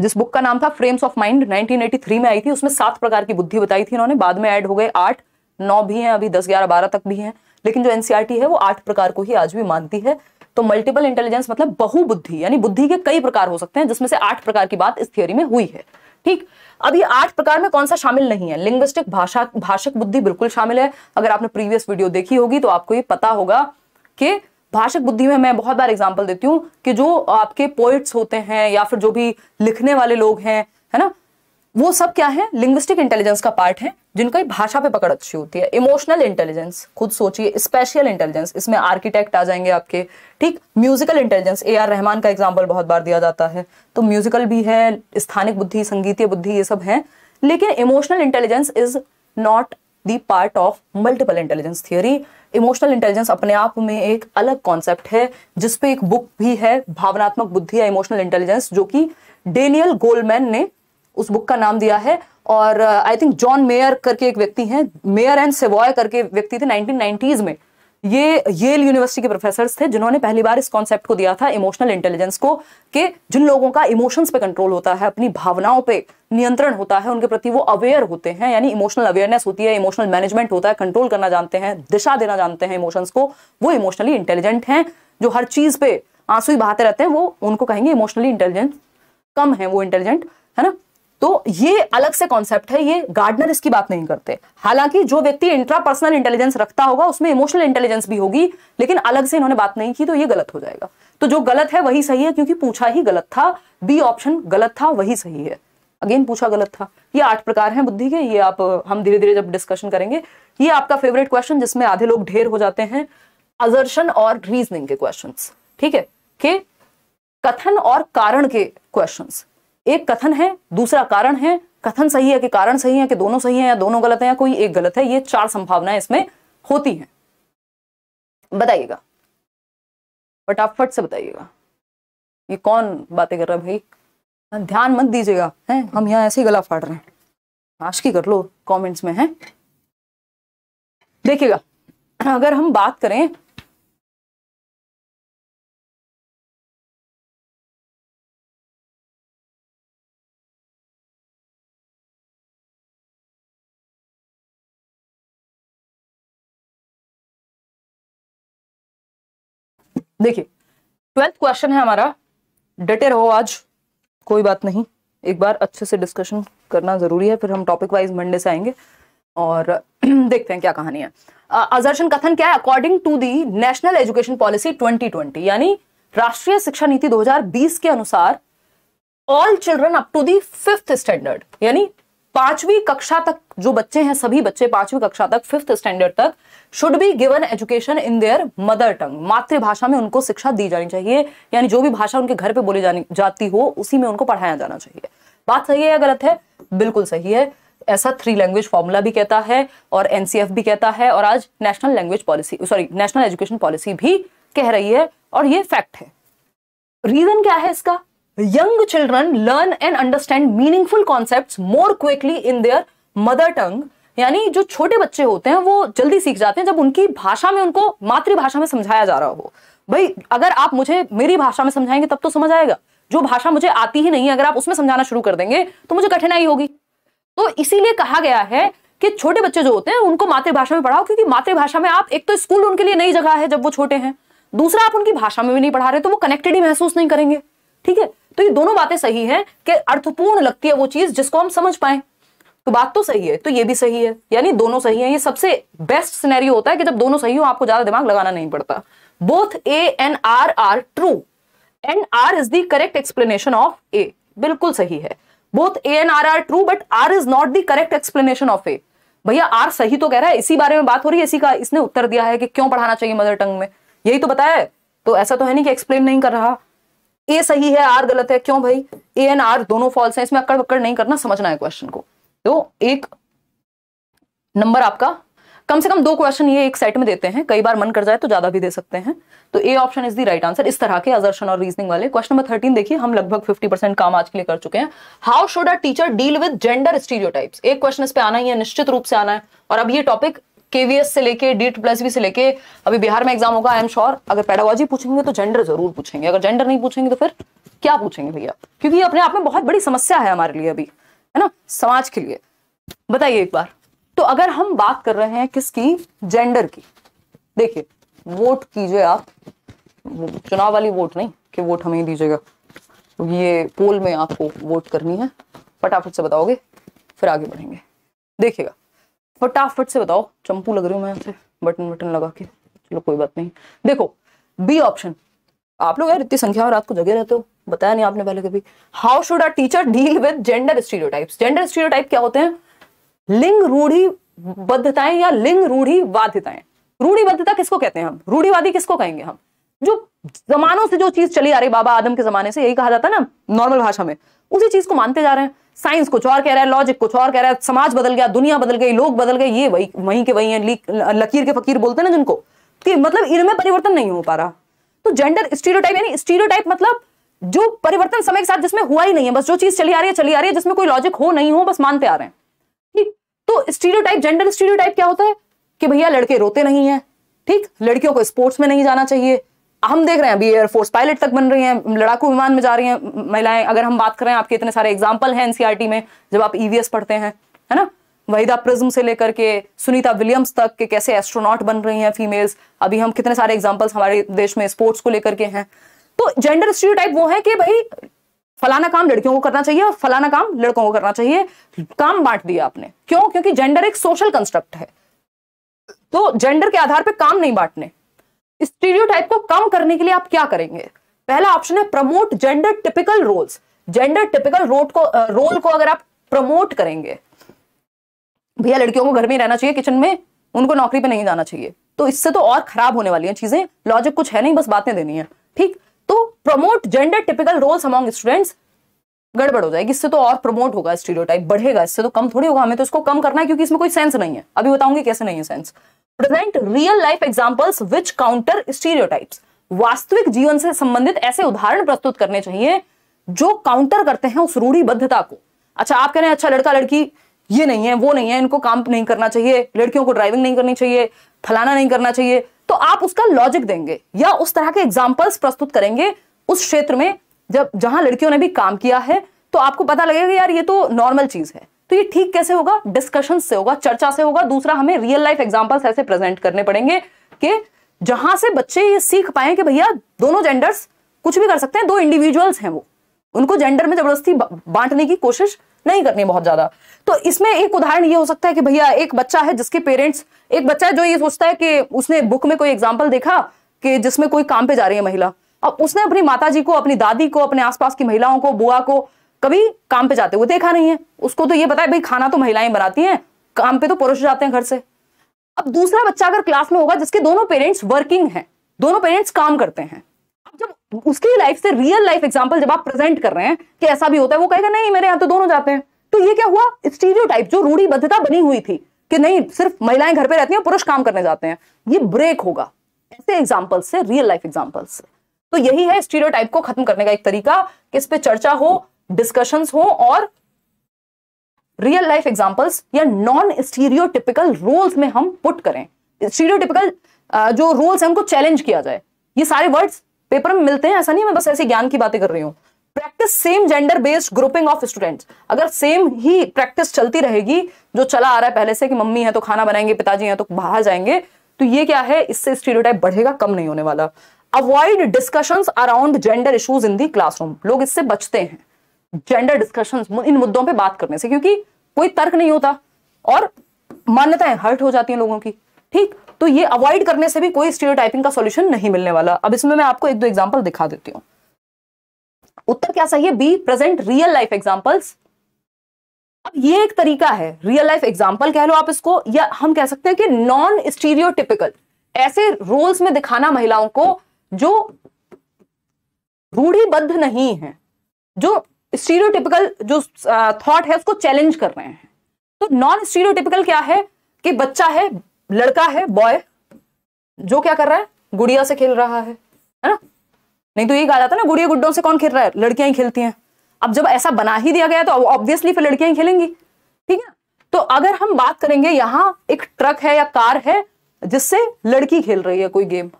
जिस बुक का नाम था फ्रेम्स ऑफ माइंड 1983 में आई थी उसमें सात प्रकार की बुद्धि बताई थी इन्होंने बाद में ऐड हो गए आठ नौ भी हैं अभी दस ग्यारह बारह तक भी हैं लेकिन जो एनसीआरटी e है वो आठ प्रकार को ही आज भी मानती है तो मल्टीपल इंटेलिजेंस मतलब बहुबुद्धि यानी बुद्धि के कई प्रकार हो सकते हैं जिसमें से आठ प्रकार की बात इस थियोरी में हुई है ठीक अब ये आठ प्रकार में कौन सा शामिल नहीं है लिंग्विस्टिक भाषा भाषक बुद्धि बिल्कुल शामिल है अगर आपने प्रीवियस वीडियो देखी होगी तो आपको ये पता होगा कि भाषक बुद्धि में मैं बहुत बार एग्जाम्पल देती हूँ कि जो आपके पोइट्स होते हैं या फिर जो भी लिखने वाले लोग हैं है ना वो सब क्या है लिंग्विस्टिक इंटेलिजेंस का पार्ट है जिनका भाषा पे पकड़ अच्छी होती है इमोशनल इंटेलिजेंस खुद सोचिए स्पेशल इंटेलिजेंस इसमें आर्किटेक्ट आ जाएंगे आपके ठीक musical intelligence A R Rahman का एग्जाम्पल बहुत बार दिया जाता है तो म्यूजिकल भी है स्थानिक बुद्धि संगीतीय बुद्धि ये सब है लेकिन emotional intelligence is not the part of multiple intelligence theory emotional intelligence अपने आप में एक अलग कॉन्सेप्ट है जिसपे एक बुक भी है भावनात्मक बुद्धि या इमोशनल इंटेलिजेंस जो कि डेनियल गोलमैन ने उस बुक का नाम दिया है और आई थिंक जॉन मेयर करके एक व्यक्ति हैं मेयर एंड सेवॉय करके व्यक्ति थे 1990s में ये येल यूनिवर्सिटी के प्रोफेसर थे जिन्होंने पहली बार इस कॉन्सेप्ट को दिया था इमोशनल इंटेलिजेंस को कि जिन लोगों का इमोशंस पे कंट्रोल होता है अपनी भावनाओं पे नियंत्रण होता है उनके प्रति वो अवेयर होते हैं यानी इमोशनल अवेयरनेस होती है इमोशनल मैनेजमेंट होता है कंट्रोल करना जानते हैं दिशा देना जानते हैं इमोशंस को वो इमोशनली इंटेलिजेंट हैं जो हर चीज पे आंसू ही बहाते रहते हैं वो उनको कहेंगे इमोशनली इंटेलिजेंट कम है वो इंटेलिजेंट है ना तो ये अलग से कॉन्सेप्ट है ये गार्डनर इसकी बात नहीं करते हालांकि जो व्यक्ति इंट्रापर्सनल इंटेलिजेंस रखता होगा उसमें इमोशनल इंटेलिजेंस भी होगी लेकिन अलग से इन्होंने बात नहीं की तो ये गलत हो जाएगा तो जो गलत है वही सही है क्योंकि पूछा ही गलत था बी ऑप्शन गलत था वही सही है अगेन पूछा गलत था ये आठ प्रकार हैं बुद्धि के ये आप हम धीरे धीरे जब डिस्कशन करेंगे ये आपका फेवरेट क्वेश्चन जिसमें आधे लोग ढेर हो जाते हैं अजर्शन और रीजनिंग के क्वेश्चन ठीक है के कथन और कारण के क्वेश्चन एक कथन है दूसरा कारण है कथन सही है कि कारण सही है कि दोनों सही है या दोनों गलत है या कोई एक गलत है ये चार संभावनाएं इसमें होती हैं बताइएगा फटाफट से बताइएगा ये कौन बातें कर रहा है भाई हाँ, ध्यान मत दीजिएगा हैं हम यहाँ ऐसे ही गला फाड़ रहे हैं आशकी कर लो कमेंट्स में हैं देखिएगा अगर हम बात करें देखिए ट्वेल्थ क्वेश्चन है हमारा डटे रहो आज कोई बात नहीं एक बार अच्छे से डिस्कशन करना जरूरी है फिर हम टॉपिक वाइज मंडे से आएंगे और देखते हैं क्या कहानी है आजर्शन कथन क्या है according to the national education policy 2020 यानी राष्ट्रीय शिक्षा नीति 2020 के अनुसार all children up to the fifth standard यानी पांचवी कक्षा तक जो बच्चे हैं सभी बच्चे पांचवी कक्षा तक फिफ्थ स्टैंडर्ड तक should be given education in their mother tongue मातृभाषा में उनको शिक्षा दी जानी चाहिए यानी जो भी भाषा उनके घर पे बोली जानी जाती हो उसी में उनको पढ़ाया जाना चाहिए बात सही है या गलत है बिल्कुल सही है ऐसा थ्री लैंग्वेज फॉर्मूला भी कहता है और एनसीएफ भी कहता है और आज national language policy sorry national education policy भी कह रही है और ये फैक्ट है रीजन क्या है इसका young children learn and understand meaningful concept more quickly in their mother tongue यानी जो छोटे बच्चे होते हैं वो जल्दी सीख जाते हैं जब उनकी भाषा में उनको मातृभाषा में समझाया जा रहा हो भाई अगर आप मुझे मेरी भाषा में समझाएंगे तब तो समझ आएगा जो भाषा मुझे आती ही नहीं है अगर आप उसमें समझाना शुरू कर देंगे तो मुझे कठिनाई होगी तो इसीलिए कहा गया है कि छोटे बच्चे जो होते हैं उनको मातृभाषा में पढ़ाओ क्योंकि मातृभाषा में आप एक तो स्कूल उनके लिए नई जगह है जब वो छोटे हैं दूसरा आप उनकी भाषा में भी नहीं पढ़ा रहे तो वो कनेक्टेड ही महसूस नहीं करेंगे ठीक है तो ये दोनों बातें सही है कि अर्थपूर्ण लगती है वो चीज जिसको हम समझ पाए तो बात तो सही है तो ये भी सही है यानी दोनों सही है ये सबसे बेस्ट सिनेरियो होता है कि जब दोनों सही हो आपको ज्यादा दिमाग लगाना नहीं पड़ता both A and R are true and R is the correct explanation of A बिल्कुल सही है both A and R are true but R is not the correct explanation of A भैया आर सही तो कह रहा है इसी बारे में बात हो रही है इसी का इसने उत्तर दिया है कि क्यों पढ़ाना चाहिए मदर टंग में यही तो बताया तो ऐसा तो है नहीं कि एक्सप्लेन नहीं कर रहा ए सही है आर गलत है क्यों भाई ए एन आर दोनों फॉल्स है इसमें अक्कड़ बक्कड़ नहीं करना समझना है क्वेश्चन को तो एक नंबर आपका कम से कम दो क्वेश्चन ये एक सेट में देते हैं कई बार मन कर जाए तो ज्यादा भी दे सकते हैं तो A option is the right answer इस तरह के अजर्शन और रीजनिंग वाले क्वेश्चन नंबर थर्टीन देखिए हम लगभग फिफ्टी परसेंट काम आज के लिए कर चुके हैं how should a teacher deal with gender stereotypes एक क्वेश्चन इस पे आना ही है निश्चित रूप से आना है और अब ये टॉपिक केवीएस से लेके डीट प्लस बी से लेके अभी बिहार में एग्जाम होगा आई एम श्योर अगर पेडागोजी पूछेंगे तो जेंडर जरूर पूछेंगे अगर जेंडर नहीं पूछेंगे तो फिर क्या पूछेंगे भैया क्योंकि अपने आप में बहुत बड़ी समस्या है हमारे लिए अभी है ना समाज के लिए बताइए एक बार तो अगर हम बात कर रहे हैं किसकी जेंडर की देखिए वोट कीजिए आप चुनाव वाली वोट नहीं कि वोट हमें दीजिएगा ये पोल में आपको वोट करनी है फटाफट से बताओगे फिर आगे बढ़ेंगे देखिएगा फटाफट से बताओ चंपू लग रही हूँ मैं बटन बटन लगा के चलो कोई बात नहीं देखो बी ऑप्शन आप लोग यार इतनी संख्या में रात को जगे रहते हो बताया नहीं आपने पहले कभी how should a teacher deal with gender stereotypes gender stereotype क्या होते हैं लिंग रूढ़ी बद्धताएं या लिंग रूढ़ी बाध्यताएं रूढ़ीबद्धता किसको कहते हैं हम रूढ़ीवादी किसको कहेंगे हम जो जमानों से जो चीज चली आ रही बाबा आदम के जमाने से यही कहा जाता है ना नॉर्मल भाषा में उसी चीज को मानते जा रहे हैं साइंस कुछ और कह रहा है लॉजिक कुछ और कह रहा है समाज बदल गया दुनिया बदल गई लोग बदल गए ये वही वहीं के वही हैं लकीर के फकीर बोलते हैं ना जिनको कि मतलब इनमें परिवर्तन नहीं हो पा रहा तो जेंडर स्टीरियोटाइप यानी स्टीरियोटाइप मतलब जो परिवर्तन समय के साथ जिसमें हुआ ही नहीं है बस जो चीज चली आ रही है चली आ रही है जिसमें कोई लॉजिक हो नहीं हो बस मानते आ रहे हैं ठीक तो स्टीरियोटाइप जेंडर स्टीरियोटाइप क्या होता है कि भैया लड़के रोते नहीं है ठीक लड़कियों को स्पोर्ट्स में नहीं जाना चाहिए हम देख रहे हैं अभी एयरफोर्स पायलट तक बन रही हैं लड़ाकू विमान में जा रही हैं महिलाएं अगर हम बात करें आपके इतने सारे एग्जाम्पल हैं एनसीईआरटी में जब आप ईवीएस e पढ़ते हैं है ना वहीदा प्रिज्म से लेकर के सुनीता विलियम्स तक के कैसे एस्ट्रोनॉट बन रही हैं फीमेल्स अभी हम कितने सारे एग्जाम्पल्स हमारे देश में स्पोर्ट्स को लेकर के हैं तो जेंडर टाइप वो है कि भाई फलाना काम लड़कियों को करना चाहिए और फलाना काम लड़कों को करना चाहिए काम बांट दिया आपने क्यों क्योंकि जेंडर एक सोशल कंस्ट्रक्ट है तो जेंडर के आधार पर काम नहीं बांटने स्टीरियोटाइप को कम करने के लिए आप क्या करेंगे पहला ऑप्शन है promote gender typical roles gender typical role को रोल को अगर आप प्रमोट करेंगे भैया लड़कियों को घर में रहना चाहिए किचन में उनको नौकरी पे नहीं जाना चाहिए तो इससे तो और खराब होने वाली है चीजें लॉजिक कुछ है नहीं बस बातें देनी है ठीक तो promote gender typical roles among students गड़बड़ हो जाएगी इससे तो और प्रमोट होगा स्टीरियोटाइप बढ़ेगा इससे तो कम थोड़ी होगा हमें तो इसको कम करना है क्योंकि इसमें कोई सेंस नहीं है अभी बताऊंगी कैसे नहीं है sense present real life examples which counter stereotypes वास्तविक जीवन से संबंधित ऐसे उदाहरण प्रस्तुत करने चाहिए जो काउंटर करते हैं उस रूढ़ीबद्धता को अच्छा आप कह रहे हैं अच्छा लड़का लड़की ये नहीं है वो नहीं है इनको काम नहीं करना चाहिए लड़कियों को ड्राइविंग नहीं करनी चाहिए फलाना नहीं करना चाहिए तो आप उसका लॉजिक देंगे या उस तरह के एग्जाम्पल्स प्रस्तुत करेंगे उस क्षेत्र में जब जहां लड़कियों ने भी काम किया है तो आपको पता लगेगा यार ये तो नॉर्मल चीज है तो ये ठीक कैसे होगा डिस्कशन से होगा चर्चा से होगा दूसरा हमें रियल लाइफ एग्जाम्पल्स ऐसे प्रेजेंट करने पड़ेंगे कि जहां से बच्चे ये सीख पाए कि भैया दोनों जेंडर्स कुछ भी कर सकते हैं दो इंडिविजुअल्स हैं वो उनको जेंडर में जबरदस्ती बांटने की कोशिश नहीं करनी बहुत ज्यादा तो इसमें एक उदाहरण ये हो सकता है कि भैया एक बच्चा है जिसके पेरेंट्स एक बच्चा है जो ये सोचता है कि उसने बुक में कोई एग्जाम्पल देखा कि जिसमें कोई काम पे जा रही है महिला अब उसने अपनी माता जी को अपनी दादी को अपने आसपास की महिलाओं को बुआ को कभी काम पे जाते हुए देखा नहीं है उसको तो ये पता है भाई खाना तो महिलाएं बनाती हैं काम पे तो पुरुष जाते हैं घर से अब दूसरा बच्चा अगर क्लास में होगा जिसके दोनों पेरेंट्स वर्किंग हैं दोनों पेरेंट्स काम करते हैं जब उसकी लाइफ से रियल लाइफ एग्जाम्पल जब आप प्रेजेंट कर रहे हैं कि ऐसा भी होता है वो कहेगा नहीं मेरे यहाँ तो दोनों जाते हैं तो ये क्या हुआ स्टीरियोटाइप जो रूढ़ीबद्धता बनी हुई थी कि नहीं सिर्फ महिलाएं घर पे रहती हैं पुरुष काम करने जाते हैं ये ब्रेक होगा ऐसे एग्जाम्पल से रियल लाइफ एग्जाम्पल से तो यही है स्टीरियोटाइप को खत्म करने का एक तरीका किस पे चर्चा हो डिस्कशंस हो और रियल लाइफ एग्जांपल्स या नॉन स्टीरियोटिपिकल रोल्स में हम पुट करें स्टीरियोटिपिकल जो रोल्स हैं उनको चैलेंज किया जाए ये सारे वर्ड्स पेपर में मिलते हैं ऐसा नहीं मैं बस ऐसे ज्ञान की बातें कर रही हूँ practice same gender based grouping of students अगर सेम ही प्रैक्टिस चलती रहेगी जो चला आ रहा है पहले से कि मम्मी है तो खाना बनाएंगे पिताजी हैं तो बाहर जाएंगे तो ये क्या है इससे स्टीरियोटाइप बढ़ेगा कम नहीं होने वाला avoid discussions around gender issues in the classroom लोग इससे बचते हैं जेंडर डिस्कशन इन मुद्दों पर बात करने से क्योंकि कोई तर्क नहीं होता और मान्यताएं हर्ट हो जाती हैं लोगों की ठीक तो ये अवॉइड करने से भी कोई स्टीरियोटाइपिंग का सॉल्यूशन नहीं मिलने वाला अब इसमें मैं आपको एक दो एग्जांपल दिखा देती हूं उत्तर क्या सही है B present real life examples अब ये एक तरीका है रियल लाइफ एग्जांपल कह लो आप इसको या हम कह सकते हैं कि नॉन स्टीरियो ऐसे रोल्स में दिखाना महिलाओं को जो रूढ़ीबद्ध नहीं है जो स्टीरियोटिपिकल जो थॉट है उसको चैलेंज कर रहे हैं तो नॉन स्टीरियोटिपिकल क्या है कि बच्चा है लड़का है बॉय जो क्या कर रहा है गुड़िया से खेल रहा है है ना नहीं तो ये कहा जाता है ना गुड़िया गुड्डों से कौन खेल रहा है लड़कियां ही खेलती हैं अब जब ऐसा बना ही दिया गया तो ऑब्वियसली फिर लड़कियां ही खेलेंगी ठीक है तो अगर हम बात करेंगे यहाँ एक ट्रक है या कार है जिससे लड़की खेल रही है कोई गेम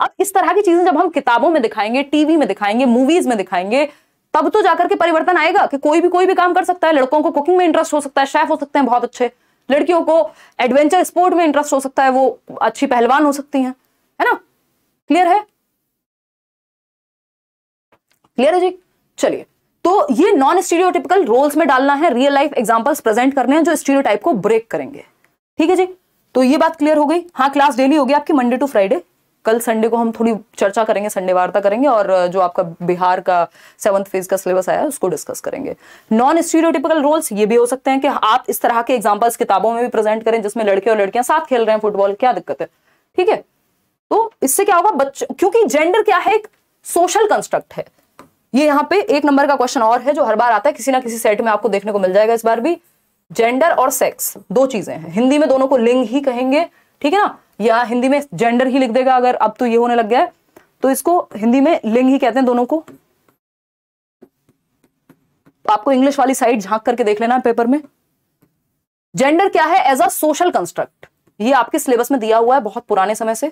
अब इस तरह की चीजें जब हम किताबों में दिखाएंगे टीवी में दिखाएंगे मूवीज में दिखाएंगे तब तो जाकर के परिवर्तन आएगा कि कोई भी कोई भी काम कर सकता है लड़कों को कुकिंग में इंटरेस्ट हो सकता है शेफ हो सकते हैं बहुत अच्छे लड़कियों को एडवेंचर स्पोर्ट में इंटरेस्ट हो सकता है वो अच्छी पहलवान हो सकती हैं है ना क्लियर है क्लियर है जी चलिए तो ये नॉन स्टीरियोटिपिकल रोल्स में डालना है रियल लाइफ एग्जाम्पल्स प्रेजेंट करने हैं जो स्टीरियोटाइप को ब्रेक करेंगे ठीक है जी तो ये बात क्लियर हो गई हाँ क्लास डेली होगी आपकी मंडे टू फ्राइडे कल संडे को हम थोड़ी चर्चा करेंगे संडे वार्ता करेंगे और जो आपका बिहार का सेवंथ फेज का सिलेबस आया उसको डिस्कस करेंगे नॉन स्टीरियोटिपिकल रोल्स ये भी हो सकते हैं कि आप इस तरह के एग्जाम्पल्स किताबों में भी प्रेजेंट करें जिसमें लड़के और लड़कियां साथ खेल रहे हैं फुटबॉल क्या दिक्कत है ठीक है तो इससे क्या होगा बच्चों क्योंकि जेंडर क्या है एक सोशल कंस्ट्रक्ट है ये यहाँ पे एक नंबर का क्वेश्चन और है जो हर बार आता है किसी ना किसी सेट में आपको देखने को मिल जाएगा इस बार भी जेंडर और सेक्स दो चीजें हैं हिंदी में दोनों को लिंग ही कहेंगे ठीक है ना या हिंदी में जेंडर ही लिख देगा अगर अब तो ये होने लग गया है तो इसको हिंदी में लिंग ही कहते हैं दोनों को तो आपको इंग्लिश वाली साइड झांक करके देख लेना पेपर में जेंडर क्या है एज अ सोशल कंस्ट्रक्ट ये आपके सिलेबस में दिया हुआ है बहुत पुराने समय से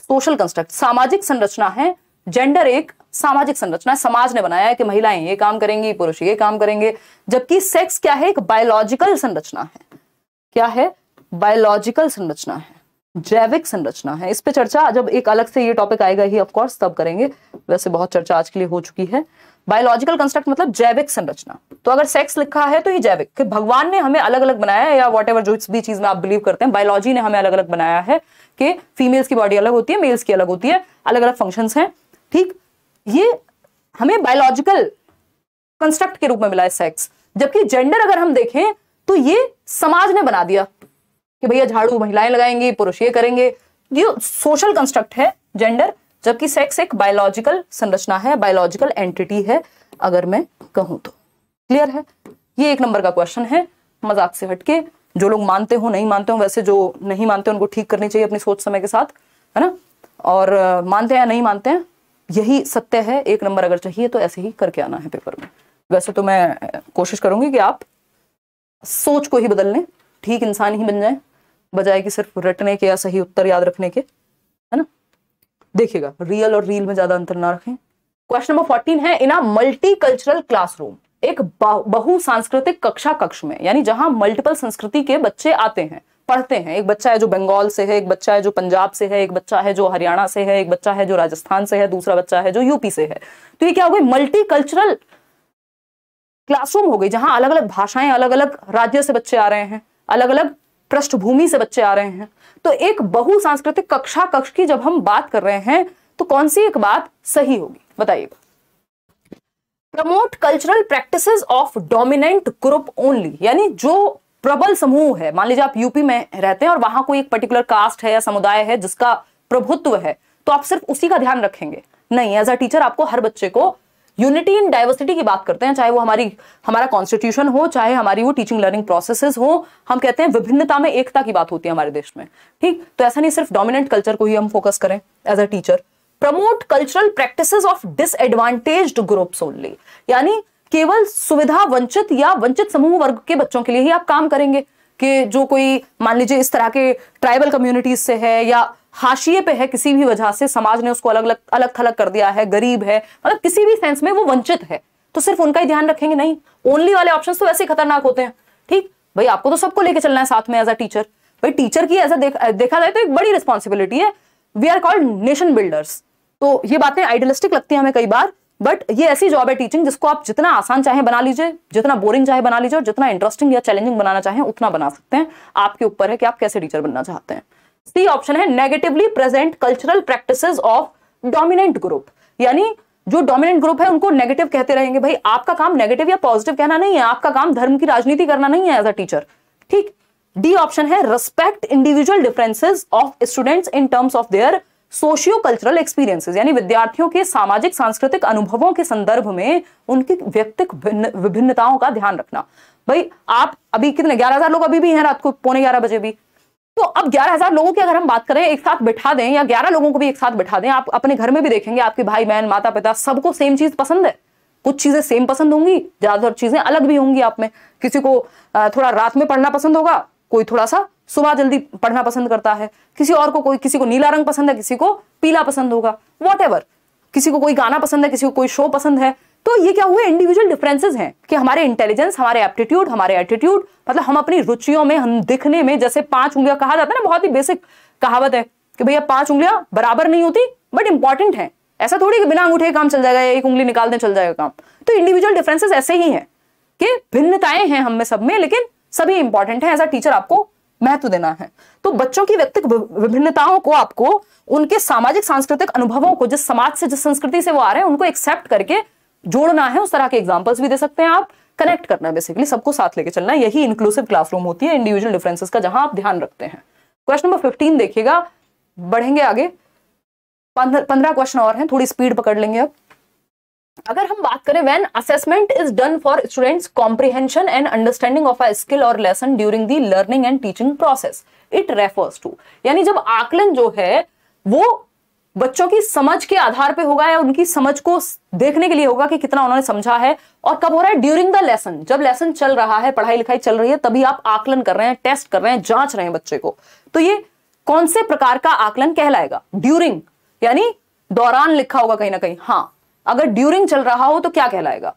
सोशल कंस्ट्रक्ट सामाजिक संरचना है जेंडर एक सामाजिक संरचना है समाज ने बनाया है कि महिलाएं ये काम करेंगी पुरुष ये काम करेंगे जबकि सेक्स क्या है एक बायोलॉजिकल संरचना है क्या है बायोलॉजिकल संरचना है जैविक संरचना है इस पर चर्चा जब एक अलग से ये टॉपिक आएगा ही ऑफकोर्स तब करेंगे वैसे बहुत चर्चा आज के लिए हो चुकी है बायोलॉजिकल कंस्ट्रक्ट मतलब जैविक संरचना तो अगर सेक्स लिखा है तो ये जैविक कि भगवान ने हमें अलग अलग बनाया है या वॉट जो भी चीज में आप बिलीव करते हैं बायोलॉजी ने हमें अलग अलग बनाया है कि फीमेल्स की बॉडी अलग होती है मेल्स की अलग होती है अलग अलग फंक्शन है ठीक ये हमें बायोलॉजिकल कंस्ट्रक्ट के रूप में मिला है सेक्स जबकि जेंडर अगर हम देखें तो ये समाज ने बना दिया कि भैया झाड़ू महिलाएं लगाएंगी पुरुष ये करेंगे ये सोशल कंस्ट्रक्ट है जेंडर जबकि सेक्स एक बायोलॉजिकल संरचना है बायोलॉजिकल एंटिटी है अगर मैं कहूं तो क्लियर है ये एक नंबर का क्वेश्चन है मजाक से हटके जो लोग मानते हो नहीं मानते हो वैसे जो नहीं मानते उनको ठीक करनी चाहिए अपनी सोच समय के साथ है ना और मानते हैं या नहीं मानते हैं यही सत्य है एक नंबर अगर चाहिए तो ऐसे ही करके आना है पेपर में वैसे तो मैं कोशिश करूंगी कि आप सोच को ही बदल लें ठीक इंसान ही बन जाए बजाय कि सिर्फ रटने के या सही उत्तर याद रखने के है ना देखिएगा रियल और रील में ज्यादा अंतर ना रखें क्वेश्चन नंबर फोर्टीन है in a multicultural classroom एक बहु सांस्कृतिक कक्षा कक्ष में यानी जहां मल्टीपल संस्कृति के बच्चे आते हैं पढ़ते हैं एक बच्चा है जो बंगाल से है एक बच्चा है जो पंजाब से है एक बच्चा है जो हरियाणा से है एक बच्चा है जो राजस्थान से है दूसरा बच्चा है जो यूपी से है तो ये क्या हो गई मल्टी कल्चरल क्लासरूम हो गई जहां अलग अलग भाषाएं अलग अलग राज्य से बच्चे आ रहे हैं अलग अलग पृष्ठभूमि से बच्चे आ रहे हैं तो एक बहु सांस्कृतिक कक्षा कक्ष की जब हम बात कर रहे हैं तो कौन सी एक बात सही होगी बताइएगा promote cultural practices of dominant group only यानी जो प्रबल समूह है मान लीजिए आप यूपी में रहते हैं और वहां कोई एक पर्टिकुलर कास्ट है या समुदाय है जिसका प्रभुत्व है तो आप सिर्फ उसी का ध्यान रखेंगे नहीं एज अ टीचर आपको हर बच्चे को यूनिटी इन डाइवर्सिटी की बात करते हैं चाहे वो हमारी हमारा कॉन्स्टिट्यूशन हो चाहे हमारी वो टीचिंग लर्निंग प्रोसेस हो हम कहते हैं विभिन्नता में एकता की बात होती है हमारे देश में ठीक तो ऐसा नहीं सिर्फ डोमिनेंट कल्चर को ही हम फोकस करें as a teacher promote cultural practice of disadvantage groups only यानी केवल सुविधा वंचित या वंचित समूह वर्ग के बच्चों के लिए ही आप काम करेंगे कि जो कोई मान लीजिए इस तरह के ट्राइबल कम्युनिटीज से है या हाशिए पे है किसी भी वजह से समाज ने उसको अलग अलग अलग थलग कर दिया है गरीब है मतलब किसी भी सेंस में वो वंचित है तो सिर्फ उनका ही ध्यान रखेंगे नहीं ओनली वाले ऑप्शन तो वैसे खतरनाक होते हैं ठीक भाई आपको तो सबको लेके चलना है साथ में एज अ टीचर भाई टीचर की एज अ देखा जाए तो एक बड़ी रिस्पॉन्सिबिलिटी है we are called nation builders तो ये बातें आइडियलिस्टिक लगती हैं हमें कई बार बट ये ऐसी जॉब है टीचिंग जिसको आप जितना आसान चाहे बना लीजिए जितना बोरिंग चाहे बना लीजिए और जितना इंटरेस्टिंग या चैलेंजिंग बनाना चाहें उतना बना सकते हैं आपके ऊपर है कि आप कैसे टीचर बनना चाहते हैं सी ऑप्शन है negatively present cultural practice of dominant group यानी जो डोमिनेंट ग्रुप है उनको नेगेटिव कहते रहेंगे भाई आपका काम नेगेटिव या पॉजिटिव कहना नहीं है आपका काम धर्म की राजनीति करना नहीं है एज अ टीचर ठीक डी ऑप्शन है respect individual differences of students in terms of their socio cultural experiences यानी विद्यार्थियों के सामाजिक सांस्कृतिक अनुभवों के संदर्भ में उनकी व्यक्तिक विभिन्नताओं का ध्यान रखना भाई आप अभी कितने ग्यारह हजार लोग अभी भी हैं रात को पौने ग्यारह बजे भी तो अब ग्यारह हजार लोगों की अगर हम बात करें एक साथ बिठा दें या ग्यारह लोगों को भी एक साथ बिठा दें आप अपने घर में भी देखेंगे आपके भाई बहन माता पिता सबको सेम चीज पसंद है कुछ चीजें सेम पसंद होंगी ज्यादातर चीजें अलग भी होंगी आप में किसी को थोड़ा रात में पढ़ना पसंद होगा कोई थोड़ा सा सुबह जल्दी पढ़ना पसंद करता है किसी और को कोई किसी को नीला रंग पसंद है किसी को पीला पसंद होगा वॉट किसी को कोई गाना पसंद है किसी को कोई शो पसंद है तो ये क्या हुए इंडिविजुअल डिफरेंसेस हैं कि हमारे इंटेलिजेंस हमारे एप्टीट्यूड हमारे एटीट्यूड मतलब हम अपनी रुचियों में हम दिखने में जैसे पांच उंगलियां कहा जाता है ना बहुत ही बेसिक कहावत है कि भैया पांच उंगलियां बराबर नहीं होती बट इंपॉर्टेंट है ऐसा थोड़ी कि बिना अंगूठे काम चल जाएगा एक उंगली निकाल दें चल जाएगा काम तो इंडिविजुअल डिफरेंसेज ऐसे ही है कि भिन्नताएं हैं हमें सब में लेकिन सभी इंपॉर्टेंट है एज अ टीचर आपको महत्व देना है तो बच्चों की व्यक्तिक विभिन्नताओं को आपको उनके सामाजिक सांस्कृतिक अनुभवों को जिस समाज से जिस संस्कृति से वो आ रहे हैं उनको एक्सेप्ट करके जोड़ना है उस तरह के एग्जाम्पल्स भी दे सकते हैं आप कनेक्ट करना है बेसिकली सबको साथ लेके चलना है यही इंक्लूसिव क्लासरूम होती है इंडिविजुअल डिफरेंसेस का जहां आप ध्यान रखते हैं क्वेश्चन नंबर फिफ्टीन देखिएगा बढ़ेंगे आगे पंद्रह क्वेश्चन और हैं थोड़ी स्पीड पकड़ लेंगे अब अगर हम बात करें when assessment is done for students comprehension and understanding of a skill और lesson during the learning and teaching process it refers to यानी जब आकलन जो है वो बच्चों की समझ के आधार पे होगा या उनकी समझ को देखने के लिए होगा कि कितना उन्होंने समझा है और कब हो रहा है ड्यूरिंग द लेसन जब लेसन चल रहा है पढ़ाई लिखाई चल रही है तभी आप आकलन कर रहे हैं टेस्ट कर रहे हैं जांच रहे हैं बच्चे को तो ये कौन से प्रकार का आकलन कहलाएगा ड्यूरिंग यानी दौरान लिखा होगा कहीं ना कहीं हाँ अगर ड्यूरिंग चल रहा हो तो क्या कहलाएगा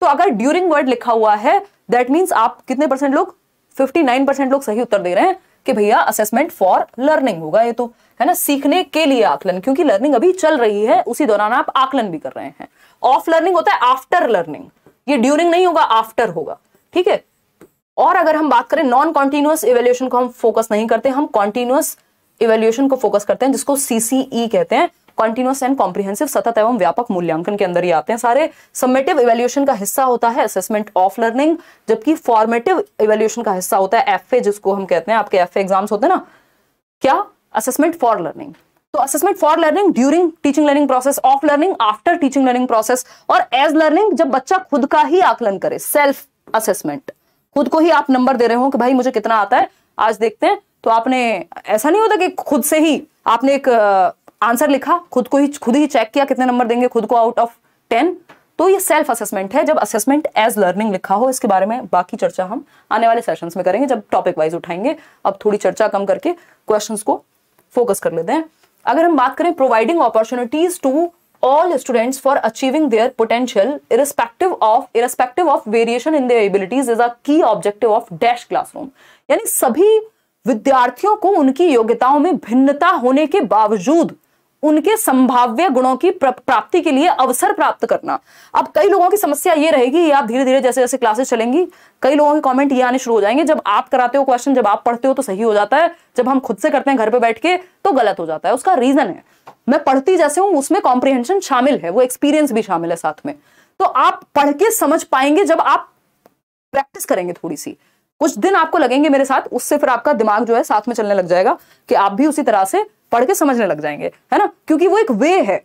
तो अगर ड्यूरिंग वर्ड लिखा हुआ है दैट मीन्स आप कितने परसेंट लोग 59 परसेंट लोग सही उत्तर दे रहे हैं कि भैया असेसमेंट फॉर लर्निंग होगा ये तो है ना सीखने के लिए आकलन क्योंकि लर्निंग अभी चल रही है उसी दौरान आप आकलन भी कर रहे हैं ऑफ लर्निंग होता है आफ्टर लर्निंग ये ड्यूरिंग नहीं होगा आफ्टर होगा ठीक है और अगर हम बात करें नॉन कॉन्टिन्यूस इवेल्यूशन को हम फोकस नहीं करते हम कॉन्टिन्यूस इवेल्यूशन को फोकस करते हैं जिसको सीसीई e कहते हैं कॉन्टिन्यूस एंड कॉम्प्रिहेंसिव सतत एवं व्यापक मूल्यांकन के अंदर ही आते हैं सारे समेटिव इवेल्यूशन का हिस्सा होता है असेसमेंट ऑफ लर्निंग जबकि फॉर्मेटिव इवेल्यूशन का हिस्सा होता है एफ जिसको हम कहते हैं आपके एफ एग्जाम्स होते हैं ना क्या असेसमेंट फॉर लर्निंग तो assessment for learning during teaching learning process of learning after teaching learning process और एज लर्निंग जब बच्चा खुद का ही आकलन करे सेल्फ असेसमेंट खुद को ही आप नंबर दे रहे हो कि भाई मुझे कितना आता है आज देखते हैं तो आपने ऐसा नहीं होता कि खुद से ही आपने एक आंसर लिखा खुद को ही खुद ही चेक किया कितने नंबर देंगे खुद को आउट ऑफ टेन तो ये सेल्फ असेसमेंट है जब असेसमेंट एज लर्निंग लिखा हो इसके बारे में बाकी चर्चा हम आने वाले सेशंस में करेंगे जब टॉपिक वाइज उठाएंगे अब थोड़ी चर्चा कम करके क्वेश्चंस को फोकस कर लेते हैं अगर हम बात करें providing opportunities to all students for achieving their potential irrespective of irrespective of variation in their abilities is a key objective of dash classroom यानी सभी विद्यार्थियों को उनकी योग्यताओं में भिन्नता होने के बावजूद उनके संभाव्य गुणों की प्राप्ति के लिए अवसर प्राप्त करना अब कई लोगों की समस्या ये रहेगी आप धीरे धीरे जैसे जैसे क्लासेस चलेंगी कई लोगों के कमेंट ये आने शुरू हो जाएंगे जब आप कराते हो क्वेश्चन जब आप पढ़ते हो तो सही हो जाता है जब हम खुद से करते हैं घर पे बैठ के तो गलत हो जाता है उसका रीजन है मैं पढ़ती जैसे हूं उसमें कॉम्प्रिहेंशन शामिल है वो एक्सपीरियंस भी शामिल है साथ में तो आप पढ़ के समझ पाएंगे जब आप प्रैक्टिस करेंगे थोड़ी सी कुछ दिन आपको लगेंगे मेरे साथ उससे फिर आपका दिमाग जो है साथ में चलने लग जाएगा कि आप भी उसी तरह से पढ़ के समझने लग जाएंगे है ना क्योंकि वो एक वे है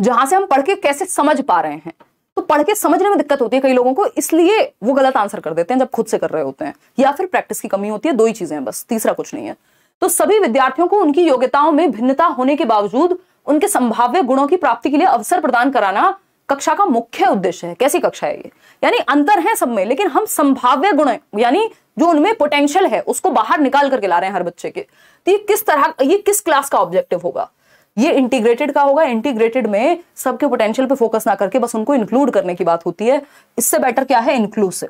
जहां से हम पढ़ के कैसे समझ पा रहे हैं तो पढ़ के समझने में दिक्कत होती है कई लोगों को इसलिए वो गलत आंसर कर देते हैं जब खुद से कर रहे होते हैं या फिर प्रैक्टिस की कमी होती है दो ही चीजें बस तीसरा कुछ नहीं है तो सभी विद्यार्थियों को उनकी योग्यताओं में भिन्नता होने के बावजूद उनके संभाव्य गुणों की प्राप्ति के लिए अवसर प्रदान कराना कक्षा का मुख्य उद्देश्य है कैसी कक्षा है ये यानी अंतर है सब में लेकिन हम संभाव्य गुण यानी जो उनमें पोटेंशियल है उसको बाहर निकाल करके ला रहे हैं हर बच्चे के तो ये किस तरह ये किस क्लास का ऑब्जेक्टिव होगा ये इंटीग्रेटेड का होगा इंटीग्रेटेड में सबके पोटेंशियल पे फोकस ना करके बस उनको इंक्लूड करने की बात होती है इससे बेटर क्या है इंक्लूसिव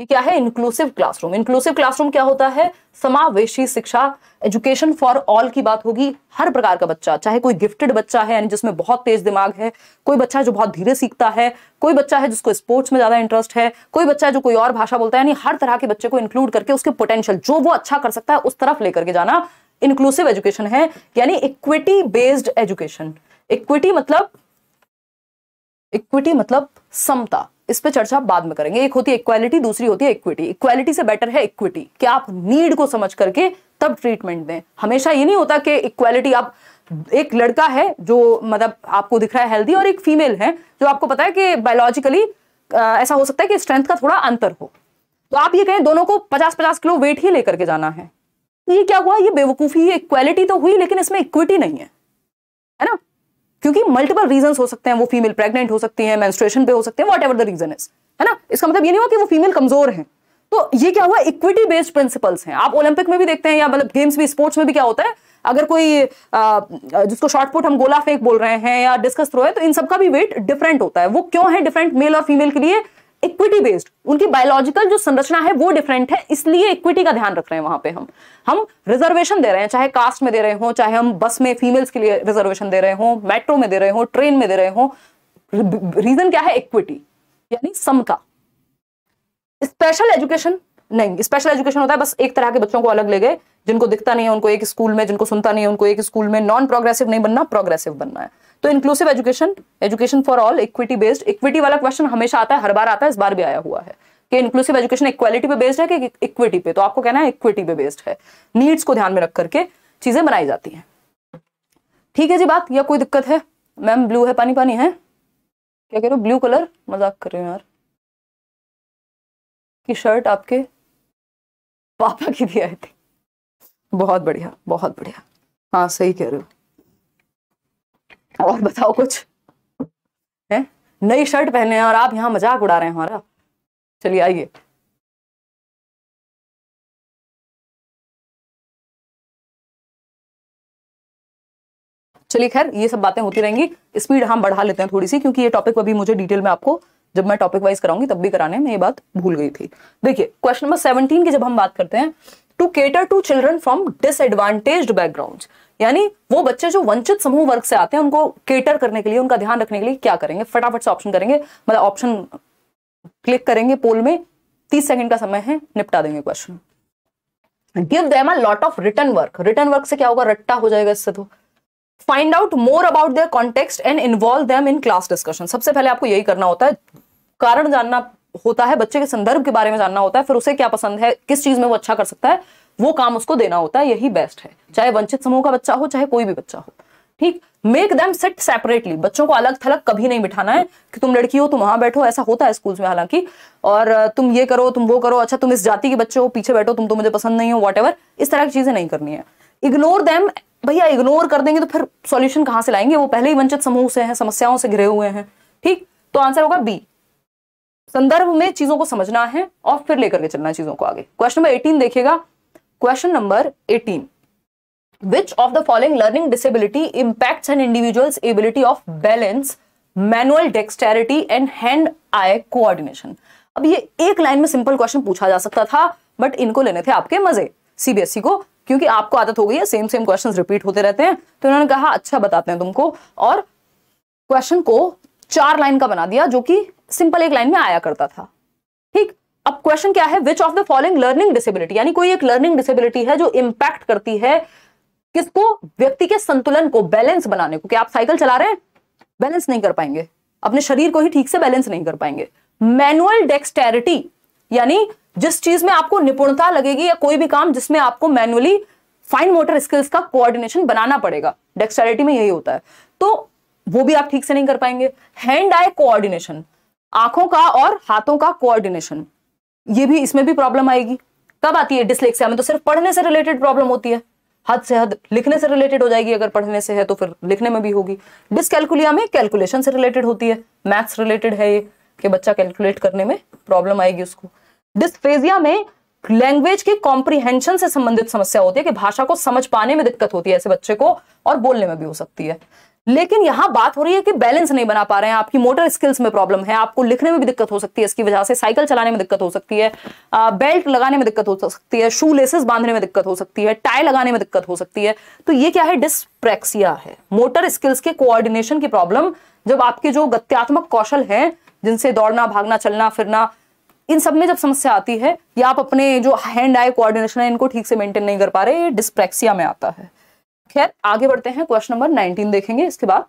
ये क्या है इंक्लूसिव क्लासरूम इंक्लूसिव क्लासरूम क्या होता है समावेशी शिक्षा एजुकेशन फॉर ऑल की बात होगी हर प्रकार का बच्चा चाहे कोई गिफ्टेड बच्चा है यानी जिसमें बहुत तेज दिमाग है कोई बच्चा है जो बहुत धीरे सीखता है कोई बच्चा है जिसको स्पोर्ट्स में ज्यादा इंटरेस्ट है कोई बच्चा है जो कोई और भाषा बोलता है यानी हर तरह के बच्चे को इंक्लूड करके उसके पोटेंशियल जो वो अच्छा कर सकता है उस तरफ लेकर के जाना इंक्लूसिव एजुकेशन है यानी इक्विटी बेस्ड एजुकेशन इक्विटी मतलब इक्विटी मतलब समता इस पर चर्चा बाद में करेंगे एक होती है इक्वालिटी दूसरी होती है इक्विटी इक्वालिटी से बेटर है इक्विटी कि आप नीड को समझ करके तब ट्रीटमेंट दें हमेशा ये नहीं होता कि इक्वालिटी आप एक लड़का है जो मतलब आपको दिख रहा है हेल्दी और एक फीमेल है जो आपको पता है कि बायोलॉजिकली ऐसा हो सकता है कि स्ट्रेंथ का थोड़ा अंतर हो तो आप ये कहें दोनों को पचास पचास किलो वेट ही लेकर के जाना है तो ये क्या हुआ ये बेवकूफ़ी इक्वालिटी तो हुई लेकिन इसमें इक्विटी नहीं है है ना क्योंकि मल्टीपल रीजन हो सकते हैं वो फीमेल प्रेगनेंट हो सकती है मैं पे हो सकते हैं whatever the reason is है ना इसका मतलब ये नहीं हुआ कि वो फीमेल कमजोर है तो ये क्या हुआ इक्विटी बेस्ड प्रिंसिपल्स हैं आप ओलंपिक में भी देखते हैं या मतलब गेम्स भी स्पोर्ट्स में भी क्या होता है अगर कोई आ, जिसको शॉर्टपुट हम गोला फेंक बोल रहे हैं या डिस्कस थ्रो है तो इन सबका भी वेट डिफरेंट होता है वो क्यों है डिफरेंट मेल और फीमेल के लिए इक्विटी बेस्ड उनकी बायोलॉजिकल जो संरचना है वो डिफरेंट है इसलिए इक्विटी का ध्यान रख रहे हैं वहां पे हम हम रिजर्वेशन दे रहे हैं चाहे कास्ट में दे रहे हो चाहे हम बस में फीमेल्स के लिए रिजर्वेशन दे रहे हो मेट्रो में दे रहे हो ट्रेन में दे रहे हो रीजन क्या है इक्विटी यानी सम का स्पेशल एजुकेशन नहीं स्पेशल एजुकेशन होता है बस एक तरह के बच्चों को अलग ले गए जिनको दिखता नहीं है उनको एक स्कूल में जिनको सुनता नहीं है उनको एक स्कूल में नॉन प्रोग्रेसिव नहीं बनना प्रोग्रेसिव बनना है तो inclusive education education for all equity based equity वाला क्वेश्चन हमेशा आता है हर बार आता है इस बार भी आया हुआ है कि इंक्लूसिव एजुकेशन इक्वालिटी पे बेस्ड है कि इक्विटी पे तो आपको कहना है इक्विटी पे बेस्ड है नीड्स को ध्यान में रख करके चीजें बनाई जाती हैं ठीक है जी बात या कोई दिक्कत है मैम ब्लू है पानी पानी है क्या कह रहे हो ब्लू कलर मजाक कर रहे हो यार की शर्ट आपके पापा की भी आई थी बहुत बढ़िया बहुत बढ़िया हाँ सही कह रहे हो और बताओ कुछ है नई शर्ट पहने हैं और आप यहाँ मजाक उड़ा रहे हैं हमारा चलिए आइए चलिए खैर ये सब बातें होती रहेंगी स्पीड हम बढ़ा लेते हैं थोड़ी सी क्योंकि ये टॉपिक अभी मुझे डिटेल में आपको जब मैं टॉपिक वाइज कराऊंगी तब भी कराने में ये बात भूल गई थी देखिए क्वेश्चन नंबर सेवनटीन की जब हम बात करते हैं to cater to children from disadvantage background यानी वो बच्चे जो वंचित समूह वर्ग से आते हैं उनको केटर करने के लिए उनका ध्यान रखने के लिए क्या करेंगे फटाफट से ऑप्शन करेंगे मतलब ऑप्शन क्लिक करेंगे पोल में तीस सेकंड का समय है निपटा देंगे question give them a lot of written work written work से क्या होगा रट्टा हो जाएगा इससे तो find out more about their context and involve them in class discussion सबसे पहले आपको यही करना होता है कारण जानना होता है बच्चे के संदर्भ के बारे में जानना होता है फिर उसे क्या पसंद है किस चीज में वो अच्छा कर सकता है वो काम उसको देना होता है यही बेस्ट है चाहे वंचित समूह का बच्चा हो चाहे कोई भी बच्चा हो ठीक मेक देम सिट सेपरेटली बच्चों को अलग थलग कभी नहीं बिठाना है कि तुम लड़की हो तुम वहां बैठो ऐसा होता है स्कूल्स में हालांकि और तुम ये करो तुम वो करो अच्छा तुम इस जाति के बच्चे हो पीछे बैठो तुम तो मुझे पसंद नहीं हो वॉट इस तरह की चीजें नहीं करनी है इग्नोर देम भैया इग्नोर कर देंगे तो फिर सोल्यूशन कहां से लाएंगे वो पहले ही वंचित समूह से है समस्याओं से घिरे हुए हैं ठीक तो आंसर होगा बी संदर्भ में चीजों को समझना है और फिर लेकर के चलना है चीजों को आगे क्वेश्चन नंबर एटीन देखिएगा question number 18 which of the following learning disability impacts an individual's ability of balance manual dexterity and hand eye coordination अब ये एक लाइन में सिंपल क्वेश्चन पूछा जा सकता था बट इनको लेने थे आपके मजे सीबीएसई e को क्योंकि आपको आदत हो गई है सेम सेम क्वेश्चन रिपीट होते रहते हैं तो उन्होंने कहा अच्छा बताते हैं तुमको और क्वेश्चन को चार लाइन का बना दिया जो कि सिंपल एक लाइन में आया करता था अब क्वेश्चन क्या है which of the following learning disability यानी कोई एक लर्निंग डिसेबिलिटी है जो इंपैक्ट करती है किसको व्यक्ति के संतुलन को बैलेंस बनाने को कि आप साइकिल चला रहे हैं बैलेंस नहीं कर पाएंगे अपने शरीर को ही ठीक से बैलेंस नहीं कर पाएंगे मैनुअल डेक्सटेरिटी यानी जिस चीज में आपको निपुणता लगेगी या कोई भी काम जिसमें आपको मैनुअली फाइन मोटर स्किल्स का कोऑर्डिनेशन बनाना पड़ेगा डेक्सटेरिटी में यही होता है तो वो भी आप ठीक से नहीं कर पाएंगे हैंड आई कोऑर्डिनेशन आंखों का और हाथों का कोऑर्डिनेशन ये भी इसमें भी प्रॉब्लम आएगी कब आती है डिसलेक्सिया में तो सिर्फ पढ़ने से रिलेटेड प्रॉब्लम होती है हद से हद लिखने से रिलेटेड हो जाएगी अगर पढ़ने से है तो फिर लिखने में भी होगी डिसकैलकुलिया में कैलकुलेशन से रिलेटेड होती है मैथ्स रिलेटेड है ये कि बच्चा कैलकुलेट करने में प्रॉब्लम आएगी उसको डिस्फेजिया में लैंग्वेज के कॉम्प्रिहेंशन से संबंधित समस्या होती है कि भाषा को समझ पाने में दिक्कत होती है ऐसे बच्चे को और बोलने में भी हो सकती है लेकिन यहां बात हो रही है कि बैलेंस नहीं बना पा रहे हैं आपकी मोटर स्किल्स में प्रॉब्लम है आपको लिखने में भी दिक्कत हो सकती है इसकी वजह से साइकिल चलाने में दिक्कत हो सकती है बेल्ट लगाने में दिक्कत हो सकती है शू लेसेस बांधने में दिक्कत हो सकती है टाई लगाने में दिक्कत हो सकती है तो ये क्या है डिस्प्रेक्सिया है मोटर स्किल्स के कोऑर्डिनेशन की प्रॉब्लम जब आपके जो गत्यात्मक कौशल है जिनसे दौड़ना भागना चलना फिरना इन सब में जब समस्या आती है या आप अपने जो हैंड आई कोऑर्डिनेशन है इनको ठीक से मेंटेन नहीं कर पा रहे ये डिस्प्रेक्सिया में आता है खैर आगे बढ़ते हैं क्वेश्चन नंबर नाइनटीन देखेंगे इसके बाद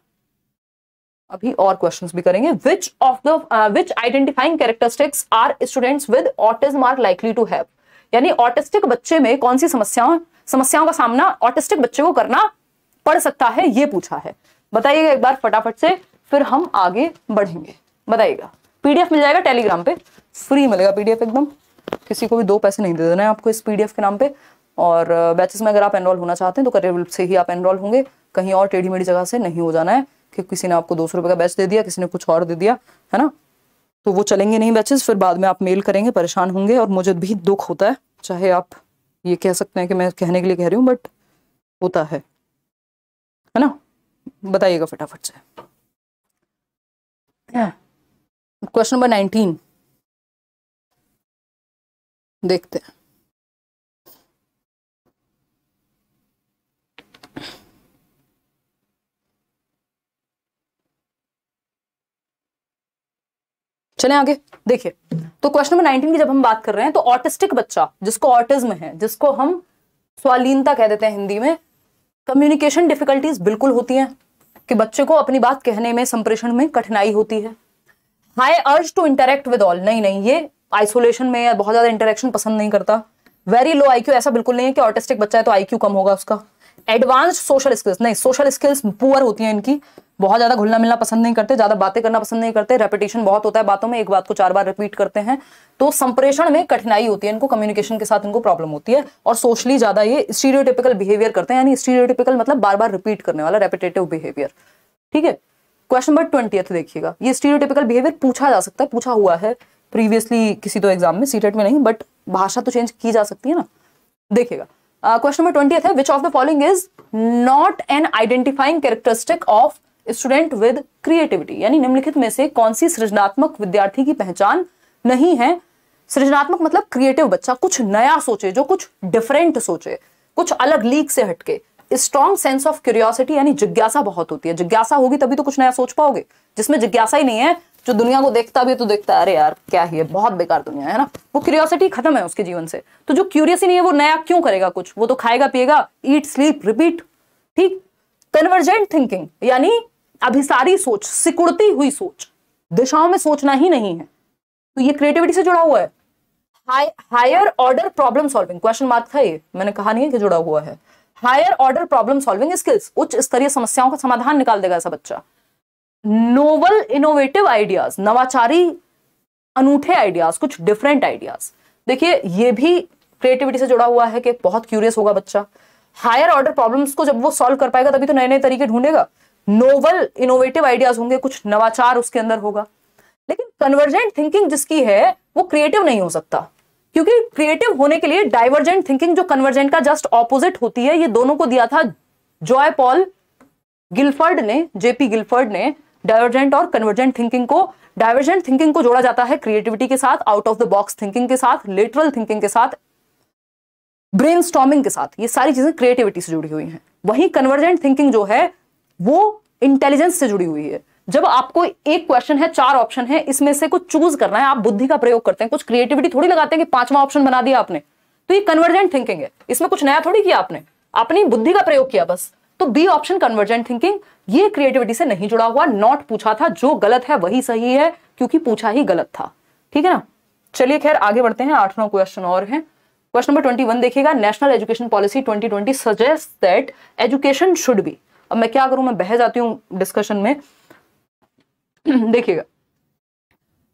अभी और क्वेश्चंस भी करेंगे which of the which identifying characteristics are students with autism are likely to have यानी ऑटिस्टिक बच्चे में कौन सी समस्याओं समस्याओं का सामना ऑटिस्टिक बच्चे को करना पड़ सकता है ये पूछा है बताइएगा एक बार फटाफट से फिर हम आगे बढ़ेंगे बताइएगा पीडीएफ मिल जाएगा टेलीग्राम पे फ्री मिलेगा पीडीएफ एकदम किसी को भी दो पैसे नहीं दे देना है आपको इस पीडीएफ के नाम पे और बैचेस में अगर आप एनरोल होना चाहते हैं तो करियर से ही आप एनरोल होंगे कहीं और टेढ़ी मेढ़ी जगह से नहीं हो जाना है कि किसी ने आपको दो सौ रुपये का बैच दे दिया किसी ने कुछ और दे दिया है ना तो वो चलेंगे नहीं बैचेस फिर बाद में आप मेल करेंगे परेशान होंगे और मुझे भी दुख होता है चाहे आप ये कह सकते हैं कि मैं कहने के लिए कह रही हूँ बट होता है है ना बताइएगा फटाफट से
क्वेश्चन नंबर नाइनटीन देखते हैं
चले आगे देखिए तो क्वेश्चन नंबर नाइनटीन की जब हम बात कर रहे हैं तो ऑटिस्टिक बच्चा जिसको ऑटिज्म है जिसको हम स्वालीनता कह देते हैं हिंदी में कम्युनिकेशन डिफिकल्टीज बिल्कुल होती हैं कि बच्चे को अपनी बात कहने में संप्रेषण में कठिनाई होती है high urge to interact with all नहीं नहीं ये आइसोलेशन में या बहुत ज्यादा इंटरेक्शन पसंद नहीं करता वेरी लो आईक्यू ऐसा बिल्कुल नहीं है कि ऑटिस्टिक बच्चा है तो आईक्यू कम होगा उसका एडवांस्ड सोशल स्किल्स नहीं सोशल स्किल्स पुअर होती हैं इनकी बहुत ज्यादा घुलना मिलना पसंद नहीं करते ज्यादा बातें करना पसंद नहीं करते रेपिटेशन बहुत होता है बातों में एक बात को चार बार रिपीट करते हैं तो संप्रेषण में कठिनाई होती है इनको कम्युनिकेशन के साथ इनको प्रॉब्लम होती है और सोशली ज्यादा ये स्टीरियोटिपिकल बिहेवियर करते हैं यानी स्टीरियोटिपिकल मतलब बार बार रिपीट करने वाला रेपिटेटिव बिहेवियर ठीक है क्वेश्चन नंबर ट्वेंटी देखिएगा ये स्टीरियोटिपिकल बिहेवियर पूछा जा सकता है पूछा हुआ है प्रीवियसली किसी तो एग्जाम में सीटेट e में नहीं बट भाषा तो चेंज की जा सकती है ना देखिएगा क्वेश्चन नंबर ट्वेंटी है which of the following is not an identifying characteristic of student with creativity यानी निम्नलिखित में से कौन सी सृजनात्मक विद्यार्थी की पहचान नहीं है सृजनात्मक मतलब क्रिएटिव बच्चा कुछ नया सोचे जो कुछ डिफरेंट सोचे कुछ अलग लीक से हटके स्ट्रॉन्ग सेंस ऑफ क्यूरियोसिटी यानी जिज्ञासा बहुत होती है जिज्ञासा होगी तभी तो कुछ नया सोच पाओगे जिसमें जिज्ञासा ही नहीं है जो दुनिया को देखता भी है तो देखता है अरे यार क्या है बहुत बेकार दुनिया है ना वो क्यूरियोसिटी खत्म है उसके जीवन से तो जो क्यूरियस ही नहीं है वो नया क्यों करेगा कुछ वो तो खाएगा पिएगा ईट स्लीप रिपीट ठीक कन्वर्जेंट थिंकिंग यानी अभिसारी सोच सिकुड़ती हुई सोच दिशाओं में सोचना ही नहीं है तो ये क्रिएटिविटी से जुड़ा हुआ है higher order problem solving question mark था ये मैंने कहा नहीं है कि जुड़ा हुआ है higher order problem solving skills उच्च स्तरीय समस्याओं का समाधान निकाल देगा ऐसा बच्चा नोवल इनोवेटिव आइडियाज नवाचारी अनूठे आइडियाज कुछ डिफरेंट आइडियाज देखिए ये भी क्रिएटिविटी से जुड़ा हुआ है कि बहुत क्यूरियस होगा बच्चा हायर ऑर्डर प्रॉब्लम्स को जब वो सॉल्व कर पाएगा तभी तो नए नए तरीके ढूंढेगा नोवल इनोवेटिव आइडियाज होंगे कुछ नवाचार उसके अंदर होगा लेकिन कन्वर्जेंट थिंकिंग जिसकी है वो क्रिएटिव नहीं हो सकता क्योंकि क्रिएटिव होने के लिए डाइवर्जेंट थिंकिंग जो कन्वर्जेंट का जस्ट ऑपोजिट होती है ये दोनों को दिया था जॉय पॉल गिलफर्ड ने जेपी गिलफर्ड ने डायवर्जेंट और कन्वर्जेंट थिंकिंग को डायवर्जेंट थिंकिंग को जोड़ा जाता है क्रिएटिविटी के साथ out of the box thinking के साथ लेटरल थिंकिंग के साथ ब्रेन के साथ ये सारी चीजें क्रिएटिविटी से जुड़ी हुई हैं वहीं कन्वर्जेंट थिंकिंग जो है वो इंटेलिजेंस से जुड़ी हुई है जब आपको एक क्वेश्चन है चार ऑप्शन है इसमें से कुछ चूज करना है आप बुद्धि का प्रयोग करते हैं कुछ क्रिएटिविटी थोड़ी लगाते हैं कि पांचवा ऑप्शन बना दिया आपने तो ये कन्वर्जेंट थिंकिंग है इसमें कुछ नया थोड़ी किया आपने अपनी बुद्धि का प्रयोग किया बस तो बी ऑप्शन कन्वर्जेंट थिंकिंग ये क्रिएटिविटी से नहीं जुड़ा हुआ नॉट पूछा था जो गलत है वही सही है क्योंकि पूछा ही गलत था ठीक है ना चलिए खैर आगे बढ़ते हैं आठ नौ क्वेश्चन और हैं क्वेश्चन नंबर ट्वेंटी वन देखिएगा national education policy twenty twenty suggest that education should be अब मैं क्या करूं मैं बह जाती हूं डिस्कशन में देखिएगा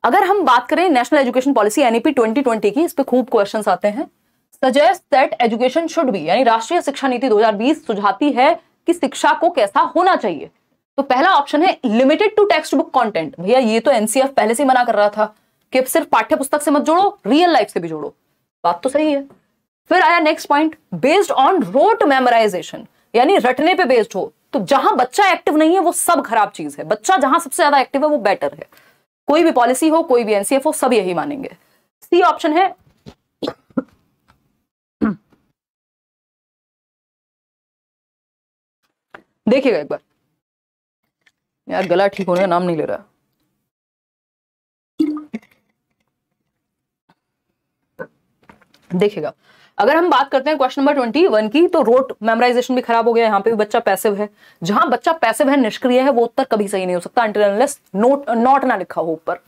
अगर हम बात करें national education policy NEP twenty की इस पर खूब क्वेश्चन आते हैं suggest that education should be यानी राष्ट्रीय शिक्षा नीति 2020 सुझाती है कि शिक्षा को कैसा होना चाहिए तो पहला ऑप्शन है limited to text book content भैया ये तो एनसीएफ पहले से मना कर रहा था कि सिर्फ पाठ्य पुस्तक से मत जोड़ो रियल लाइफ से भी जोड़ो बात तो सही है फिर आया next point based on rote memorisation यानी रटने पे बेस्ड हो तो जहां बच्चा एक्टिव नहीं है वो सब खराब चीज है बच्चा जहां सबसे ज्यादा एक्टिव है वो बेटर है कोई भी पॉलिसी हो कोई भी एनसीएफ हो सब यही मानेंगे सी ऑप्शन है
देखिएगा एक बार यार गला ठीक होने का
नाम नहीं ले रहा देखिएगा अगर हम बात करते हैं क्वेश्चन नंबर ट्वेंटी वन की तो रोट मेमोराइजेशन भी खराब हो गया यहाँ पे भी बच्चा पैसिव है जहां बच्चा पैसिव है निष्क्रिय है वो उत्तर कभी सही नहीं हो सकता नोट नॉट ना लिखा हो ऊपर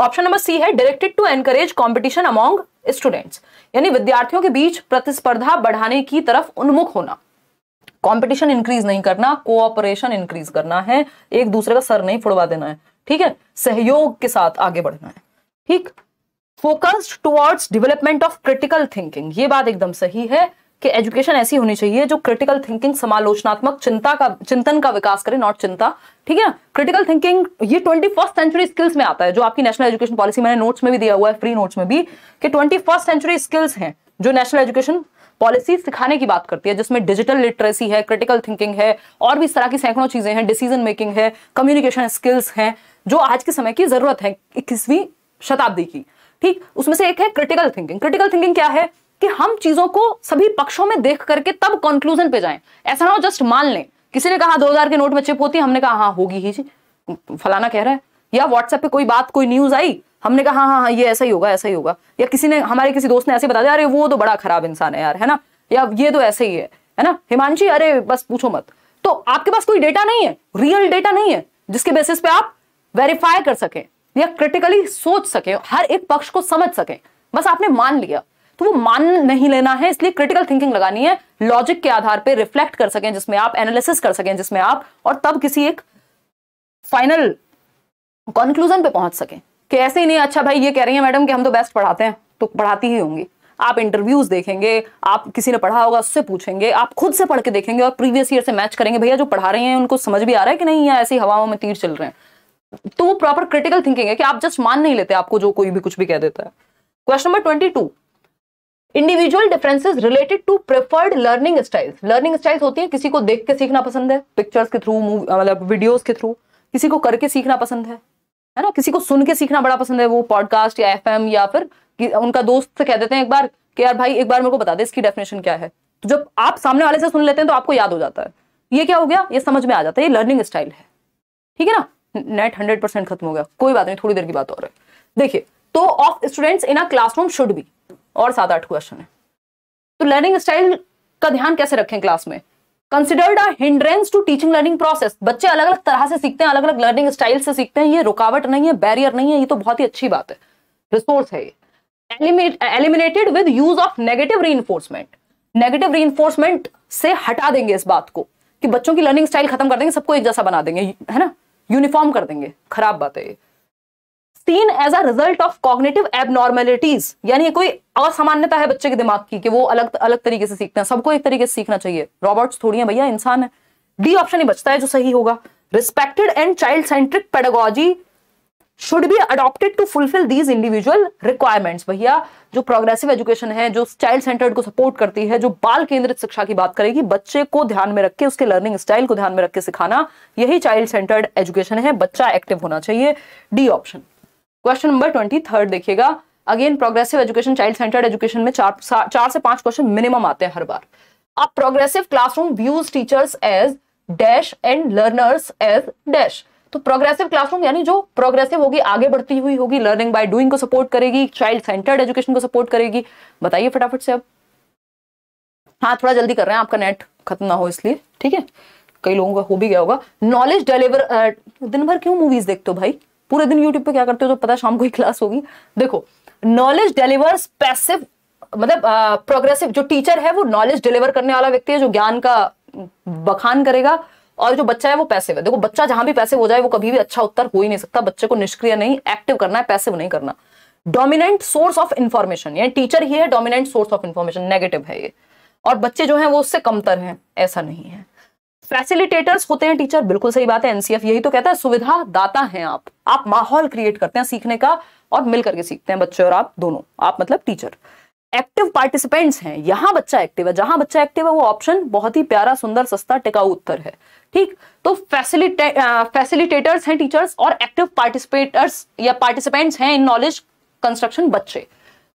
ऑप्शन नंबर सी है directed to encourage competition among students यानी विद्यार्थियों के बीच प्रतिस्पर्धा बढ़ाने की तरफ उन्मुख होना कंपटीशन इंक्रीज नहीं करना कोऑपरेशन इंक्रीज करना है एक दूसरे का सर नहीं फुड़वा देना है ठीक है सहयोग के साथ आगे बढ़ना है ठीक focused towards development of critical thinking ये बात एकदम सही है कि एजुकेशन ऐसी होनी चाहिए जो क्रिटिकल थिंकिंग समालोचनात्मक चिंता का चिंतन का विकास करे नॉट चिंता ठीक है क्रिटिकल थिंकिंग ये ट्वेंटी फर्स्ट सेंचुरी स्किल्स में आता है जो आपकी नेशनल एजुकेशन पॉलिसी मैंने नोट्स में भी दिया हुआ है फ्री नोट्स में भी कि ट्वेंटी फर्स्ट सेंचुरी स्किल्स हैं जो नेशनल एजुकेशन पॉलिसी सिखाने की बात करती है जिसमें डिजिटल लिटरेसी है क्रिटिकल थिंकिंग है और भी इस तरह की सैकड़ों चीज़ें हैं डिसीजन मेकिंग है कम्युनिकेशन स्किल्स हैं जो आज के समय की ज़रूरत है इक्कीसवीं शताब्दी की ठीक उसमें से एक है क्रिटिकल थिंकिंग क्रिटिकल थिंकिंग क्या है कि हम चीज़ों को सभी पक्षों में देख करके तब कंक्लूजन पे जाएं ऐसा ना हो जस्ट मान लें किसी ने कहा 2000 के नोट में चिप होती है हमने कहा हाँ होगी ही जी फलाना कह रहा है या व्हाट्सएप पे कोई बात कोई न्यूज़ आई हमने कहा हाँ हाँ हा, ये ऐसा ही होगा ऐसा ही होगा या किसी ने हमारे किसी दोस्त ने ऐसे बता दिया अरे वो तो बड़ा खराब इंसान है यार है ना या ये तो ऐसे ही है है ना हिमांशी अरे बस पूछो मत तो आपके पास कोई डेटा नहीं है रियल डेटा नहीं है जिसके बेसिस पे आप वेरीफाई कर सकें या क्रिटिकली सोच सकें हर एक पक्ष को समझ सकें बस आपने मान लिया तो वो मान नहीं लेना है इसलिए क्रिटिकल थिंकिंग लगानी है लॉजिक के आधार पर रिफ्लेक्ट कर सकें जिसमें आप एनालिसिस कर सकें जिसमें आप और तब किसी एक फाइनल कंक्लूजन पे पहुंच सकें कि ऐसे ही नहीं अच्छा भाई ये कह रही है मैडम कि हम तो बेस्ट पढ़ाते हैं तो पढ़ाती ही होंगी आप इंटरव्यूज देखेंगे आप किसी ने पढ़ा होगा उससे पूछेंगे आप खुद से पढ़ के देखेंगे और प्रीवियस ईयर से मैच करेंगे भैया जो पढ़ा रहे हैं उनको समझ भी आ रहा है कि नहीं या ऐसी हवाओं में तीर चल रहे हैं तो वो प्रॉपर क्रिटिकल थिंकिंग है कि आप जस्ट मान नहीं लेते आपको जो कोई भी कुछ भी कह देता है question number twenty two individual differences related to preferred learning styles learning styles होती है किसी को देख के सीखना पसंद है पिक्चर्स के थ्रू मतलब वीडियोज के थ्रू किसी को करके सीखना पसंद है है ना किसी को सुन के सीखना बड़ा पसंद है वो पॉडकास्ट या एफ या फिर उनका दोस्त से कह देते हैं एक बार कि यार भाई एक बार मेरे को बता दे इसकी डेफिनेशन क्या है तो जब आप सामने वाले से सुन लेते हैं तो आपको याद हो जाता है ये क्या हो गया ये समझ में आ जाता है ये लर्निंग स्टाइल है ठीक है ना नेट हंड्रेड परसेंट खत्म हो गया कोई बात नहीं थोड़ी देर की बात और है देखिए तो of students in a classroom should be और सात आठ क्वेश्चन है तो लर्निंग स्टाइल का ध्यान कैसे रखें क्लास में considered hindrance to teaching learning process बच्चे अलग अलग तरह से सीखते हैं अलग अलग लर्निंग स्टाइल से सीखते हैं ये रुकावट नहीं है बैरियर नहीं है ये तो बहुत ही अच्छी बात है रिसोर्स है eliminated with use of negative re negative re से हटा देंगे इस बात को कि बच्चों की लर्निंग स्टाइल खत्म कर देंगे सबको एक जैसा बना देंगे है ना यूनिफॉर्म कर देंगे खराब बात है ये seen as a result of cognitive abnormalities यानी कोई असामान्यता है बच्चे के दिमाग की कि वो अलग अलग तरीके से सीखते हैं सबको एक तरीके से सीखना चाहिए रॉबर्ट्स थोड़ी है भैया इंसान है डी ऑप्शन ही बचता है जो सही होगा respected and child centric pedagogy should be adopted to fulfil these individual requirements भैया जो प्रोग्रेसिव एजुकेशन है जो चाइल्ड सेंटर्ड को सपोर्ट करती है जो बाल केंद्रित शिक्षा की बात करेगी बच्चे को ध्यान में रखकर उसके लर्निंग स्टाइल को ध्यान में रखकर सिखाना यही चाइल्ड सेंटर्ड एजुकेशन है बच्चा एक्टिव होना चाहिए D option question number twenty third देखिएगा again progressive education child centred education में चार चार से पांच क्वेश्चन मिनिमम आते हैं हर बार अब progressive classroom views teachers as dash and learners as dash तो प्रोग्रेसिव क्लासरूम यानी जो प्रोग्रेसिव होगी आगे बढ़ती हुई होगी लर्निंग बाय डूइंग को सपोर्ट करेगी चाइल्ड सेंटर्ड एजुकेशन को सपोर्ट करेगी बताइए फटाफट से अब हाँ थोड़ा जल्दी कर रहे हैं आपका नेट खत्म ना हो इसलिए ठीक है कई लोगों का हो भी गया होगा नॉलेज डिलीवर दिन भर क्यों मूवीज देखते हो भाई पूरे दिन यूट्यूब पे क्या करते हो तो पता शाम को ही क्लास होगी देखो नॉलेज डिलीवर पैसिव मतलब प्रोग्रेसिव जो टीचर है वो नॉलेज डिलीवर करने वाला व्यक्ति है जो ज्ञान का बखान करेगा और जो बच्चा है वो पैसिव है देखो बच्चा जहां भी पैसिव हो जाए वो कभी भी अच्छा उत्तर हो ही नहीं सकता बच्चे को निष्क्रिय नहीं एक्टिव करना है पैसिव नहीं करना डोमिनेंट सोर्स ऑफ इन्फॉर्मेशन यानी टीचर ही है dominant source of information negative है ये और बच्चे जो है वो उससे कमतर हैं ऐसा नहीं है फैसिलिटेटर्स होते हैं टीचर बिल्कुल सही बात है एनसीएफ यही तो कहता है सुविधा दाता हैं आप आप माहौल क्रिएट करते हैं सीखने का और मिल करके सीखते हैं बच्चे और आप दोनों आप मतलब टीचर एक्टिव पार्टिसिपेंट्स हैं यहां बच्चा एक्टिव है जहां बच्चा एक्टिव है वो ऑप्शन बहुत ही प्यारा सुंदर सस्ता टिकाऊ उत्तर है ठीक तो फैसिलिटे फैसिलिटेटर्स हैं टीचर्स और एक्टिव पार्टिसिपेटर्स या पार्टिसिपेंट्स हैं इन नॉलेज कंस्ट्रक्शन बच्चे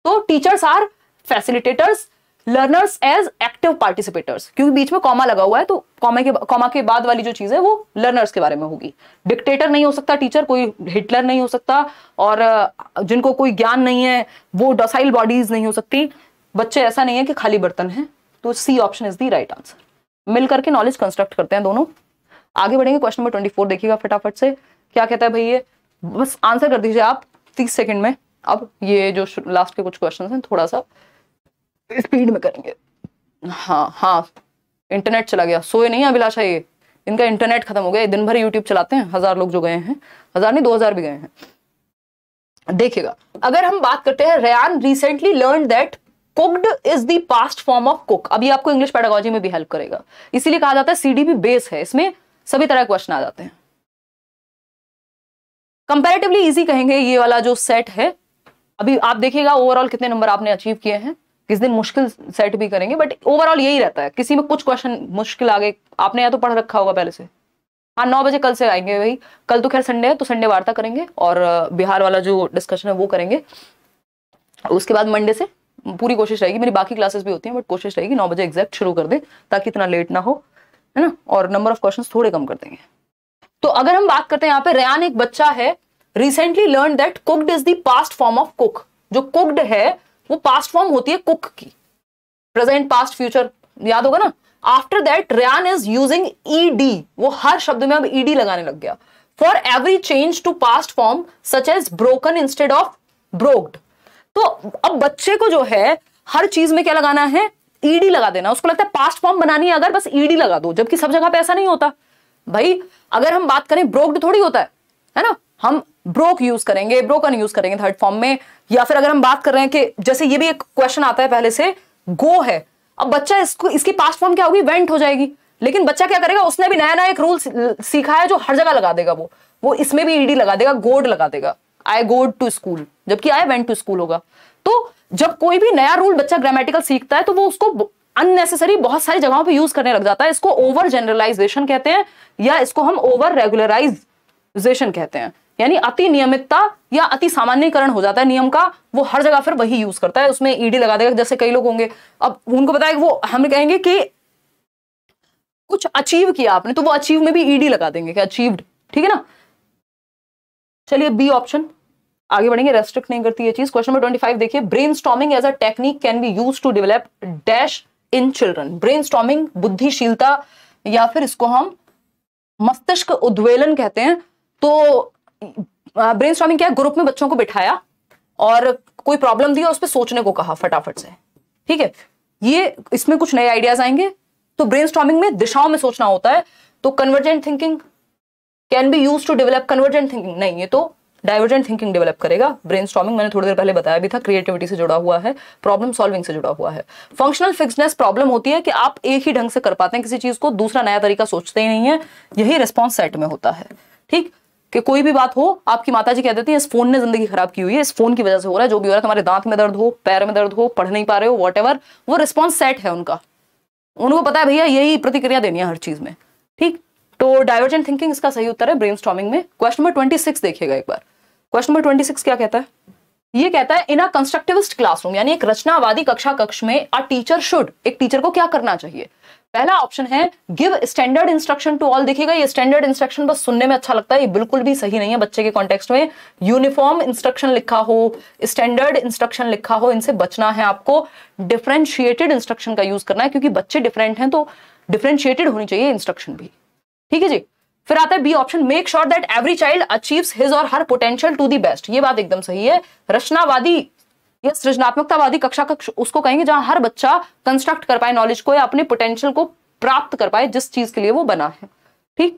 तो teachers are facilitators learners as active participators क्योंकि बीच में कॉमा लगा हुआ है तो कॉमा के कॉमा के बाद वाली जो चीज है वो लर्नर्स के बारे में होगी डिक्टेटर नहीं हो सकता टीचर कोई हिटलर नहीं हो सकता और जिनको कोई ज्ञान नहीं है वो डसाइल बॉडीज नहीं हो सकती बच्चे ऐसा नहीं है कि खाली बर्तन है तो C option is the right answer मिल करके नॉलेज कंस्ट्रक्ट करते हैं दोनों आगे बढ़ेंगे क्वेश्चन नंबर ट्वेंटी फोर देखिएगा फटाफट से क्या कहता है भाई ये बस आंसर कर दीजिए आप तीस सेकेंड में अब ये जो लास्ट के कुछ क्वेश्चन हैं थोड़ा सा स्पीड में करेंगे हाँ हाँ इंटरनेट चला गया सोए नहीं अभिलाषा ये इनका इंटरनेट खत्म हो गया दिन भर यूट्यूब चलाते हैं हजार लोग जो गए हैं हजार नहीं दो हजार भी गए हैं देखिएगा अगर हम बात करते हैं Ryan recently learn that cooked is the past form of cook अभी आपको इंग्लिश पेडागोजी में भी हेल्प करेगा इसीलिए कहा जाता है सीडीपी बेस है इसमें सभी तरह के क्वेश्चन आ जाते हैं कंपेरेटिवली इजी कहेंगे ये वाला जो सेट है अभी आप देखिएगा ओवरऑल कितने नंबर आपने अचीव किए हैं किस दिन मुश्किल सेट भी करेंगे बट ओवरऑल यही रहता है किसी में कुछ क्वेश्चन मुश्किल आगे आपने या तो पढ़ रखा होगा पहले से हाँ नौ बजे कल से आएंगे भाई कल तो खैर संडे है तो संडे वार्ता करेंगे और बिहार वाला जो डिस्कशन है वो करेंगे उसके बाद मंडे से पूरी कोशिश रहेगी मेरी बाकी क्लासेस भी होती हैं बट कोशिश रहेगी नौ बजे एग्जैक्ट शुरू कर दें ताकि इतना लेट ना हो है ना और नंबर ऑफ क्वेश्चन थोड़े कम कर देंगे तो अगर हम बात करते हैं यहाँ पे रयान एक बच्चा है recently learn that cooked is the past form of cook जो कुकड है वो पास्ट फॉर्म होती है कुक की प्रेजेंट पास्ट फ्यूचर याद होगा ना after that Ryan is using ED वो हर शब्द में अब ईडी e लगाने लग गया for every change to past form such as broken instead of broked तो अब बच्चे को जो है हर चीज में क्या लगाना है ईडी e लगा देना उसको लगता है पास्ट फॉर्म बनानी है अगर बस ईडी e लगा दो जबकि सब जगह पे ऐसा नहीं होता भाई अगर हम बात करें ब्रोक्ड थोड़ी होता है है ना हम ब्रोक यूज करेंगे ब्रोकन यूज करेंगे थर्ड फॉर्म में या फिर अगर हम बात कर रहे हैं कि जैसे ये भी एक क्वेश्चन आता है पहले से गो है अब बच्चा इसको इसकी पास्ट फॉर्म क्या होगी वेंट हो जाएगी लेकिन बच्चा क्या करेगा उसने भी नया नया एक रूल सीखा है जो हर जगह लगा देगा वो वो इसमें भी ईडी लगा देगा गोड लगा देगा आई गोड टू स्कूल जबकि आई वेंट टू स्कूल होगा तो जब कोई भी नया रूल बच्चा ग्रामेटिकल सीखता है तो वो उसको अननेसेसरी बहुत सारी जगहों पे यूज करने लग जाता है इसको ओवर जनरलाइजेशन कहते हैं या इसको हम ओवर रेगुलराइजेशन कहते हैं यानी अति नियमितता या अति सामान्यकरण हो जाता है नियम का वो हर जगह फिर वही यूज करता है उसमें ईडी e लगा देगा जैसे कई लोग होंगे अब उनको बताएगा वो हम कहेंगे कि कुछ अचीव किया आपने तो वो अचीव में भी ईडी e लगा देंगे कि अचीव्ड ठीक है ना चलिए बी ऑप्शन आगे बढ़ेंगे रेस्ट्रिक्ट नहीं करती है चीज क्वेश्चन नंबर ट्वेंटी फाइव देखिए brainstorming as a technique can be use to develop dash in children brainstorming बुद्धिशीलता या फिर इसको हम मस्तिष्क उद्वेलन कहते हैं तो ब्रेन क्या ग्रुप में बच्चों को बिठाया और कोई प्रॉब्लम दिया उस पर सोचने को कहा फटाफट से ठीक है ये इसमें कुछ नए आइडियाज आएंगे तो ब्रेन में दिशाओं में सोचना होता है तो convergent thinking can be use to develop convergent thinking नहीं ये तो डाइवर्जेंट थिंकिंग डेवलप करेगा ब्रेन मैंने थोड़ी देर पहले बताया भी था क्रिएटिविटी से जुड़ा हुआ है प्रॉब्लम सॉल्विंग से जुड़ा हुआ है फंक्शनल फिक्सनेस प्रॉब्लम होती है कि आप एक ही ढंग से कर पाते हैं किसी चीज को दूसरा नया तरीका सोचते ही नहीं है यही रिस्पॉन्स सेट में होता है ठीक कि कोई भी बात हो आपकी माता जी कह देती है इस फोन ने जिंदगी खराब की हुई है इस फोन की वजह से हो रहा है जो भी हो रहा है तुम्हारे दांत में दर्द हो पैर में दर्द हो पढ़ नहीं पा रहे हो वॉट वो रिस्पॉन्स सेट है उनका उनको पता है भैया यही प्रतिक्रिया देनी है हर चीज में ठीक तो डायवर्जेंट थिंकिंग इसका सही उत्तर है ब्रेन में क्वेश्चन नंबर ट्वेंटी सिक्स देखिएगा एक बार क्वेश्चन नंबर ट्वेंटी सिक्स क्या कहता है ये कहता है इन अ कंस्ट्रक्टिविस्ट क्लासरूम यानी एक रचनावादी कक्षा कक्ष में अ टीचर शुड एक टीचर को क्या करना चाहिए पहला ऑप्शन है give standard instruction to all देखिएगा ये स्टैंडर्ड इंस्ट्रक्शन बस सुनने में अच्छा लगता है ये बिल्कुल भी सही नहीं है बच्चे के कॉन्टेक्स्ट में यूनिफॉर्म इंस्ट्रक्शन लिखा हो स्टैंडर्ड इंस्ट्रक्शन लिखा हो इनसे बचना है आपको डिफ्रेंशिएटेड इंस्ट्रक्शन का यूज करना है क्योंकि बच्चे डिफरेंट हैं तो डिफ्रेंशिएटेड होनी चाहिए इंस्ट्रक्शन भी ठीक है जी फिर आता है B option make sure that every child achieves his और her potential to the best ये बात एकदम सही है रचनावादी या सृजनात्मकतावादी कक्षा का उसको कहेंगे जहां हर बच्चा कंस्ट्रक्ट कर पाए नॉलेज को या अपने पोटेंशियल को प्राप्त कर पाए जिस चीज के लिए वो बना है ठीक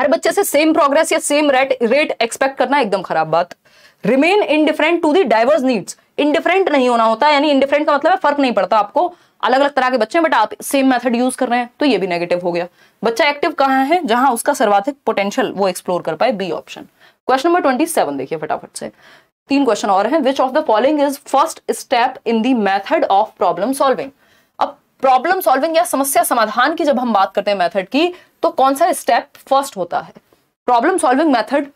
हर बच्चे से सेम प्रोग्रेस या सेम रेट रेट एक्सपेक्ट करना एकदम खराब बात remain indifferent to the diverse needs indifferent नहीं होना होता यानी इनडिफरेंट का मतलब है फर्क नहीं पड़ता आपको अलग अलग तरह के बच्चे हैं बट आप सेम मेथड यूज कर रहे हैं तो ये भी नेगेटिव हो गया बच्चा एक्टिव कहाँ है जहां उसका सर्वाधिक पोटेंशियल वो एक्सप्लोर कर पाए B option question number twenty seven देखिए फटाफट से तीन क्वेश्चन और हैं which of the following is first step in the method of problem solving अब प्रॉब्लम सॉल्विंग या समस्या समाधान की जब हम बात करते हैं मेथड की तो कौन सा स्टेप फर्स्ट होता है प्रॉब्लम सॉल्विंग मेथड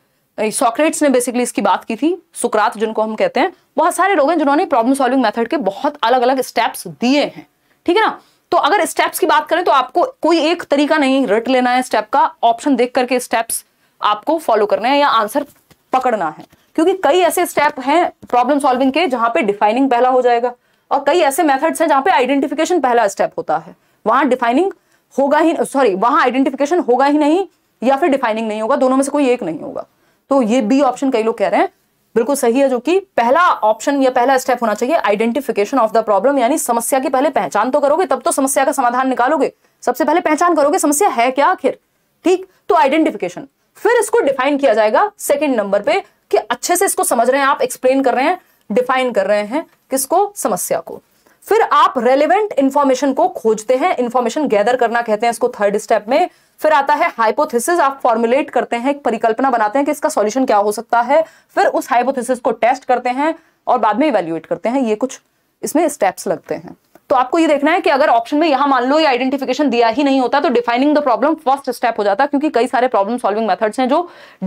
सॉक्रेट्स ने बेसिकली इसकी बात की थी सुक्रात जिनको हम कहते हैं बहुत सारे लोग हैं जिन्होंने प्रॉब्लम सॉल्विंग मेथड के बहुत अलग अलग स्टेप्स दिए हैं ठीक है ना तो अगर स्टेप्स की बात करें तो आपको कोई एक तरीका नहीं रट लेना है स्टेप का ऑप्शन देख करके स्टेप्स आपको फॉलो करना है या आंसर पकड़ना है क्योंकि कई ऐसे स्टेप हैं प्रॉब्लम सॉल्विंग के जहां पे डिफाइनिंग पहला हो जाएगा और कई ऐसे मेथड्स हैं जहां पे आइडेंटिफिकेशन पहला स्टेप होता है वहां डिफाइनिंग होगा ही सॉरी वहां आइडेंटिफिकेशन होगा ही नहीं या फिर डिफाइनिंग नहीं होगा दोनों में से कोई एक नहीं होगा तो ये बी ऑप्शन कई लोग कह रहे हैं बिल्कुल सही है जो कि पहला ऑप्शन या पहला स्टेप होना चाहिए आइडेंटिफिकेशन ऑफ द प्रॉब्लम यानी समस्या की पहले पहचान तो करोगे तब तो समस्या का समाधान निकालोगे सबसे पहले पहचान करोगे समस्या है क्या आखिर ठीक तो आइडेंटिफिकेशन फिर इसको डिफाइन किया जाएगा सेकंड नंबर पे कि अच्छे से इसको समझ रहे हैं आप एक्सप्लेन कर रहे हैं डिफाइन कर रहे हैं किसको समस्या को फिर आप रेलिवेंट इंफॉर्मेशन को खोजते हैं इंफॉर्मेशन गैदर करना कहते हैं इसको थर्ड स्टेप में फिर आता है हाइपोथेसिस आप फॉर्मुलेट करते हैं एक परिकल्पना बनाते हैं कि इसका सॉल्यूशन क्या हो सकता है फिर उस हाइपोथेसिस को टेस्ट करते हैं और बाद में इवेल्युएट करते हैं ये कुछ इसमें स्टेप्स लगते हैं तो आपको ये देखना है कि अगर ऑप्शन में यहां मान लो ये आइडेंटिफिकेशन दिया ही नहीं होता तो defining the problem first step हो जाता क्योंकि कई सारे प्रॉब्लम सॉल्विंग मेथड्स हैं जो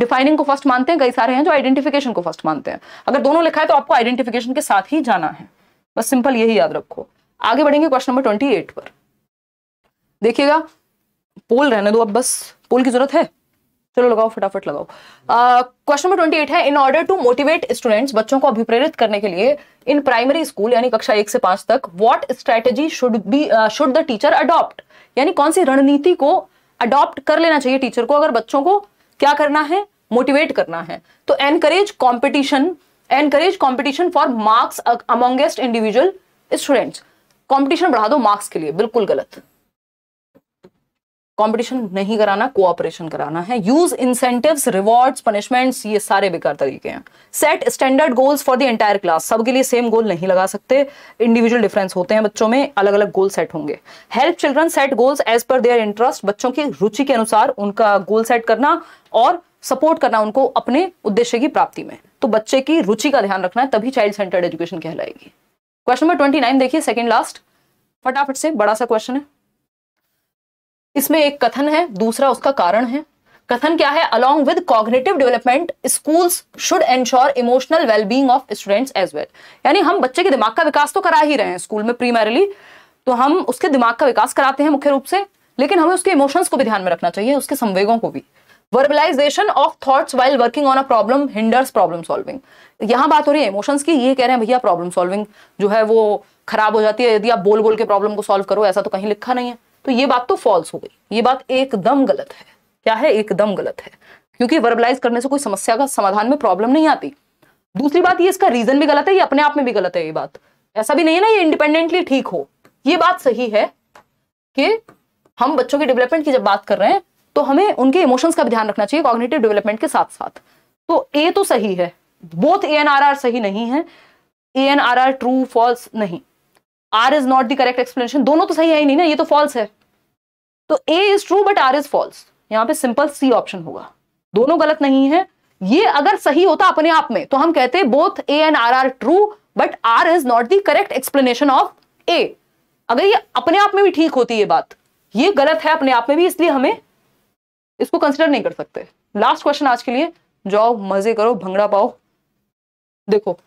डिफाइनिंग को फर्स्ट मानते हैं कई सारे हैं जो आइडेंटिफिकेशन को फर्स्ट मानते हैं अगर दोनों लिखा है तो आपको आइडेंटिफिकेशन के साथ ही जाना है बस सिंपल यही याद रखो आगे बढ़ेंगे क्वेश्चन नंबर ट्वेंटी पर देखिएगा पोल रहने दो अब बस पोल की जरूरत है चलो लगाओ फटाफट लगाओ क्वेश्चन नंबर ट्वेंटी एट है in order to motivate students बच्चों को अभिप्रेरित करने के लिए इन प्राइमरी स्कूल यानी कक्षा एक से पांच तक what strategy should be should the teacher adopt यानी कौन सी रणनीति को अडॉप्ट कर लेना चाहिए टीचर को अगर बच्चों को क्या करना है मोटिवेट करना है तो encourage competition encourage competition for marks amongst individual students competition बढ़ा दो मार्क्स के लिए बिल्कुल गलत कंपटीशन नहीं कराना कोऑपरेशन कराना है यूज इंसेंटिव्स रिवॉर्ड्स पनिशमेंट्स ये सारे बेकार तरीके हैं set standard goals for the entire class सबके लिए सेम गोल नहीं लगा सकते इंडिविजुअल डिफरेंस होते हैं बच्चों में अलग अलग गोल सेट होंगे help children set goals as per their interest बच्चों की रुचि के अनुसार उनका गोल सेट करना और सपोर्ट करना उनको अपने उद्देश्य की प्राप्ति में तो बच्चे की रुचि का ध्यान रखना है तभी चाइल्ड सेंटर्ड एजुकेशन कहलाएगी क्वेश्चन नंबर ट्वेंटी नाइन देखिए सेकेंड लास्ट फटाफट से बड़ा सा क्वेश्चन है इसमें एक कथन है दूसरा उसका कारण है कथन क्या है along with cognitive development schools should ensure emotional wellbeing of students as well यानी हम बच्चे के दिमाग का विकास तो करा ही रहे हैं स्कूल में प्रीमरली तो हम उसके दिमाग का विकास कराते हैं मुख्य रूप से लेकिन हमें उसके इमोशंस को भी ध्यान में रखना चाहिए उसके संवेगों को भी verbalisation of thoughts while working on a problem hinders problem solving यहां बात हो रही है इमोशंस की ये कह रहे हैं भैया प्रॉब्लम सॉल्विंग जो है वो खराब हो जाती है यदि आप बोल बोल के प्रॉब्लम को सॉल्व करो ऐसा तो कहीं लिखा नहीं है तो ये बात तो फॉल्स हो गई ये बात एकदम गलत है क्या है एकदम गलत है क्योंकि वर्बलाइज करने से कोई समस्या का समाधान में प्रॉब्लम नहीं आती दूसरी बात ये इसका रीजन भी गलत है ये अपने आप में भी गलत है ये बात ऐसा भी नहीं है ना ये इंडिपेंडेंटली ठीक हो ये बात सही है कि हम बच्चों के डेवलपमेंट की जब बात कर रहे हैं तो हमें उनके इमोशंस का भी ध्यान रखना चाहिए कॉग्निटिव डेवलपमेंट के साथ साथ तो ए तो सही है both A and R are सही नहीं है A and R are true false नहीं R is not the correct explanation दोनों तो सही है ही नहीं ना ये तो फॉल्स है तो A is true but R is false यहां पे सिंपल सी ऑप्शन होगा दोनों गलत नहीं है ये अगर सही होता अपने आप में तो हम कहते हैं both A and R are true but R is not the correct explanation of A अगर ये अपने आप में भी ठीक होती है बात ये गलत है अपने आप में भी इसलिए हमें इसको कंसिडर नहीं कर सकते लास्ट क्वेश्चन आज के लिए जाओ मजे करो भंगड़ा पाओ देखो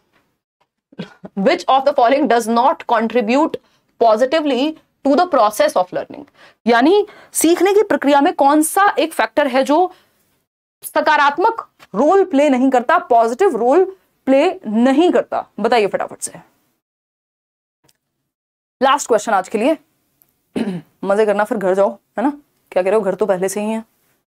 which of the following does not contribute positively to the process of learning यानी सीखने की प्रक्रिया में कौन सा एक फैक्टर है जो सकारात्मक रोल प्ले नहीं करता पॉजिटिव रोल प्ले नहीं करता बताइए फटाफट से लास्ट क्वेश्चन आज के लिए मजे करना फिर घर जाओ है ना क्या कह रहे हो घर तो पहले से ही है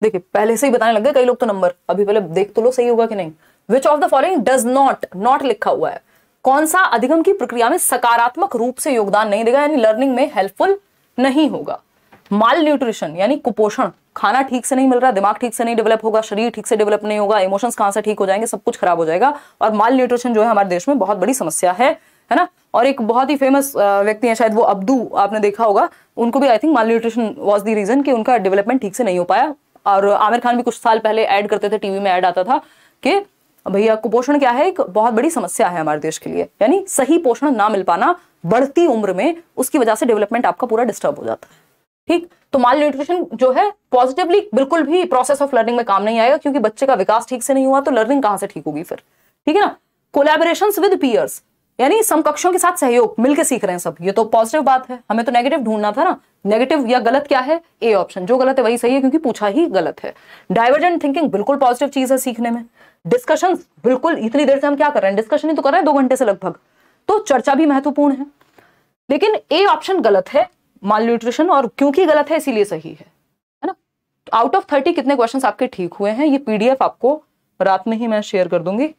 देखिए पहले से ही बताने लग गए कई लोग तो नंबर अभी पहले देख तो लो सही होगा कि नहीं which of the following does not not लिखा हुआ है कौन सा अधिगम की प्रक्रिया में सकारात्मक रूप से योगदान नहीं देगा यानी लर्निंग में हेल्पफुल नहीं होगा माल न्यूट्रिशन यानी कुपोषण खाना ठीक से नहीं मिल रहा दिमाग ठीक से नहीं डेवलप होगा शरीर ठीक से डेवलप नहीं होगा इमोशंस कहां से ठीक हो जाएंगे सब कुछ खराब हो जाएगा और माल न्यूट्रिशन जो है हमारे देश में बहुत बड़ी समस्या है है ना और एक बहुत ही फेमस व्यक्ति है शायद वो अब्दू आपने देखा होगा उनको भी I think malnutrition was the reason कि उनका डेवलपमेंट ठीक से नहीं हो पाया और आमिर खान भी कुछ साल पहले एड करते थे टीवी में एड आता था कि भैया कुपोषण क्या है एक बहुत बड़ी समस्या है हमारे देश के लिए यानी सही पोषण ना मिल पाना बढ़ती उम्र में उसकी वजह से डेवलपमेंट आपका पूरा डिस्टर्ब हो जाता है ठीक तो माल न्यूट्रिशन जो है पॉजिटिवली बिल्कुल भी प्रोसेस ऑफ लर्निंग में काम नहीं आएगा क्योंकि बच्चे का विकास ठीक से नहीं हुआ तो लर्निंग कहां से ठीक होगी फिर ठीक है ना कोलेबोरेशन विद पियर्स यानी समकक्षों के साथ सहयोग मिलकर सीख रहे हैं सब ये तो पॉजिटिव बात है हमें तो नेगेटिव ढूंढना था ना नेगेटिव या गलत क्या है ए ऑप्शन जो गलत है वही सही है क्योंकि पूछा ही गलत है डाइवर्जेंट थिंकिंग बिल्कुल पॉजिटिव चीज है सीखने में डिस्कशन बिल्कुल इतनी देर से हम क्या कर रहे हैं डिस्कशन ही तो कर रहे हैं दो घंटे से लगभग तो चर्चा भी महत्वपूर्ण है लेकिन ए ऑप्शन गलत है माल न्यूट्रिशन और क्योंकि गलत है इसीलिए सही है है ना आउट ऑफ थर्टी कितने क्वेश्चन आपके ठीक हुए हैं ये पीडीएफ आपको रात में ही मैं शेयर कर दूंगी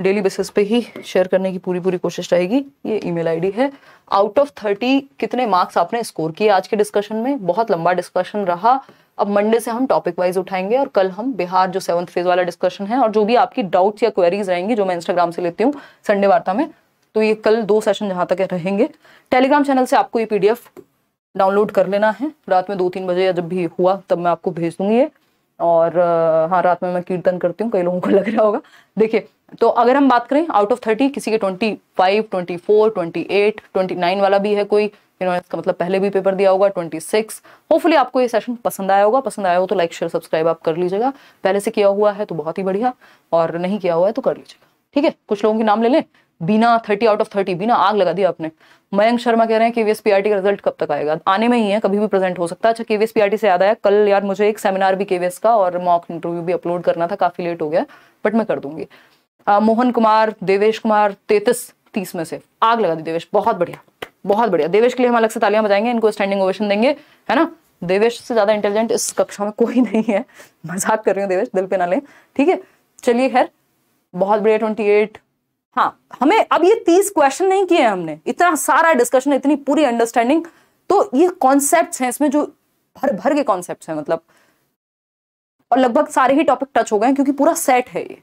डेली बेसिस पे ही शेयर करने की पूरी पूरी कोशिश रहेगी ये ईमेल आईडी है आउट ऑफ थर्टी कितने मार्क्स आपने स्कोर किए आज के डिस्कशन में बहुत लंबा डिस्कशन रहा अब मंडे से हम टॉपिक वाइज उठाएंगे और कल हम बिहार जो सेवंथ फेज वाला डिस्कशन है और जो भी आपकी डाउट्स या क्वेरीज रहेंगी जो मैं इंस्टाग्राम से लेती हूँ संडे वार्ता में तो ये कल दो सेशन जहाँ तक रहेंगे टेलीग्राम चैनल से आपको ये पीडीएफ डाउनलोड कर लेना है रात में दो तीन बजे या जब भी हुआ तब मैं आपको भेज दूंगी ये और हाँ रात में मैं कीर्तन करती हूँ कई लोगों को लग रहा होगा देखिए तो अगर हम बात करें आउट ऑफ थर्टी किसी के twenty five twenty four twenty eight twenty nine वाला भी है कोई यू नो इसका मतलब पहले भी पेपर दिया होगा ट्वेंटी सिक्स होपफुली आपको ये सेशन पसंद आया होगा पसंद आया हो तो लाइक शेयर सब्सक्राइब आप कर लीजिएगा पहले से किया हुआ है तो बहुत ही बढ़िया और नहीं किया हुआ है तो कर लीजिएगा ठीक है कुछ लोगों के नाम ले लें बिना थर्टी आउट ऑफ थर्टी बिना आग लगा दी आपने मयंक शर्मा कह रहे हैं के पीआरटी का रिजल्ट कब तक आएगा आने में ही है कभी भी प्रेजेंट हो सकता है अच्छा केवीएस पीआरटी से याद आया कल यार मुझे एक सेमिनार भी केवीएस का और मॉक इंटरव्यू भी अपलोड करना था काफ़ी लेट हो गया बट मैं कर दूंगी आ, मोहन कुमार देवेश कुमार तेतीस तीस में से आग लगा दी देवेश बहुत बढ़िया बहुत बढ़िया देवेश के लिए हम अलग से तालियां बजाएंगे इनको स्टैंडिंग ओवेशन देंगे है ना देवेश से ज़्यादा इंटेलिजेंट इस कक्षा में कोई नहीं है मजाक कर रही हूँ देवेश दिल पे ना ले ठीक है चलिए खैर बहुत बढ़िया ट्वेंटी एट हाँ हमें अब ये तीस क्वेश्चन नहीं किए हमने इतना सारा डिस्कशन इतनी पूरी अंडरस्टैंडिंग तो ये कॉन्सेप्ट हैं इसमें जो भर भर के कॉन्सेप्ट हैं मतलब और लगभग सारे ही टॉपिक टच हो गए हैं क्योंकि पूरा सेट है ये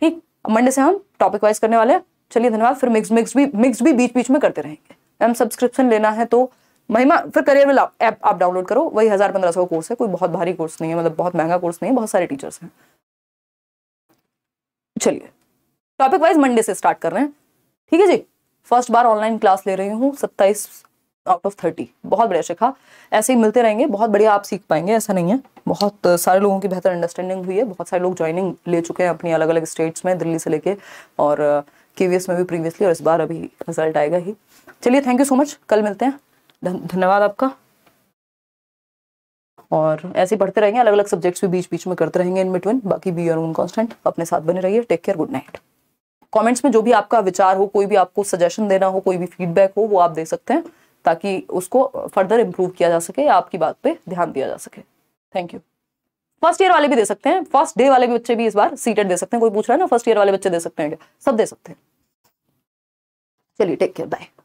ठीक मंडे से हम टॉपिक वाइज करने वाले हैं चलिए धन्यवाद फिर मिक्स मिक्स भी मिक्स भी बीच बीच में करते रहेंगे हम सब्सक्रिप्शन लेना है तो महिमा फिर करियर में ऐप आप डाउनलोड करो वही हज़ार पंद्रह सौ कोर्स है कोई बहुत भारी कोर्स नहीं है मतलब बहुत महंगा कोर्स नहीं है बहुत सारे टीचर्स हैं चलिए टॉपिक वाइज मंडे से स्टार्ट कर रहे हैं ठीक है जी फर्स्ट बार ऑनलाइन क्लास ले रही हूँ सत्ताईस आउट ऑफ थर्टी बहुत बढ़िया शिखा ऐसे ही मिलते रहेंगे बहुत बढ़िया आप सीख पाएंगे ऐसा नहीं है बहुत सारे लोगों की बेहतर अंडरस्टैंडिंग हुई है बहुत सारे लोग ज्वाइनिंग ले चुके हैं अपनी अलग अलग स्टेट्स में दिल्ली से लेके और के uh, में भी प्रीवियसली और इस बार अभी रिजल्ट आएगा ही चलिए थैंक यू सो मच कल मिलते हैं धन्यवाद आपका और ऐसे ही पढ़ते रहेंगे अलग अलग सब्जेक्ट्स भी बीच बीच में करते रहेंगे इन बिटवीन बाकी बी और कॉन्स्टेंट अपने साथ बने रहिए take care good night comments में जो भी आपका विचार हो कोई भी आपको सजेशन देना हो कोई भी फीडबैक हो वो आप दे सकते हैं ताकि उसको फर्दर इम्प्रूव किया जा सके या आपकी बात पे ध्यान दिया जा सके थैंक यू फर्स्ट ईयर वाले भी दे सकते हैं फर्स्ट डे वाले भी बच्चे भी इस बार सीटेड दे सकते हैं कोई पूछ रहा है ना फर्स्ट ईयर वाले बच्चे दे सकते हैं सब दे सकते हैं
चलिए टेक केयर बाय